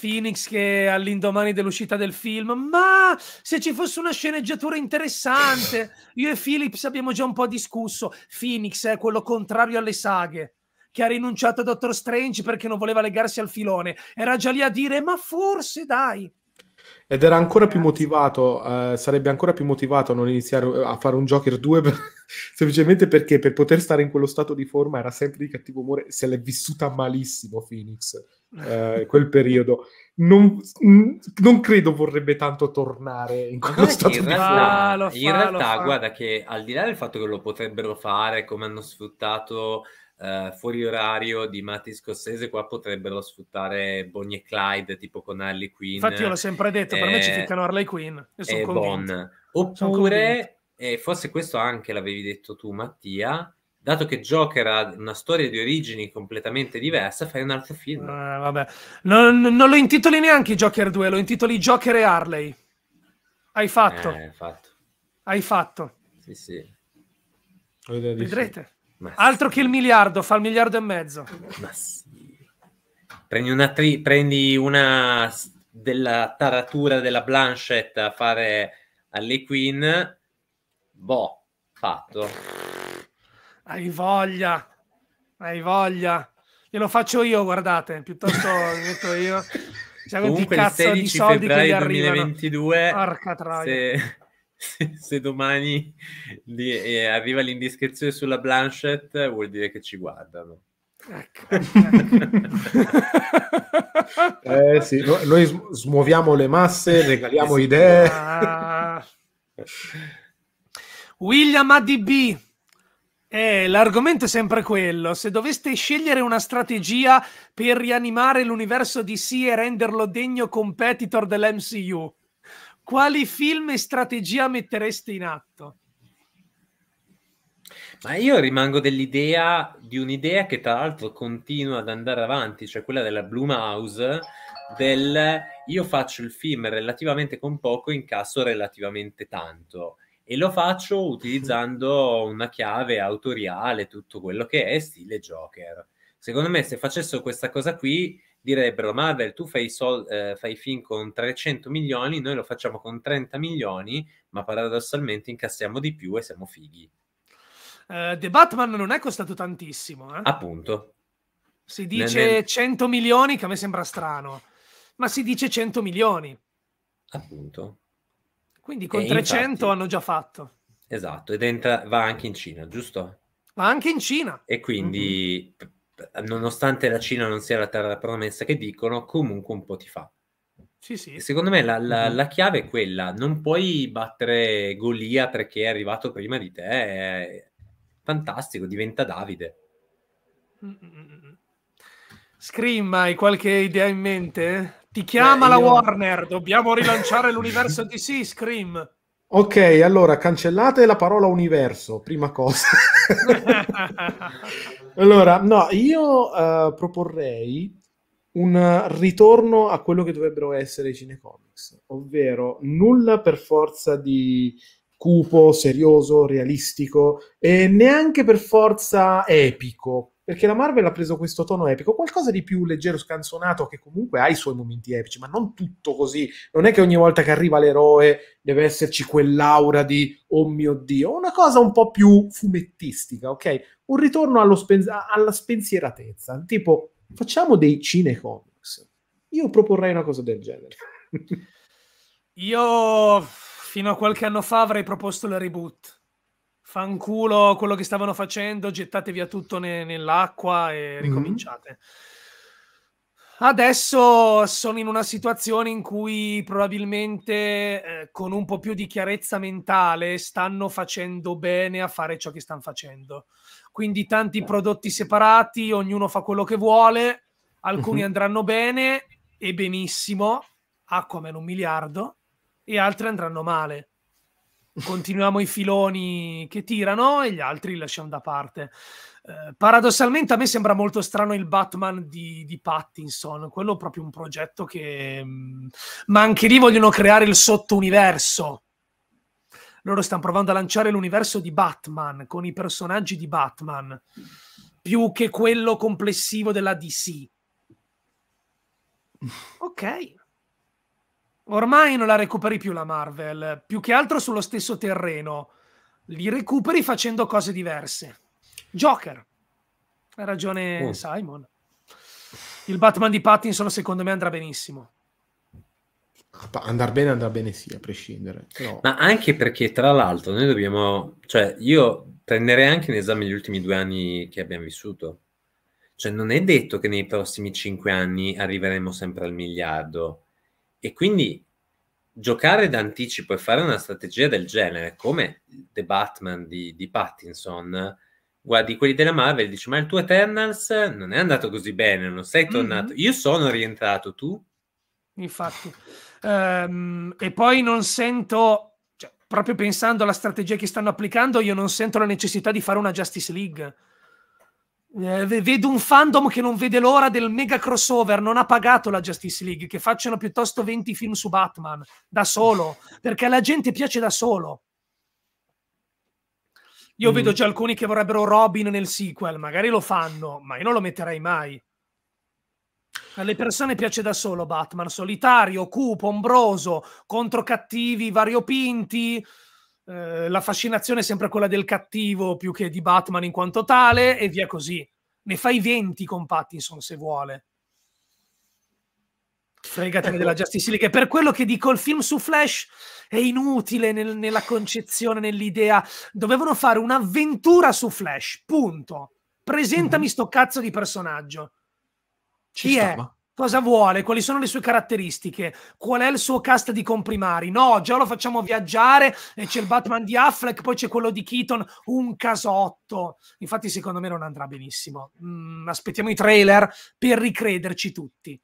S1: Phoenix che all'indomani dell'uscita del film, ma se ci fosse una sceneggiatura interessante, io e Philips abbiamo già un po' discusso, Phoenix è quello contrario alle saghe, che ha rinunciato a Doctor Strange perché non voleva legarsi al filone, era già lì a dire ma forse dai,
S2: ed era ancora più motivato, eh, sarebbe ancora più motivato a non iniziare eh, a fare un Joker 2 per, *laughs* semplicemente perché per poter stare in quello stato di forma era sempre di cattivo umore, se l'è vissuta malissimo Phoenix eh, quel periodo. Non, mm, non, credo vorrebbe tanto tornare in quello stato in di realtà, forma. Ah,
S3: in realtà, guarda che al di là del fatto che lo potrebbero fare, come hanno sfruttato uh, fuori orario di Matti Scorsese, qua potrebbero sfruttare Bonnie e Clyde, tipo con Harley Quinn. Infatti io l'ho sempre detto, e... per me ci eh, ficcano
S1: Harley Quinn. E sono Bon. Oppure,
S3: e forse questo anche l'avevi detto tu Mattia, dato che Joker ha una storia di origini completamente diversa, fai un altro film.
S1: Eh, non, non, lo intitoli neanche Joker 2, lo intitoli Joker e Harley. Hai fatto. Eh, fatto. Hai fatto.
S3: Sì, sì. Vedrete.
S1: Altro che il miliardo, fa il miliardo e mezzo. Ma sì.
S3: Prendi una, tri- prendi una della taratura della Blanchett a fare alle Queen. Boh, fatto.
S1: Hai voglia, hai voglia. Glielo faccio io, guardate, piuttosto *laughs* lo metto io. Cioè, Comunque il 16 febbraio 2022, Porca se,
S3: se domani li, eh, arriva l'indiscrezione sulla Blanchett vuol dire che ci guardano. Ecco, ecco. *laughs*
S4: eh,
S2: sì, no, noi smuoviamo le masse, regaliamo idee. Ah.
S1: William ADB. Eh, l'argomento è sempre quello. Se doveste scegliere una strategia per rianimare l'universo DC e renderlo degno competitor dell'MCU, quali film e strategia mettereste in atto?
S3: Ma io rimango dell'idea di un'idea che tra l'altro continua ad andare avanti, cioè quella della Blumhouse del io faccio il film relativamente con poco, incasso relativamente tanto e lo faccio utilizzando una chiave autoriale, tutto quello che è stile Joker. Secondo me se facessero questa cosa qui direbbero Marvel tu fai, sol- eh, fai film con 300 milioni, noi lo facciamo con 30 milioni, ma paradossalmente incassiamo di più e siamo fighi.
S1: Uh, The Batman non è costato tantissimo. Eh?
S3: Appunto.
S1: Si dice nel... 100 milioni, che a me sembra strano, ma si dice 100 milioni.
S3: Appunto.
S1: Quindi con e 300 infatti... hanno già fatto.
S3: Esatto, ed entra, va anche in Cina, giusto?
S1: Va anche in Cina.
S3: E quindi mm-hmm nonostante la Cina non sia la terra promessa che dicono, comunque un po' ti fa. Sì, sì. Secondo me la, la, mhm. la, chiave è quella, non puoi battere Golia perché è arrivato prima di te, è fantastico, diventa Davide.
S1: Scream, hai qualche idea in mente? Ti chiama Beh, la io... Warner, dobbiamo rilanciare *laughs* l'universo di sì, Scream.
S2: Ok, allora cancellate la parola universo, prima cosa. *laughs* *laughs* Allora, no, io uh, proporrei un ritorno a quello che dovrebbero essere i cinecomics, ovvero nulla per forza di cupo, serioso, realistico e neanche per forza epico, perché la Marvel ha preso questo tono epico, qualcosa di più leggero, scanzonato, che comunque ha i suoi momenti epici, ma non tutto così. Non è che ogni volta che arriva l'eroe deve esserci quell'aura di oh mio dio, una cosa un po' più fumettistica, ok? Un ritorno spen- alla spensieratezza, tipo facciamo dei cinecomics. Io proporrei una cosa del genere. *laughs*
S1: Io fino a qualche anno fa avrei proposto la reboot fanculo quello che stavano facendo, gettate via tutto ne- nell'acqua e mhm. ricominciate. Mm-hmm. Adesso sono in una situazione in cui probabilmente eh, con un po' più di chiarezza mentale stanno facendo bene a fare ciò che stanno facendo. Quindi tanti prodotti separati, ognuno fa quello che vuole, alcuni mm-hmm. andranno bene e benissimo, acqua meno un miliardo, e altri andranno male continuiamo i filoni che tirano e gli altri li lasciamo da parte. Eh, paradossalmente a me sembra molto strano il Batman di, di Pattinson, quello è proprio un progetto che... Mm, ma anche lì vogliono creare il sottouniverso. Loro stanno provando a lanciare l'universo di Batman con i personaggi di Batman, più che quello complessivo della DC. Ok, ormai non la recuperi più la Marvel, più che altro sullo stesso terreno. Li recuperi facendo cose diverse. Joker. Ha ragione oh. Simon. Il Batman di Pattinson secondo me andrà benissimo.
S2: Andar bene andrà bene sì, a prescindere.
S1: Però... Ma anche
S3: perché tra l'altro noi dobbiamo, cioè io prenderei anche in esame gli ultimi due anni che abbiamo vissuto. Cioè non è detto che nei prossimi cinque anni arriveremo sempre al miliardo e quindi giocare d'anticipo e fare una strategia del genere, come The Batman di, di Pattinson, guardi quelli della Marvel e dici ma il tuo Eternals non è andato così bene, non sei mm-hmm. tornato, mm-hmm. io sono rientrato, tu?
S1: Infatti. Um, e poi non sento, cioè, proprio pensando alla strategia che stanno applicando, io non sento la necessità di fare una Justice League eh, vedo un fandom che non vede l'ora del mega crossover, non ha pagato la Justice League, che facciano piuttosto 20 film su Batman da solo, perché alla gente piace da solo. Io mm. vedo già alcuni che vorrebbero Robin nel sequel, magari lo fanno, ma io non lo metterei mai. Alle persone piace da solo Batman, solitario, cupo, ombroso, contro cattivi, variopinti. Eh, la fascinazione è sempre quella del cattivo più che di Batman in quanto tale e via così. Ne fai 20 con Pattinson se vuole. Fregatene della ecco. Justice League. Per quello che dico, il film su Flash è inutile nel, nella concezione, nell'idea. Dovevano fare un'avventura su Flash, punto. Presentami mm-hmm. sto cazzo di personaggio. Ci Chi stava. è? cosa vuole, quali sono le sue caratteristiche, qual è il suo cast di comprimari. No, già lo facciamo viaggiare e c'è il Batman di Affleck, poi c'è quello di Keaton, un casotto. Infatti secondo me non andrà benissimo. Mm, aspettiamo i trailer per ricrederci tutti.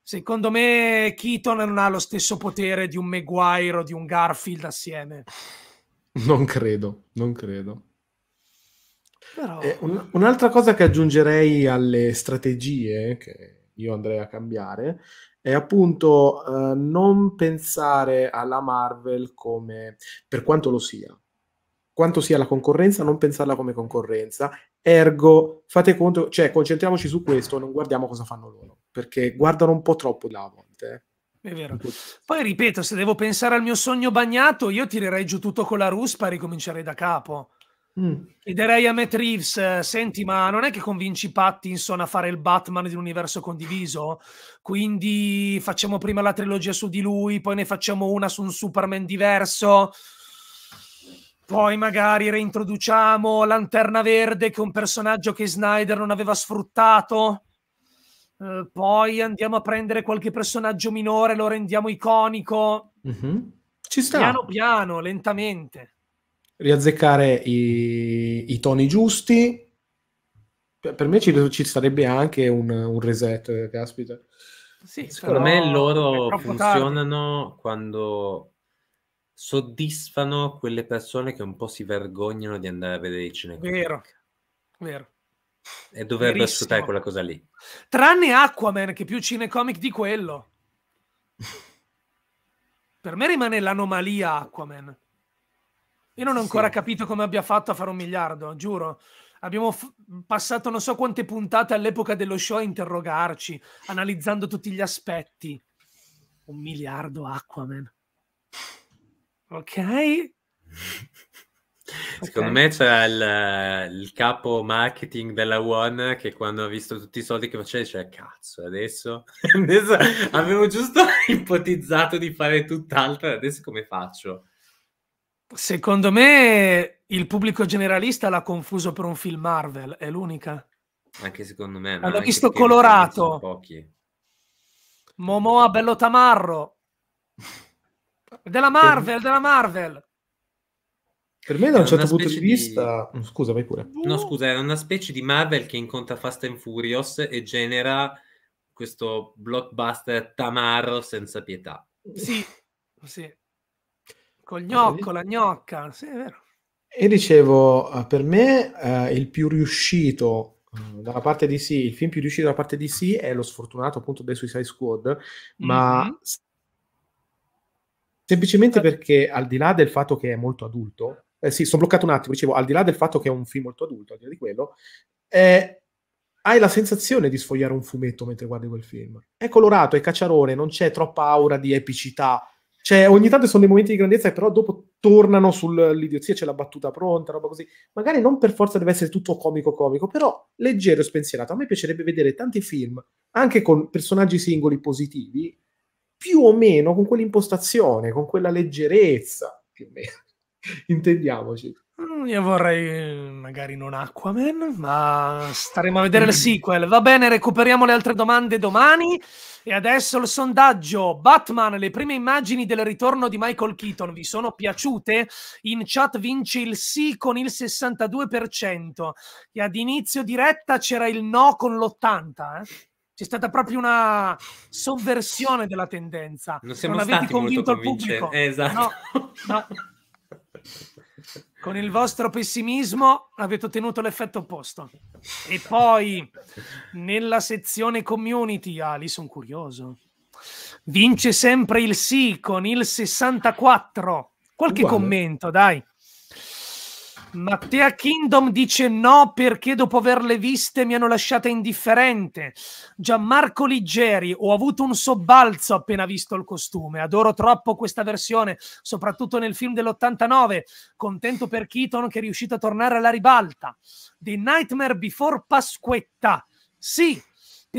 S1: Secondo me Keaton non ha lo stesso potere di un Maguire o di un Garfield assieme.
S2: Non credo, non credo.
S1: Però... Eh, un, un'altra
S2: cosa che aggiungerei alle strategie che io andrei a cambiare, è appunto eh, non pensare alla Marvel come, per quanto lo sia, quanto sia la concorrenza, non pensarla come concorrenza, ergo fate conto, cioè concentriamoci su questo, non guardiamo cosa fanno loro, perché guardano un po' troppo da volte.
S1: Eh. È vero. Poi ripeto, se devo pensare al mio sogno bagnato, io tirerei giù tutto con la ruspa e ricomincerei da capo. Mm. Chiederei a Matt Reeves, eh, senti, ma non è che convinci Pattinson a fare il Batman di un universo condiviso? Quindi facciamo prima la trilogia su di lui, poi ne facciamo una su un Superman diverso, poi magari reintroduciamo Lanterna Verde che è un personaggio che Snyder non aveva sfruttato. Eh, poi andiamo a prendere qualche personaggio minore, lo rendiamo iconico. Mm-hmm. Ci sta. Piano piano, lentamente
S2: riazzeccare i, i toni giusti. Per me ci, ci sarebbe anche un, un reset, caspita.
S1: Sì, secondo
S3: me loro funzionano tardi. quando soddisfano quelle persone che un po' si vergognano di andare a vedere i cinema.
S1: Vero, vero.
S3: E dovrebbe ascoltare quella cosa lì.
S1: Tranne Aquaman, che è più cinecomic di quello. *laughs* per me rimane l'anomalia Aquaman. Io non ho ancora sì. capito come abbia fatto a fare un miliardo, giuro. Abbiamo f- passato non so quante puntate all'epoca dello show a interrogarci, analizzando tutti gli aspetti. Un miliardo Aquaman. Ok? Secondo
S3: okay. me c'era il, il, capo marketing della One che quando ha visto tutti i soldi che faceva diceva cazzo adesso, *laughs* adesso avevo giusto *laughs* ipotizzato di fare tutt'altro adesso come faccio?
S1: Secondo me il pubblico generalista l'ha confuso per un film Marvel, è l'unica.
S3: Anche secondo me. L'ho visto colorato. Pochi.
S1: Momoa bello tamarro. *laughs* Della Marvel, della Marvel.
S2: Per me da un certo punto di vista... Di... Mm, scusa, vai pure.
S3: No, scusa, è una specie di Marvel che incontra Fast and Furious e genera questo blockbuster tamarro senza pietà.
S1: Sì, sì. Col ah, gnocco, la gnocca, sì, è vero.
S2: E dicevo, eh, per me eh, il più riuscito eh, dalla parte di sì, il film più riuscito dalla parte di sì è lo sfortunato appunto dei Suicide Squad, mm-hmm.
S1: ma
S2: semplicemente perché al di là del fatto che è molto adulto, eh, sì, sono bloccato un attimo, dicevo, al di là del fatto che è un film molto adulto, al di là di quello, è hai la sensazione di sfogliare un fumetto mentre guardi quel film. È colorato, è cacciarone, non c'è troppa aura di epicità cioè, ogni tanto sono dei momenti di grandezza che però dopo tornano sull'idiozia, c'è la battuta pronta, roba così. Magari non per forza deve essere tutto comico-comico, però leggero e spensierato. A me piacerebbe vedere tanti film, anche con personaggi singoli positivi, più o meno con quell'impostazione, con quella leggerezza, più o meno. *laughs* Intendiamoci.
S1: Mm, io vorrei magari non Aquaman, ma staremo a vedere il sequel. Va bene, recuperiamo le altre domande domani. E adesso il sondaggio. Batman, le prime immagini del ritorno di Michael Keaton vi sono piaciute? In chat vince il sì con il 62%. E ad inizio diretta c'era il no con l'80%. Eh? C'è stata proprio una sovversione della tendenza. Non, siamo non avete convinto il pubblico. Eh, esatto. No, no. *laughs* con il vostro pessimismo avete ottenuto l'effetto opposto. E poi nella sezione community, ah, lì sono curioso. Vince sempre il sì con il 64. Qualche Uguale. commento, dai. Mattea Kingdom dice no perché dopo averle viste mi hanno lasciata indifferente. Gianmarco Liggeri, ho avuto un sobbalzo appena visto il costume. Adoro troppo questa versione, soprattutto nel film dell'89. Contento per Keaton che è riuscito a tornare alla ribalta. The Nightmare Before Pasquetta. Sì,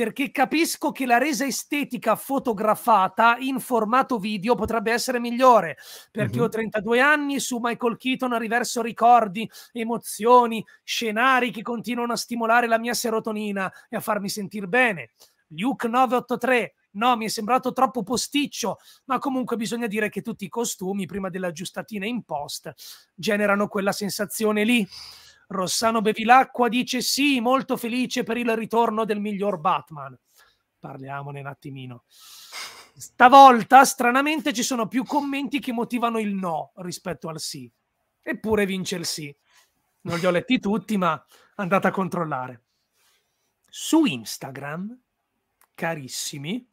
S1: perché capisco che la resa estetica fotografata in formato video potrebbe essere migliore, perché mm-hmm. ho 32 mhm. anni, su Michael Keaton riverso ricordi, emozioni, scenari che continuano a stimolare la mia serotonina e a farmi sentire bene. Luke 983, no, mi è sembrato troppo posticcio, ma comunque bisogna dire che tutti i costumi, prima della giustatina in post, generano quella sensazione lì. Rossano Bevilacqua dice sì, molto felice per il ritorno del miglior Batman. Parliamone un attimino. Stavolta, stranamente, ci sono più commenti che motivano il no rispetto al sì. Eppure vince il sì. Non li ho letti tutti, ma andate a controllare. Su Instagram, carissimi,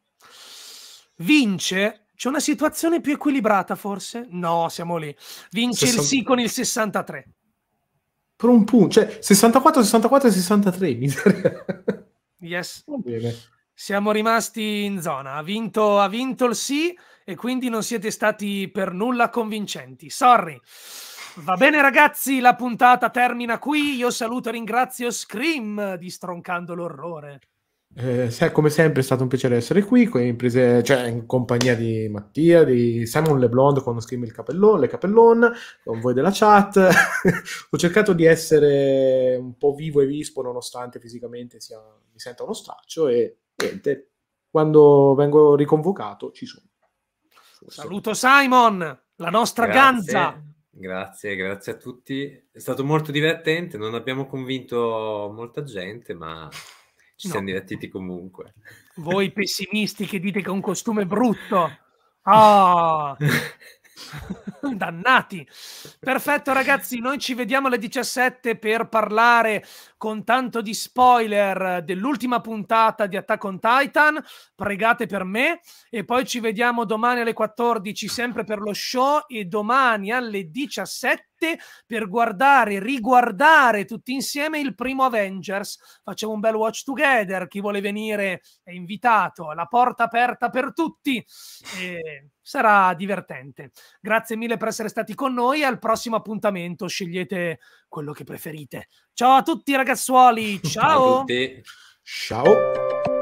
S1: vince c'è una situazione più equilibrata, forse? No, siamo lì. Vince 60... il sì con il 63.
S2: Per un punto, cioè 64, 64 e 63, miseria.
S1: Yes. Va bene. Siamo rimasti in zona, ha vinto, ha vinto il sì e quindi non siete stati per nulla convincenti. Sorry. Va bene ragazzi, la puntata termina qui. Io saluto e ringrazio Scream di Stroncando l'orrore.
S2: Eh, come sempre è stato un piacere essere qui, in, prese, cioè, in compagnia di Mattia, di Simon LeBlond quando scrive il capellone, le capellon, con voi della chat. *laughs* Ho cercato di essere un po' vivo e vispo nonostante fisicamente sia, mi senta uno straccio e niente, quando vengo
S1: riconvocato ci sono. Forse. Saluto Simon, la nostra Grazie. Ganza.
S3: Grazie, grazie a tutti. È stato molto divertente, non abbiamo convinto molta gente, ma ci no. siamo divertiti comunque.
S1: Voi *laughs* pessimisti che dite che è un costume brutto. *laughs* Ah, oh, *laughs* Dannati. Perfetto ragazzi, noi ci vediamo alle 17 per parlare con tanto di spoiler dell'ultima puntata di Attack on Titan. Pregate per me e poi ci vediamo domani alle 14 sempre per lo show e domani alle 17 per guardare, riguardare tutti insieme il primo Avengers. Facciamo un bel watch together, chi vuole venire è invitato, la porta aperta per tutti. E sarà divertente. Grazie mille per essere stati con noi. Al prossimo appuntamento scegliete quello che preferite. Ciao a tutti, ragazzuoli.
S6: Ciao. Ciao.